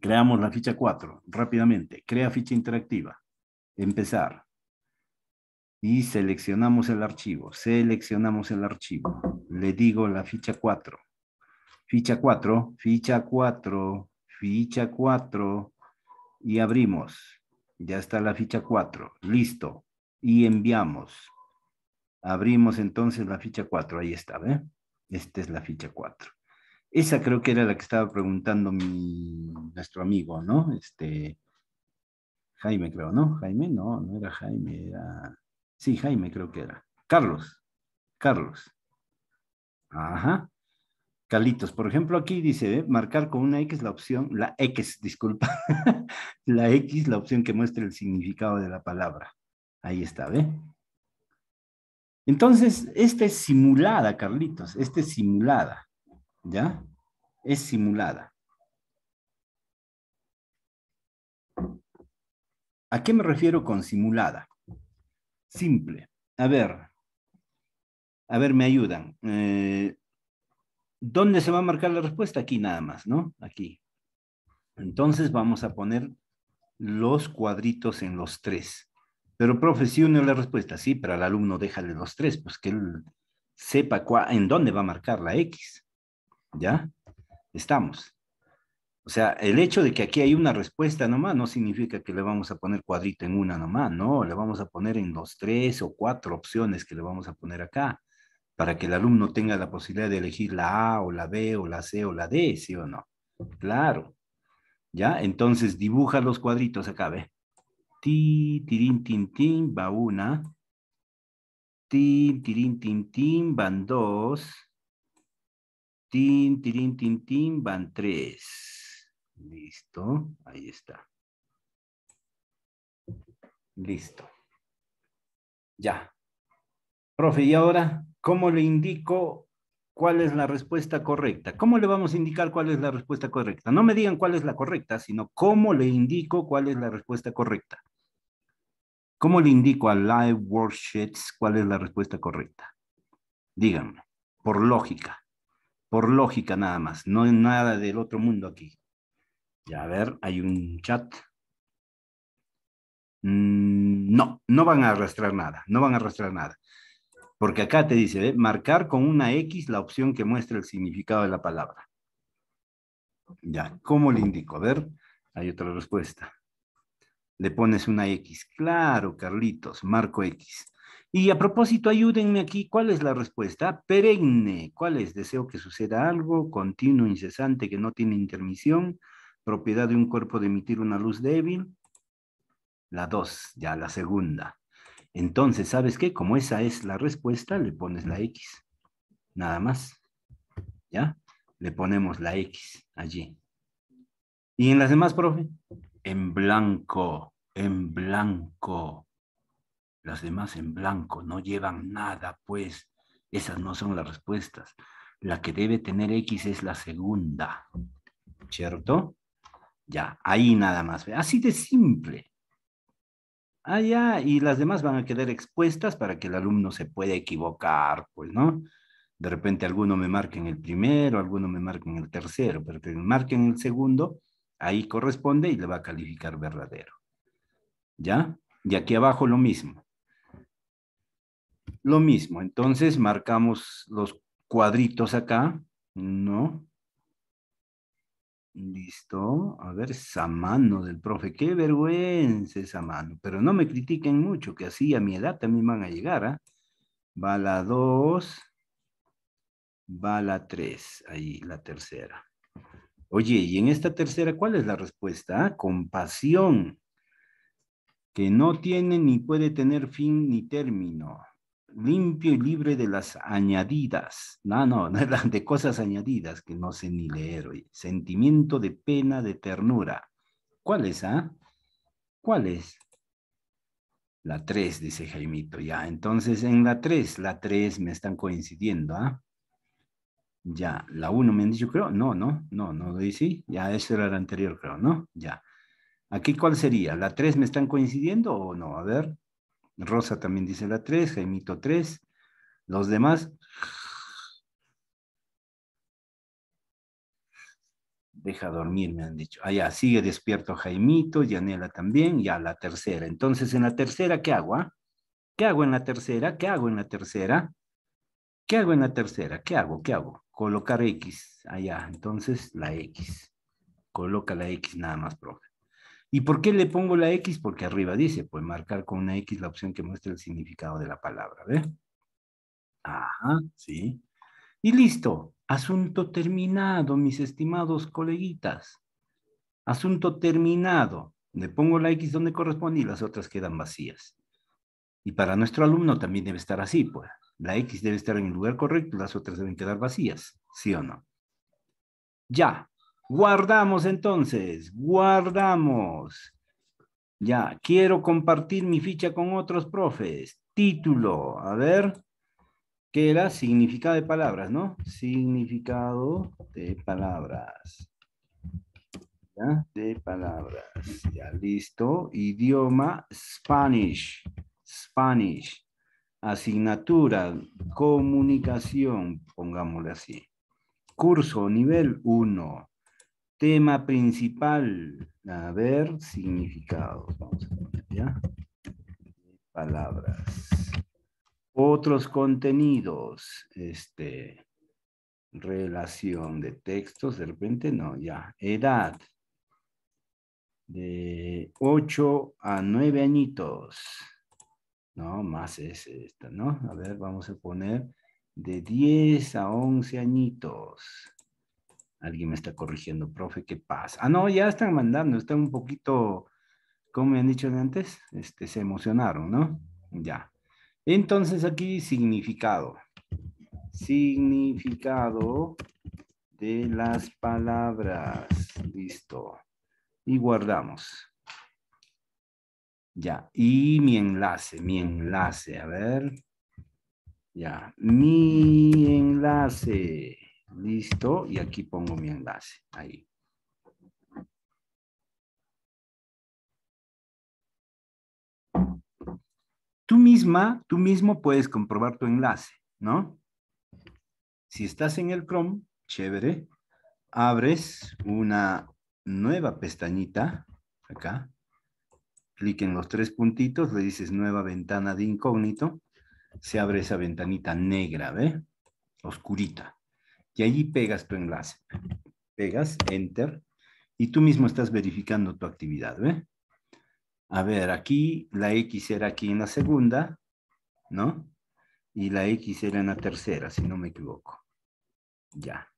Creamos la ficha 4, rápidamente. Crea ficha interactiva. Empezar y seleccionamos el archivo, seleccionamos el archivo, le digo la ficha 4, ficha 4, ficha 4, ficha 4 y abrimos. Ya está la ficha 4, listo. Y enviamos. Abrimos entonces la ficha 4, ahí está, ¿ve? Esta es la ficha 4. Esa creo que era la que estaba preguntando mi, nuestro amigo, ¿no? Este, Jaime creo, ¿no? Jaime, no, no era Jaime, era... Sí, Jaime creo que era. Carlos, Carlos. Ajá. Carlitos, por ejemplo, aquí dice, ¿eh? marcar con una X la opción, la X, disculpa, (laughs) la X, la opción que muestre el significado de la palabra. Ahí está, ¿ve? Entonces, esta es simulada, Carlitos, esta es simulada, ¿ya? Es simulada. ¿A qué me refiero con simulada? simple. A ver, a ver, me ayudan. Eh, ¿Dónde se va a marcar la respuesta? Aquí nada más, ¿no? Aquí. Entonces vamos a poner los cuadritos en los tres. Pero, profe, si uno la respuesta, sí, pero al alumno déjale los tres, pues que él sepa en dónde va a marcar la X. ¿Ya? Estamos. O sea, el hecho de que aquí hay una respuesta nomás no significa que le vamos a poner cuadrito en una nomás, no, le vamos a poner en los tres o cuatro opciones que le vamos a poner acá, para que el alumno tenga la posibilidad de elegir la A o la B o la C o la D, ¿sí o no? Claro. ¿Ya? Entonces dibuja los cuadritos acá, ve. Ti, tirín, tin, tin, va una. ti, tirín, tin, tin, van dos. Tin, tirín, tin, tin, van tres. Listo, ahí está. Listo. Ya. Profe, y ahora, ¿cómo le indico cuál es la respuesta correcta? ¿Cómo le vamos a indicar cuál es la respuesta correcta? No me digan cuál es la correcta, sino cómo le indico cuál es la respuesta correcta. ¿Cómo le indico a Live Worksheets cuál es la respuesta correcta? Díganme, por lógica, por lógica nada más, no es nada del otro mundo aquí. Ya, a ver, hay un chat. Mm, no, no van a arrastrar nada, no van a arrastrar nada. Porque acá te dice, ¿eh? marcar con una X la opción que muestra el significado de la palabra. Ya, ¿cómo le indico? A ver, hay otra respuesta. Le pones una X. Claro, Carlitos, marco X. Y a propósito, ayúdenme aquí, ¿cuál es la respuesta? Perenne. ¿Cuál es? Deseo que suceda algo, continuo, incesante, que no tiene intermisión propiedad de un cuerpo de emitir una luz débil. La dos, ya la segunda. Entonces, ¿sabes qué? Como esa es la respuesta, le pones la X. Nada más. ¿Ya? Le ponemos la X allí. ¿Y en las demás, profe? En blanco, en blanco. Las demás en blanco, no llevan nada, pues. Esas no son las respuestas. La que debe tener X es la segunda. ¿Cierto? Ya, ahí nada más. Así de simple. Ah, ya, y las demás van a quedar expuestas para que el alumno se pueda equivocar, pues, ¿no? De repente alguno me marque en el primero, alguno me marque en el tercero, pero que me marque en el segundo, ahí corresponde y le va a calificar verdadero. ¿Ya? Y aquí abajo lo mismo. Lo mismo, entonces marcamos los cuadritos acá, ¿no? Listo. A ver, esa mano del profe. Qué vergüenza esa mano. Pero no me critiquen mucho, que así a mi edad también van a llegar. Bala ¿ah? Va la 2. Va la 3. Ahí, la tercera. Oye, y en esta tercera, ¿cuál es la respuesta? Ah? Compasión. Que no tiene ni puede tener fin ni término limpio y libre de las añadidas, no, no, (laughs) de cosas añadidas que no sé ni leer hoy, sentimiento de pena, de ternura. ¿Cuál es, ah? ¿Cuál es? La 3, dice Jaimito, ya, entonces en la 3, la 3 me están coincidiendo, ¿ah? Ya, la uno me han dicho, creo, no, no, no, no, sí, ya, eso era el anterior, creo, ¿no? Ya. ¿Aquí cuál sería? ¿La tres me están coincidiendo o no? A ver, Rosa también dice la 3, Jaimito 3. Los demás. Deja dormir, me han dicho. allá, ah, sigue despierto Jaimito, Yanela también, ya la tercera. Entonces, en la tercera, ¿qué hago? Ah? ¿Qué hago en la tercera? ¿Qué hago en la tercera? ¿Qué hago en la tercera? ¿Qué hago? ¿Qué hago? Colocar X allá. Ah, entonces, la X. Coloca la X nada más, profe. ¿Y por qué le pongo la X? Porque arriba dice, pues marcar con una X la opción que muestra el significado de la palabra, ¿ve? Ajá, sí. Y listo, asunto terminado, mis estimados coleguitas. Asunto terminado. Le pongo la X donde corresponde y las otras quedan vacías. Y para nuestro alumno también debe estar así, pues. La X debe estar en el lugar correcto, las otras deben quedar vacías, ¿sí o no? Ya, Guardamos entonces, guardamos. Ya, quiero compartir mi ficha con otros profes. Título, a ver, ¿qué era? Significado de palabras, ¿no? Significado de palabras. ¿Ya? De palabras. Ya, listo. Idioma, Spanish. Spanish. Asignatura, comunicación, pongámosle así. Curso, nivel 1. Tema principal. A ver, significados. Vamos a poner ya. Palabras. Otros contenidos. Este. Relación de textos. De repente no, ya. Edad. De 8 a 9 añitos. No, más es esta, ¿no? A ver, vamos a poner de 10 a 11 añitos. Alguien me está corrigiendo, profe, ¿qué pasa? Ah, no, ya están mandando, están un poquito, ¿Cómo me han dicho antes, este, se emocionaron, ¿no? Ya. Entonces aquí significado. Significado de las palabras. Listo. Y guardamos. Ya. Y mi enlace, mi enlace. A ver. Ya. Mi enlace. Listo, y aquí pongo mi enlace, ahí. Tú misma, tú mismo puedes comprobar tu enlace, ¿no? Si estás en el Chrome, chévere, abres una nueva pestañita, acá, clic en los tres puntitos, le dices nueva ventana de incógnito, se abre esa ventanita negra, ¿ve? Oscurita y allí pegas tu enlace. Pegas, enter, y tú mismo estás verificando tu actividad, ¿ve? A ver, aquí la X era aquí en la segunda, ¿no? Y la X era en la tercera, si no me equivoco. Ya.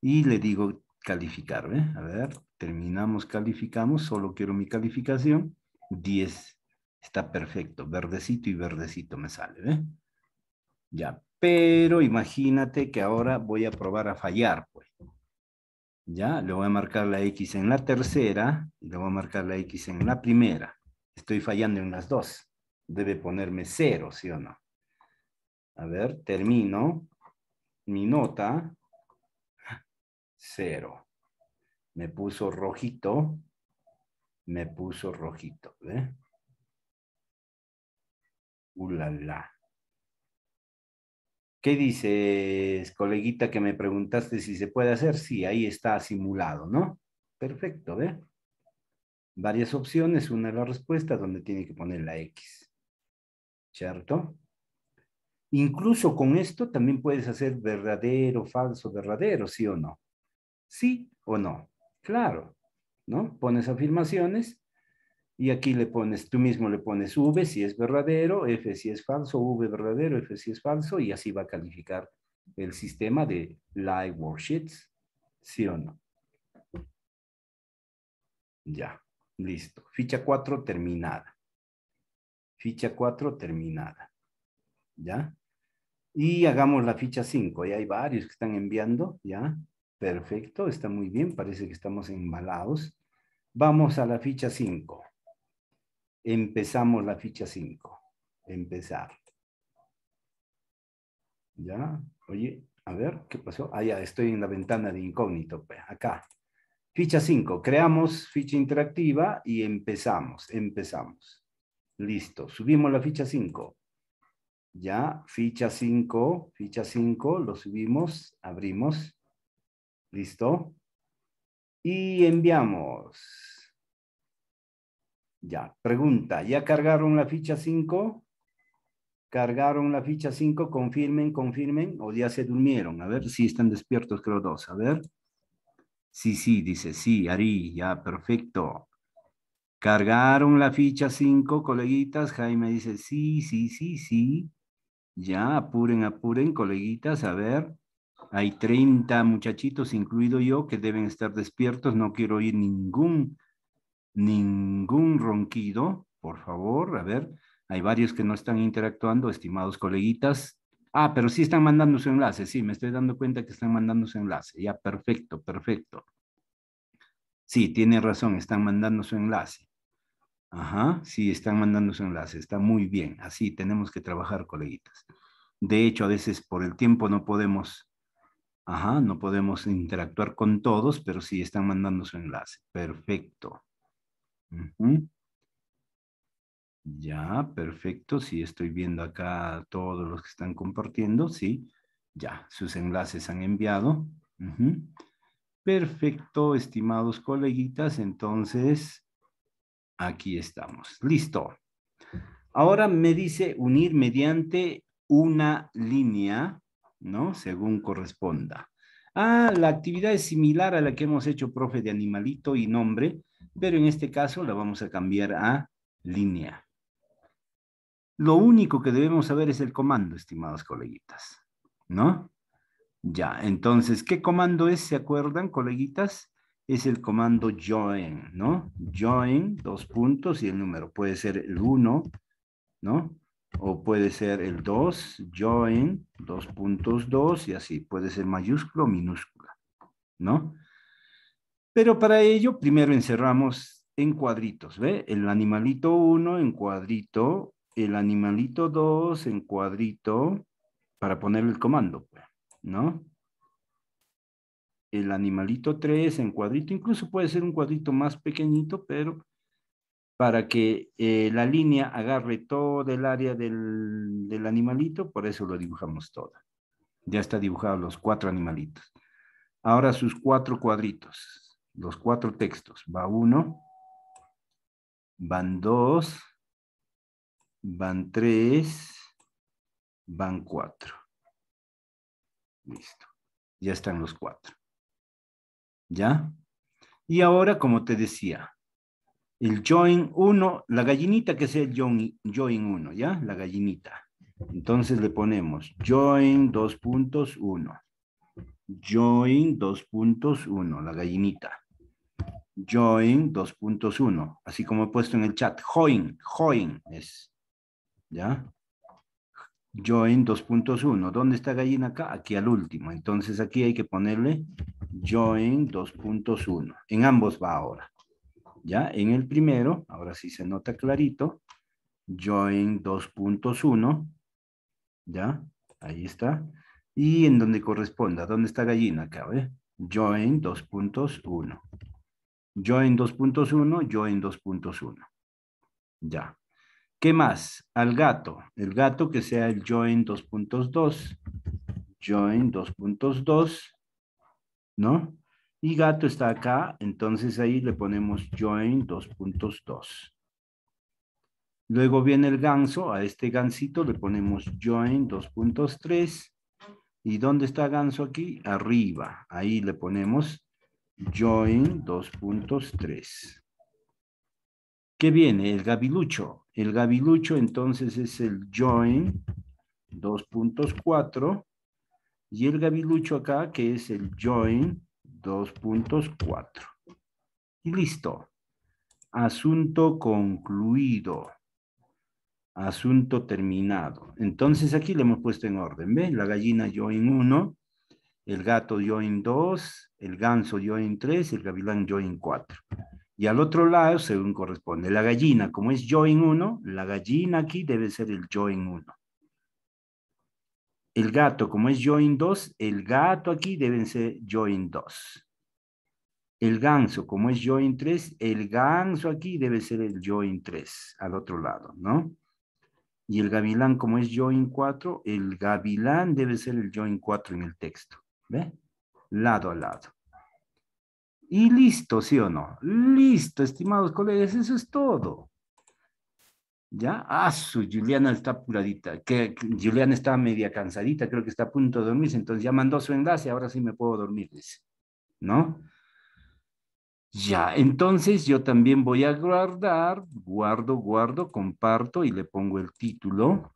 Y le digo calificar, ¿ve? A ver, terminamos, calificamos, solo quiero mi calificación, 10. Está perfecto, verdecito y verdecito me sale, ¿ve? Ya, pero imagínate que ahora voy a probar a fallar, pues. Ya, le voy a marcar la X en la tercera le voy a marcar la X en la primera. Estoy fallando en las dos. Debe ponerme cero, ¿sí o no? A ver, termino. Mi nota, cero. Me puso rojito. Me puso rojito, ¿ve? Ulala. Uh, ¿Qué dices, coleguita, que me preguntaste si se puede hacer? Sí, ahí está simulado, ¿no? Perfecto, ¿ve? Varias opciones, una es la respuesta donde tiene que poner la X, ¿cierto? Incluso con esto también puedes hacer verdadero, falso, verdadero, ¿sí o no? Sí o no, claro, ¿no? Pones afirmaciones y aquí le pones, tú mismo le pones V si es verdadero, F si es falso, V verdadero, F si es falso, y así va a calificar el sistema de live worksheets, ¿sí o no? Ya, listo. Ficha 4 terminada. Ficha 4 terminada. ¿Ya? Y hagamos la ficha 5. Ya hay varios que están enviando, ¿ya? Perfecto, está muy bien. Parece que estamos embalados. Vamos a la ficha 5 empezamos la ficha 5. Empezar. Ya, oye, a ver, ¿qué pasó? Ah, ya, estoy en la ventana de incógnito, pues, acá. Ficha 5, creamos ficha interactiva y empezamos, empezamos. Listo, subimos la ficha 5. Ya, ficha 5, ficha 5, lo subimos, abrimos. Listo. Y enviamos. Ya, pregunta, ¿ya cargaron la ficha 5? ¿Cargaron la ficha 5? Confirmen, confirmen, o ya se durmieron. A ver si están despiertos creo dos, a ver. Sí, sí, dice, sí, Ari, ya, perfecto. Cargaron la ficha 5, coleguitas. Jaime dice, sí, sí, sí, sí. Ya, apuren, apuren, coleguitas, a ver. Hay 30 muchachitos, incluido yo, que deben estar despiertos. No quiero oír ningún ningún ronquido, por favor. A ver, hay varios que no están interactuando, estimados coleguitas. Ah, pero sí están mandando su enlace, sí, me estoy dando cuenta que están mandando su enlace. Ya, perfecto, perfecto. Sí, tiene razón, están mandando su enlace. Ajá, sí, están mandando su enlace, está muy bien. Así tenemos que trabajar, coleguitas. De hecho, a veces por el tiempo no podemos, ajá, no podemos interactuar con todos, pero sí están mandando su enlace. Perfecto. Ya, perfecto. Sí, estoy viendo acá todos los que están compartiendo. Sí, ya, sus enlaces han enviado. Perfecto, estimados coleguitas. Entonces, aquí estamos. Listo. Ahora me dice unir mediante una línea, ¿no? Según corresponda. Ah, la actividad es similar a la que hemos hecho, profe, de animalito y nombre, pero en este caso la vamos a cambiar a línea. Lo único que debemos saber es el comando, estimados coleguitas, ¿no? Ya, entonces, ¿qué comando es? ¿Se acuerdan, coleguitas? Es el comando join, ¿no? Join, dos puntos y el número. Puede ser el 1, ¿no? O puede ser el dos, join, dos puntos, dos, y así. Puede ser mayúscula o minúscula, ¿no? Pero para ello, primero encerramos en cuadritos, ¿ve? El animalito 1 en cuadrito, el animalito 2 en cuadrito, para poner el comando, pues, ¿no? El animalito 3 en cuadrito, incluso puede ser un cuadrito más pequeñito, pero para que eh, la línea agarre todo el área del, animalito, por eso lo dibujamos todo. Ya está dibujado los cuatro animalitos. Ahora sus cuatro cuadritos los cuatro textos. Va uno, van dos, van tres, van cuatro. Listo. Ya están los cuatro. ¿Ya? Y ahora, como te decía, el join uno la gallinita que sea el join, join 1, ¿ya? La gallinita. Entonces le ponemos join puntos uno Join puntos uno la gallinita join 2.1, así como he puesto en el chat, join, join es, ¿ya? Join 2.1, ¿dónde está gallina acá? Aquí al último, entonces aquí hay que ponerle join 2.1, en ambos va ahora, ¿ya? En el primero, ahora sí se nota clarito, join 2.1, ¿ya? Ahí está, y en donde corresponda, ¿dónde está gallina acá? Eh? Join 2.1. Join 2.1, join 2.1. Ya. ¿Qué más? Al gato. El gato que sea el join 2.2, join 2.2, ¿no? Y gato está acá, entonces ahí le ponemos join 2.2. Luego viene el ganso, a este gansito le ponemos join 2.3. ¿Y dónde está ganso aquí? Arriba, ahí le ponemos join 2.3. ¿Qué viene? El gavilucho. El gabilucho entonces es el join 2.4 y el gavilucho acá que es el join 2.4. Y listo. Asunto concluido. Asunto terminado. Entonces aquí le hemos puesto en orden, ¿Ve? La gallina join 1, el gato dio en dos, el ganso dio en tres, el gavilán dio en cuatro. Y al otro lado, según corresponde, la gallina, como es yo en uno, la gallina aquí debe ser el yo en uno. El gato, como es yo en dos, el gato aquí debe ser yo en dos. El ganso, como es yo en tres, el ganso aquí debe ser el yo en tres, al otro lado, ¿no? Y el gavilán, como es yo en cuatro, el gavilán debe ser el yo en cuatro en el texto. ¿Ve? Lado a lado. Y listo, ¿sí o no? Listo, estimados colegas, eso es todo. ¿Ya? Ah, su Juliana está apuradita. Que, Juliana está media cansadita, creo que está a punto de dormirse, entonces ya mandó su enlace, ahora sí me puedo dormir, ¿No? Ya, entonces yo también voy a guardar, guardo, guardo, comparto y le pongo el título.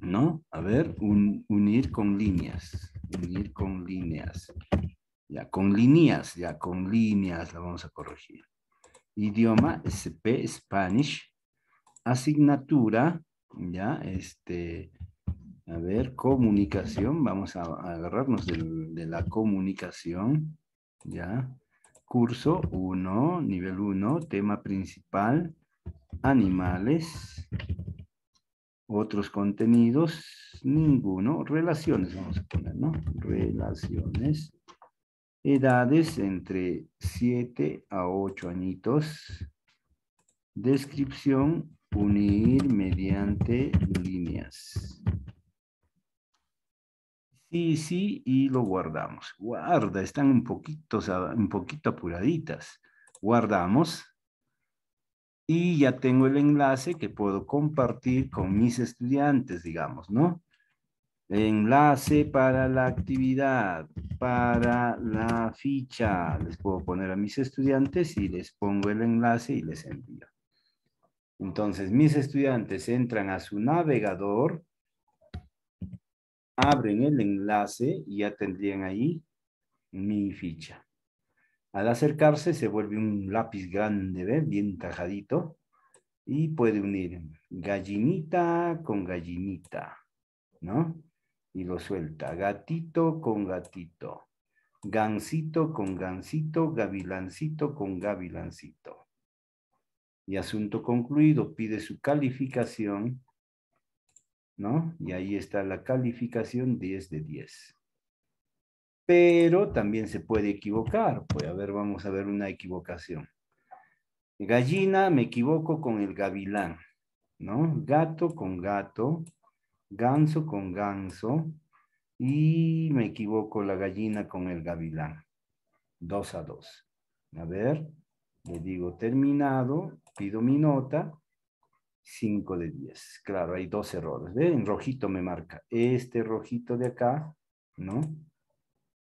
¿no? A ver, unir con líneas, unir con líneas. Ya, con líneas, ya, con líneas la vamos a corregir. Idioma, SP, Spanish. Asignatura, ya, este, a ver, comunicación, vamos a, agarrarnos de, de, la comunicación, ya. Curso 1, nivel 1, tema principal, animales, otros contenidos, ninguno. Relaciones, vamos a poner, ¿no? Relaciones. Edades entre 7 a 8 añitos. Descripción, unir mediante líneas. Sí, sí, y lo guardamos. Guarda, están un poquito, un poquito apuraditas. Guardamos y ya tengo el enlace que puedo compartir con mis estudiantes, digamos, ¿no? Enlace para la actividad, para la ficha. Les puedo poner a mis estudiantes y les pongo el enlace y les envío. Entonces, mis estudiantes entran a su navegador, abren el enlace y ya tendrían ahí mi ficha. Al acercarse se vuelve un lápiz grande, bien tajadito, y puede unir gallinita con gallinita, ¿no? Y lo suelta, gatito con gatito, gansito con gansito, gavilancito con gavilancito. Y asunto concluido, pide su calificación, ¿no? Y ahí está la calificación 10 de 10 pero también se puede equivocar. Pues a ver, vamos a ver una equivocación. Gallina, me equivoco con el gavilán, ¿no? Gato con gato, ganso con ganso, y me equivoco la gallina con el gavilán. Dos a dos. A ver, le digo terminado, pido mi nota, cinco de diez. Claro, hay dos errores. En rojito me marca este rojito de acá, ¿no?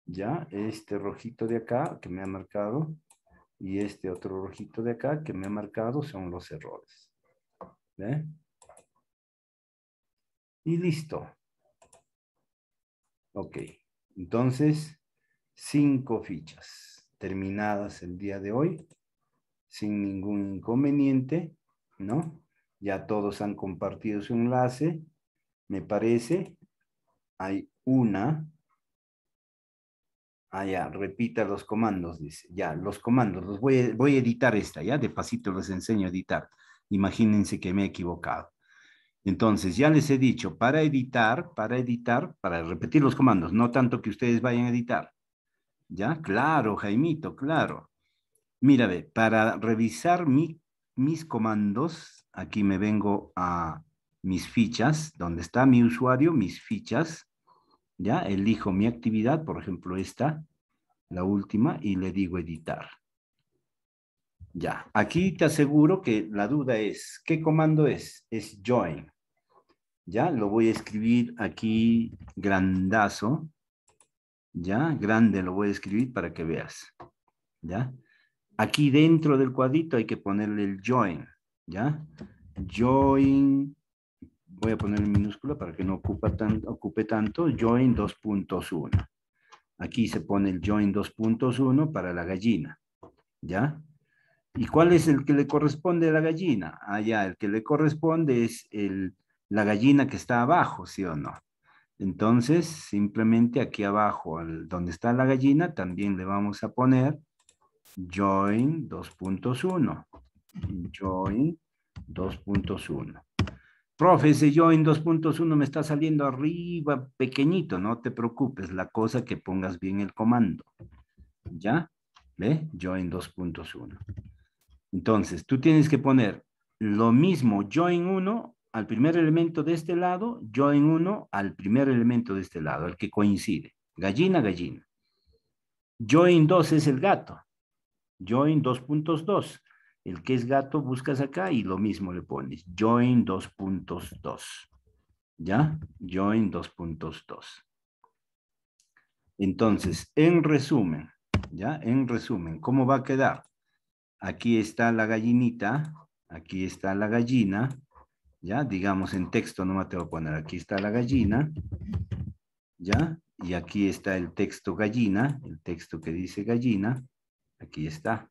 ya este rojito de acá que me ha marcado y este otro rojito de acá que me ha marcado son los errores. Y listo. Ok, entonces cinco fichas terminadas el día de hoy sin ningún inconveniente, ¿no? Ya todos han compartido su enlace, me parece. Hay una, Ah, ya, repita los comandos, dice. Ya, los comandos, los voy a, voy a editar esta, ya, de pasito les enseño a editar. Imagínense que me he equivocado. Entonces, ya les he dicho, para editar, para editar, para repetir los comandos, no tanto que ustedes vayan a editar. Ya, claro, Jaimito, claro. Mira, para revisar mi, mis comandos, aquí me vengo a mis fichas, donde está mi usuario, mis fichas, ¿ya? Elijo mi actividad, por ejemplo esta, la última, y le digo editar. Ya, aquí te aseguro que la duda es, ¿qué comando es? Es join. Ya, lo voy a escribir aquí grandazo. Ya, grande lo voy a escribir para que veas. Ya, aquí dentro del cuadrito hay que ponerle el join. Ya, join voy a poner en minúscula para que no ocupe tanto, join 2.1. Aquí se pone el join 2.1 para la gallina, ¿ya? ¿Y cuál es el que le corresponde a la gallina? Ah, ya, el que le corresponde es la gallina que está abajo, ¿sí o no? Entonces, simplemente aquí abajo, donde está la gallina, también le vamos a poner join 2.1. Join 2.1 profe, si yo en 2.1 me está saliendo arriba pequeñito, no te preocupes, la cosa que pongas bien el comando. ¿Ya? ¿Ve? Join 2.1. Entonces, tú tienes que poner lo mismo join 1 al primer elemento de este lado, join 1 al primer elemento de este lado, el que coincide. Gallina, gallina. Join 2 es el gato. Join 2.2 el que es gato buscas acá y lo mismo le pones. Join 2.2. ¿Ya? Join 2.2. Entonces, en resumen, ¿ya? En resumen, ¿cómo va a quedar? Aquí está la gallinita, aquí está la gallina, ¿ya? Digamos en texto, no me te voy a poner, aquí está la gallina, ¿ya? Y aquí está el texto gallina, el texto que dice gallina, aquí está,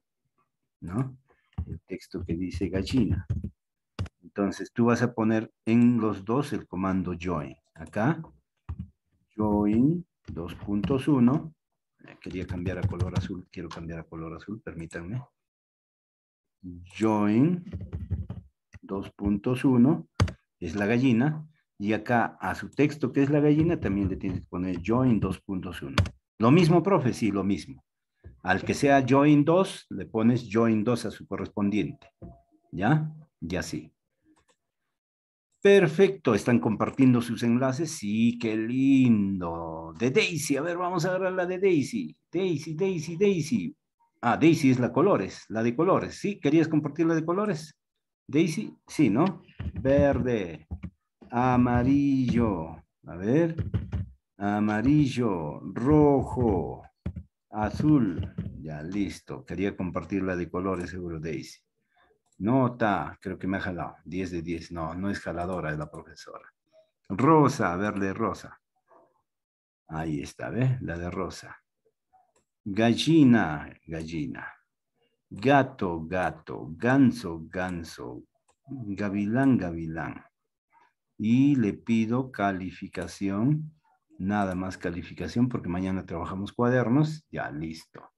¿no? el texto que dice gallina. Entonces tú vas a poner en los dos el comando join. Acá, join 2.1. Eh, quería cambiar a color azul, quiero cambiar a color azul, permítanme. Join 2.1 es la gallina. Y acá a su texto que es la gallina también le tienes que poner join 2.1. Lo mismo, profe, sí, lo mismo. Al que sea join 2, le pones join 2 a su correspondiente. ¿Ya? Ya sí. Perfecto, están compartiendo sus enlaces. Sí, qué lindo. De Daisy, a ver, vamos a agarrar la de Daisy. Daisy, Daisy, Daisy. Ah, Daisy es la colores, la de colores. ¿Sí? ¿Querías compartir la de colores? Daisy, sí, ¿no? Verde, amarillo, a ver, amarillo, rojo, Azul. Ya, listo. Quería compartirla de colores, seguro, Daisy. Nota, creo que me ha jalado. 10 de 10. No, no es jaladora, es la profesora. Rosa, verde, rosa. Ahí está, ¿ves? La de rosa. Gallina, gallina. Gato, gato. Ganso, ganso. Gavilán, gavilán. Y le pido calificación nada más calificación porque mañana trabajamos cuadernos, ya listo.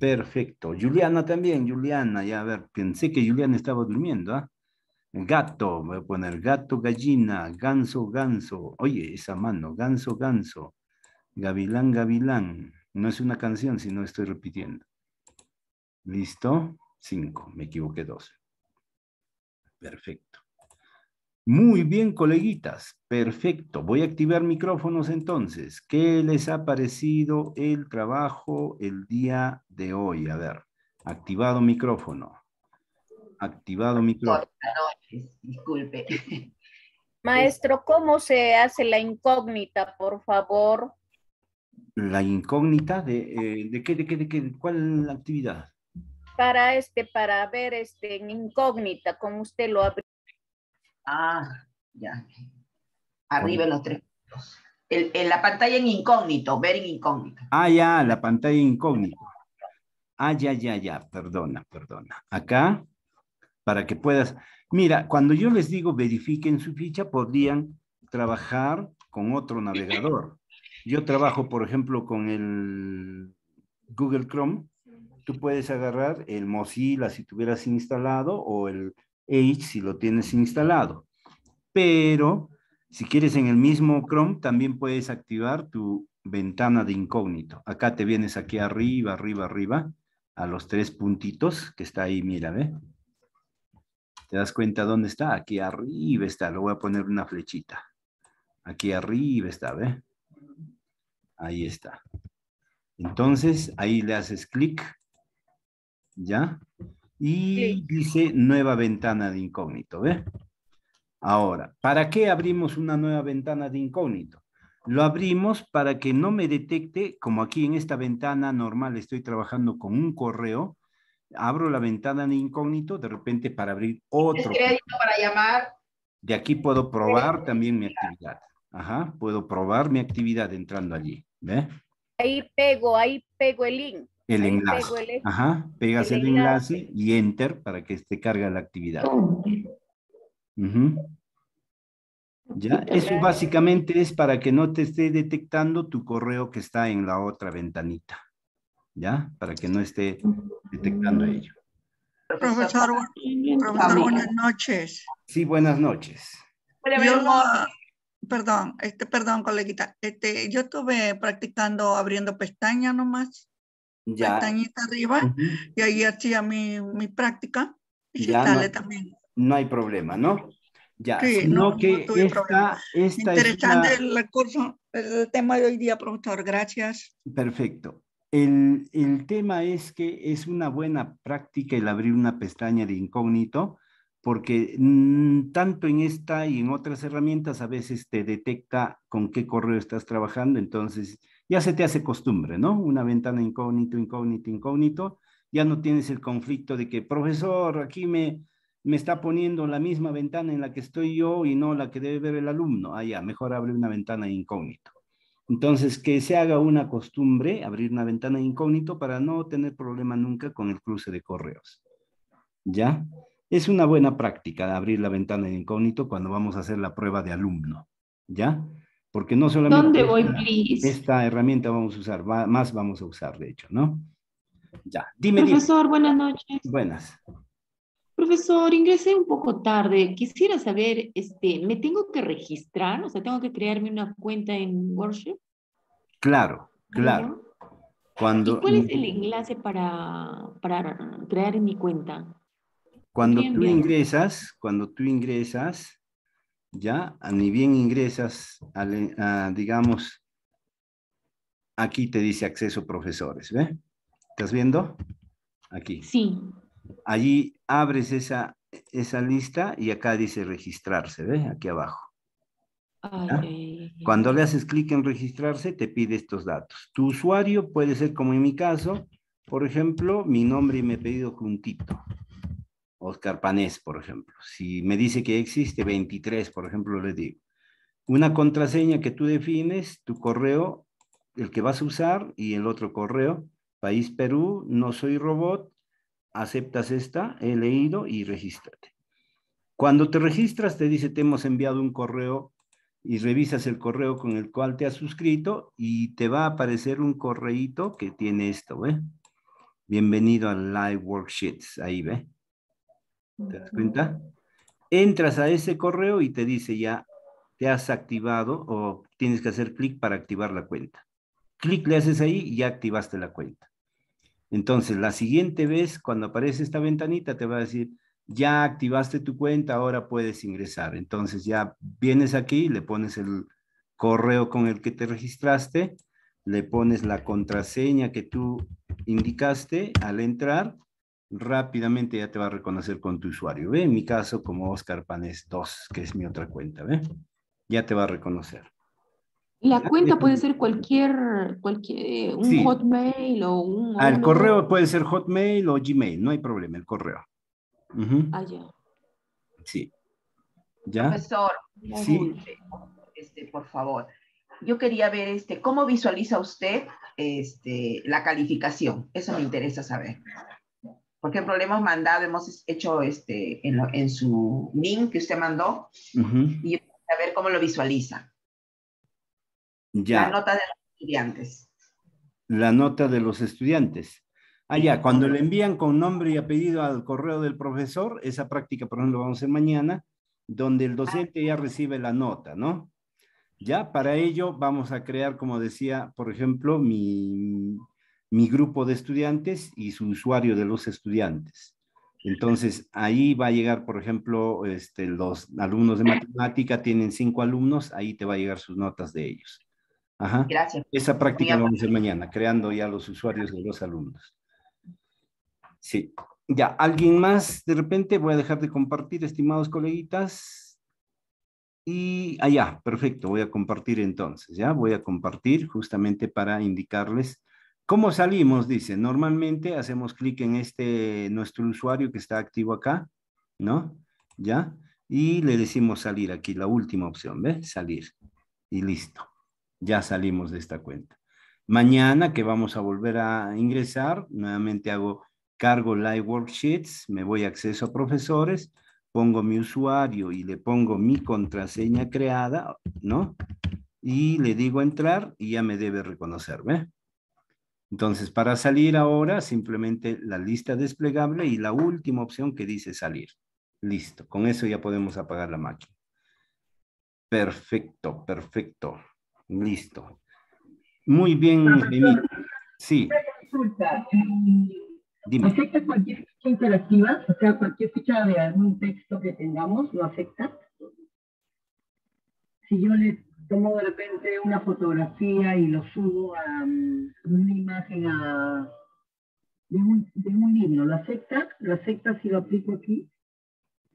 Perfecto. Juliana también, Juliana, ya a ver, pensé que Juliana estaba durmiendo, ¿ah? Gato, voy a poner gato, gallina, ganso, ganso. Oye, esa mano, ganso, ganso. Gavilán, gavilán. No es una canción, sino estoy repitiendo. Listo. Cinco, me equivoqué dos. Perfecto. Muy bien, coleguitas. Perfecto. Voy a activar micrófonos entonces. ¿Qué les ha parecido el trabajo el día de hoy? A ver, activado micrófono. Activado micrófono. Disculpe. (laughs) Maestro, ¿cómo se hace la incógnita, por favor? La incógnita de, eh, de qué, de qué, de qué, la actividad? Para este, para ver este en incógnita, como usted lo abrió. Ah, ya. Arriba en los tres puntos. en la pantalla en incógnito, ver en incógnito. Ah, ya, la pantalla en incógnito. Ah, ya, ya, ya, perdona, perdona. Acá, para que puedas... Mira, cuando yo les digo verifiquen su ficha, podrían trabajar con otro navegador. Yo trabajo, por ejemplo, con el Google Chrome. Tú puedes agarrar el Mozilla si tuvieras instalado o el Edge si lo tienes instalado. Pero si quieres en el mismo Chrome, también puedes activar tu ventana de incógnito. Acá te vienes aquí arriba, arriba, arriba, a los tres puntitos que está ahí, mira, ¿ve? ¿Te das cuenta dónde está? Aquí arriba está, lo voy a poner una flechita. Aquí arriba está, ¿ve? Ahí está. Entonces, ahí le haces clic, ¿ya? y dice nueva ventana de incógnito. ¿ves? Ahora, ¿para qué abrimos una nueva ventana de incógnito? Lo abrimos para que no me detecte, como aquí en esta ventana normal estoy trabajando con un correo, abro la ventana de incógnito, de repente para abrir otro. para llamar. De aquí puedo probar también mi actividad. Ajá, puedo probar mi actividad entrando allí. ¿Ve? Ahí pego, ahí pego el link el enlace. Ajá, pegas el, enlace. y enter para que esté carga la actividad. Ya, eso básicamente es para que no te esté detectando tu correo que está en la otra ventanita. ¿Ya? Para que no esté detectando mm. ello. Profesor, buenas noches. Sí, buenas noches. perdón, este, perdón, coleguita. Este, yo estuve practicando abriendo pestañas nomás ya. pestañita arriba, y ahí hacía mi, mi práctica no, también. No hay problema, ¿no? Ya, no, que Interesante el curso, el tema de hoy día, profesor, gracias. Perfecto. El, el, tema es que es una buena práctica el abrir una pestaña de incógnito, porque mm, tanto en esta y en otras herramientas a veces te detecta con qué correo estás trabajando, entonces ya se te hace costumbre, ¿no? Una ventana incógnito, incógnito, incógnito, ya no tienes el conflicto de que, profesor, aquí me, está poniendo la misma ventana en la que estoy yo y no la que debe ver el alumno. Ah, ya, mejor abre una ventana incógnito. Entonces, que se haga una costumbre abrir una ventana incógnito para no tener problema nunca con el cruce de correos. ¿Ya? Es una buena práctica abrir la ventana de incógnito cuando vamos a hacer la prueba de alumno. ¿Ya? porque no solamente esta, herramienta vamos a usar, más vamos a usar, de hecho, ¿no? Ya, dime. Profesor, buenas noches. Buenas. Profesor, ingresé un poco tarde. Quisiera saber, este, ¿me tengo que registrar? O sea, ¿tengo que crearme una cuenta en Worship? Claro, claro. Cuando, cuál es el enlace para, para crear mi cuenta? Cuando tú ingresas, cuando tú ingresas, ¿ya? Ah, ni bien ingresas, digamos, aquí te dice acceso profesores, ¿ve? ¿Estás viendo? Aquí. Sí. Allí abres esa, esa lista y acá dice registrarse, ¿ve? Aquí abajo. Cuando le haces clic en registrarse, te pide estos datos. Tu usuario puede ser como en mi caso, por ejemplo, mi nombre y mi pedido juntito, Oscar Panés, por ejemplo. Si me dice que existe 23, por ejemplo, le digo, una contraseña que tú defines, tu correo, el que vas a usar y el otro correo, país Perú, no soy robot, aceptas esta, he leído y regístrate. Cuando te registras te dice te hemos enviado un correo y revisas el correo con el cual te has suscrito y te va a aparecer un correito que tiene esto, ¿ve? Bienvenido al Live Worksheets, ahí ve. ¿Te das cuenta? Entras a ese correo y te dice ya, te has activado o tienes que hacer clic para activar la cuenta. Clic le haces ahí y ya activaste la cuenta. Entonces, la siguiente vez, cuando aparece esta ventanita, te va a decir, ya activaste tu cuenta, ahora puedes ingresar. Entonces, ya vienes aquí, le pones el correo con el que te registraste, le pones la contraseña que tú indicaste al entrar rápidamente ya te va a reconocer con tu usuario. ¿ve? En mi caso, como Oscar Panes 2, que es mi otra cuenta, ¿ve? ya te va a reconocer. La cuenta puede ser cualquier, cualquier eh, un Hotmail o un... Al correo puede ser Hotmail o Gmail, no hay problema, el correo. Allá. Ah, sí. ¿Ya? Profesor, sí. Este, por favor, yo quería ver este, cómo visualiza usted este, la calificación. Eso me interesa saber por ejemplo, le hemos mandado, hemos hecho este, en, su link que usted mandó, y a ver cómo lo visualiza. Ya. La nota de los estudiantes. La nota de los estudiantes. Ah, ya, cuando le envían con nombre y apellido al correo del profesor, esa práctica, por ejemplo, vamos a hacer mañana, donde el docente ya recibe la nota, ¿no? Ya, para ello vamos a crear, como decía, por ejemplo, mi, mi grupo de estudiantes y su usuario de los estudiantes. Entonces, ahí va a llegar, por ejemplo, este, los alumnos de matemática tienen cinco alumnos, ahí te va a llegar sus notas de ellos. Ajá. Gracias. Esa práctica vamos a hacer mañana, creando ya los usuarios de los alumnos. Sí. Ya, ¿alguien más? De repente voy a dejar de compartir, estimados coleguitas. Y allá, ah, perfecto, voy a compartir entonces, ya voy a compartir justamente para indicarles ¿Cómo salimos? Dice, normalmente hacemos clic en este, nuestro usuario que está activo acá, ¿no? ¿Ya? Y le decimos salir aquí, la última opción, ¿ves? Salir. Y listo. Ya salimos de esta cuenta. Mañana que vamos a volver a ingresar, nuevamente hago cargo Live Worksheets, me voy a acceso a profesores, pongo mi usuario y le pongo mi contraseña creada, ¿no? Y le digo entrar y ya me debe reconocer, ¿ves? Entonces, para salir ahora, simplemente la lista desplegable y la última opción que dice salir. Listo, con eso ya podemos apagar la máquina. Perfecto, perfecto. Listo. Muy bien, Sí. ¿Afecta cualquier ficha interactiva? O sea, cualquier ficha de algún texto que tengamos, ¿lo afecta? Si yo le tomo de repente una fotografía y lo subo a, mm, una imagen de, un, de libro. ¿La secta? ¿Lo acepta si lo aplico aquí?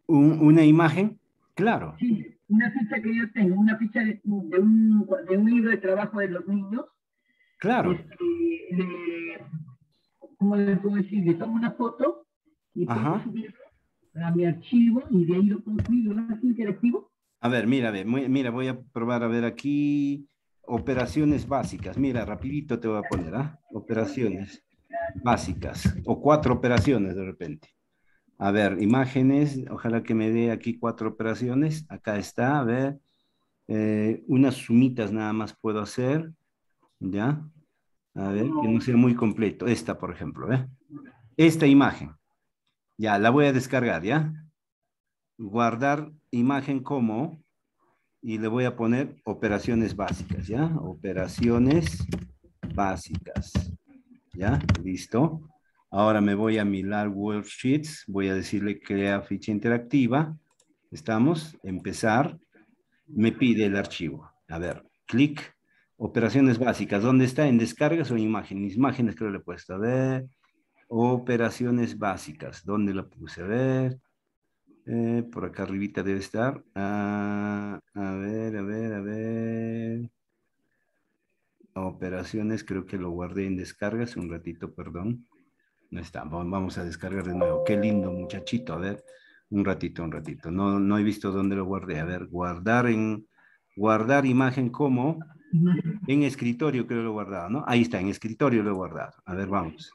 ¿Una imagen? Claro. Sí, una ficha que yo tengo, una ficha de, un, libro de trabajo de los niños. Claro. Este, ¿Cómo le puedo decir? Le tomo una foto y puedo subirlo a mi archivo y de ahí lo puedo subir. ¿Lo interactivo? A ver, mira, mira, voy a probar a ver aquí operaciones básicas. Mira, rapidito te voy a poner, ¿ah? Operaciones básicas o cuatro operaciones de repente. A ver, imágenes, ojalá que me dé aquí cuatro operaciones. Acá está, a ver, eh, unas sumitas nada más puedo hacer, ¿ya? A ver, que no sea muy completo. Esta, por ejemplo, ¿eh? Esta imagen. Ya, la voy a descargar, ¿ya? Guardar imagen como, y le voy a poner operaciones básicas, ¿ya? Operaciones básicas, ¿ya? Listo. Ahora me voy a mi World worksheets, voy a decirle crea ficha interactiva. Estamos, empezar. Me pide el archivo. A ver, clic, operaciones básicas. ¿Dónde está? ¿En descargas o en imágenes? Imágenes creo que le he puesto. A ver, operaciones básicas. ¿Dónde la puse? A ver, eh, por acá arribita debe estar. Ah, a ver, a ver, a ver. Operaciones, creo que lo guardé en descargas. Un ratito, perdón. No está. Vamos a descargar de nuevo. Qué lindo muchachito. A ver, un ratito, un ratito. No, no he visto dónde lo guardé. A ver, guardar en guardar imagen como en escritorio creo lo he guardado, ¿no? Ahí está, en escritorio lo he guardado. A ver, vamos.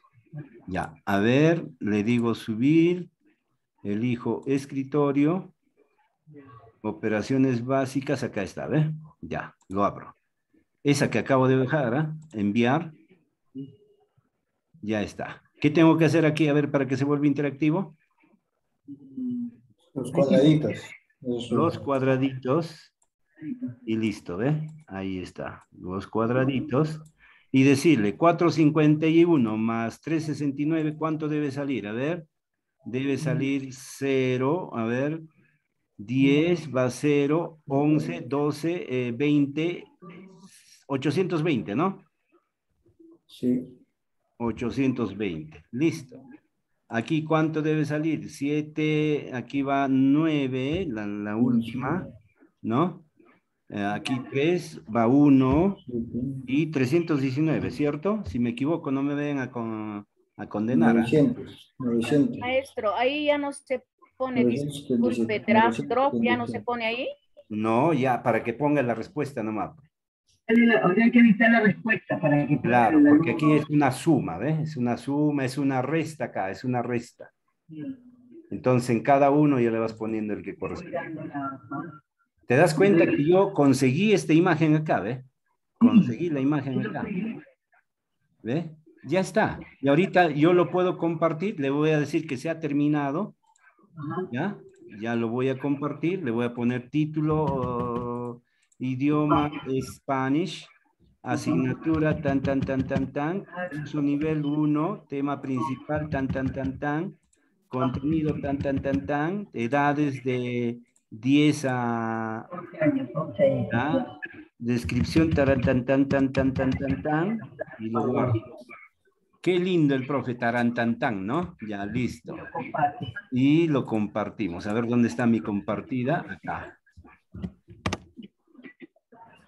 Ya, a ver, le digo subir elijo escritorio, operaciones básicas, acá está, ¿ve? Ya, lo abro. Esa que acabo de dejar, ¿ah? enviar, ya está. ¿Qué tengo que hacer aquí, a ver, para que se vuelva interactivo? Los cuadraditos. Los cuadraditos. Y listo, ¿ve? Ahí está, los cuadraditos. Y decirle, 451 más 369, ¿cuánto debe salir? A ver debe salir 0, a ver, 10 va 0, 11, 12, eh, 20, 820, ¿no? Sí. 820, listo. Aquí cuánto debe salir? 7, aquí va 9, la, la última, ¿no? Eh, aquí 3 va 1 y 319, ¿cierto? Si me equivoco, no me vengan a, con, a condenar. ¿ah? Maestro, ahí ya no se pone, disculpe, drop, ya no se pone ahí. No, ya, para que ponga la respuesta nomás. Habría que evitar la respuesta para que... Claro, porque aquí es una suma, ¿ves? Es una suma, es una resta acá, es una resta. Entonces en cada uno ya le vas poniendo el que corresponde. ¿Te das cuenta que yo conseguí esta imagen acá, ¿ves? Conseguí la imagen acá. ve ya está. Y ahorita yo lo puedo compartir, le voy a decir que se ha terminado. ¿Ya? Ya lo voy a compartir, le voy a poner título, idioma Spanish, asignatura, tan, tan, tan, tan, tan, curso nivel 1, tema principal, tan, tan, tan, tan, contenido, tan, tan, tan, tan, edades de 10 a... Descripción, tan, tan, tan, tan, tan, tan, tan, tan, y lo Qué lindo el profe Tarantantán, ¿no? Ya, listo. y lo compartimos. A ver dónde está mi compartida. Acá.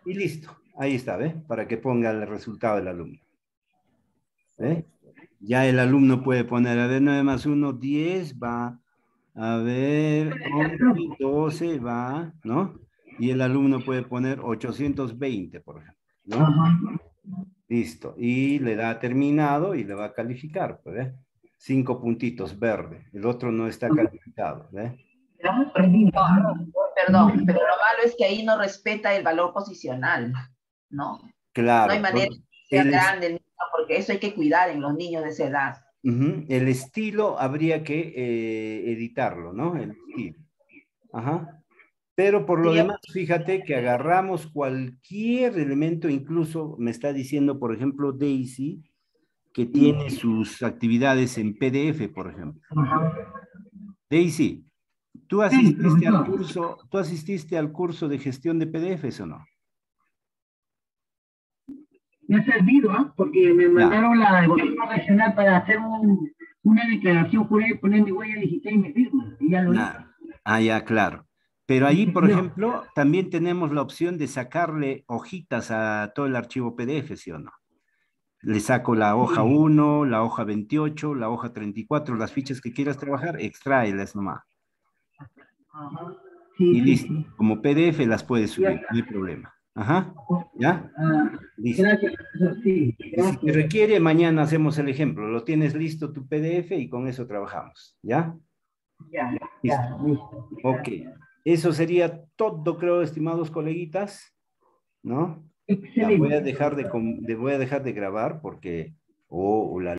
Y listo. Ahí está, ¿ves? Para que ponga el resultado del alumno. ¿Ve? Ya el alumno puede poner, a ver, 9 más 1, 10 va. A ver, 11, 12 va, ¿no? Y el alumno puede poner 820, por ejemplo, ¿no? Listo. Y le da terminado y le va a calificar, ¿verdad? Pues, ¿eh? Cinco puntitos verde. El otro no está calificado, ¿verdad? ¿eh? perdón, pero lo malo es que ahí no respeta el valor posicional, ¿no? Claro. No hay manera de que sea grande porque eso hay que cuidar en los niños de esa edad. El estilo habría que eh, editarlo, ¿no? El estilo. Ajá. Pero por lo demás, fíjate que agarramos cualquier elemento, incluso me está diciendo, por ejemplo, Daisy, que tiene sus actividades en PDF, por ejemplo. Daisy, ¿tú asististe al curso, tú asististe al curso de gestión de PDFs o no? Me ha servido, ¿ah? porque me mandaron la gobierno regional para hacer una declaración jurada poner mi huella digital y mi firma. Y ya lo Ah, ya, claro. Pero ahí, por ejemplo, también tenemos la opción de sacarle hojitas a todo el archivo PDF, ¿sí o no? Le saco la hoja 1, la hoja 28, la hoja 34, las fichas que quieras trabajar, extraelas nomás. y listo, como PDF las puedes subir, no hay problema. Ajá, ¿ya? Ah, listo. Si requiere, mañana hacemos el ejemplo. Lo tienes listo tu PDF y con eso trabajamos, ¿ya? Ya, Ok. Eso sería todo, creo, estimados coleguitas, ¿no? voy a dejar de, voy a dejar de grabar porque, o oh, la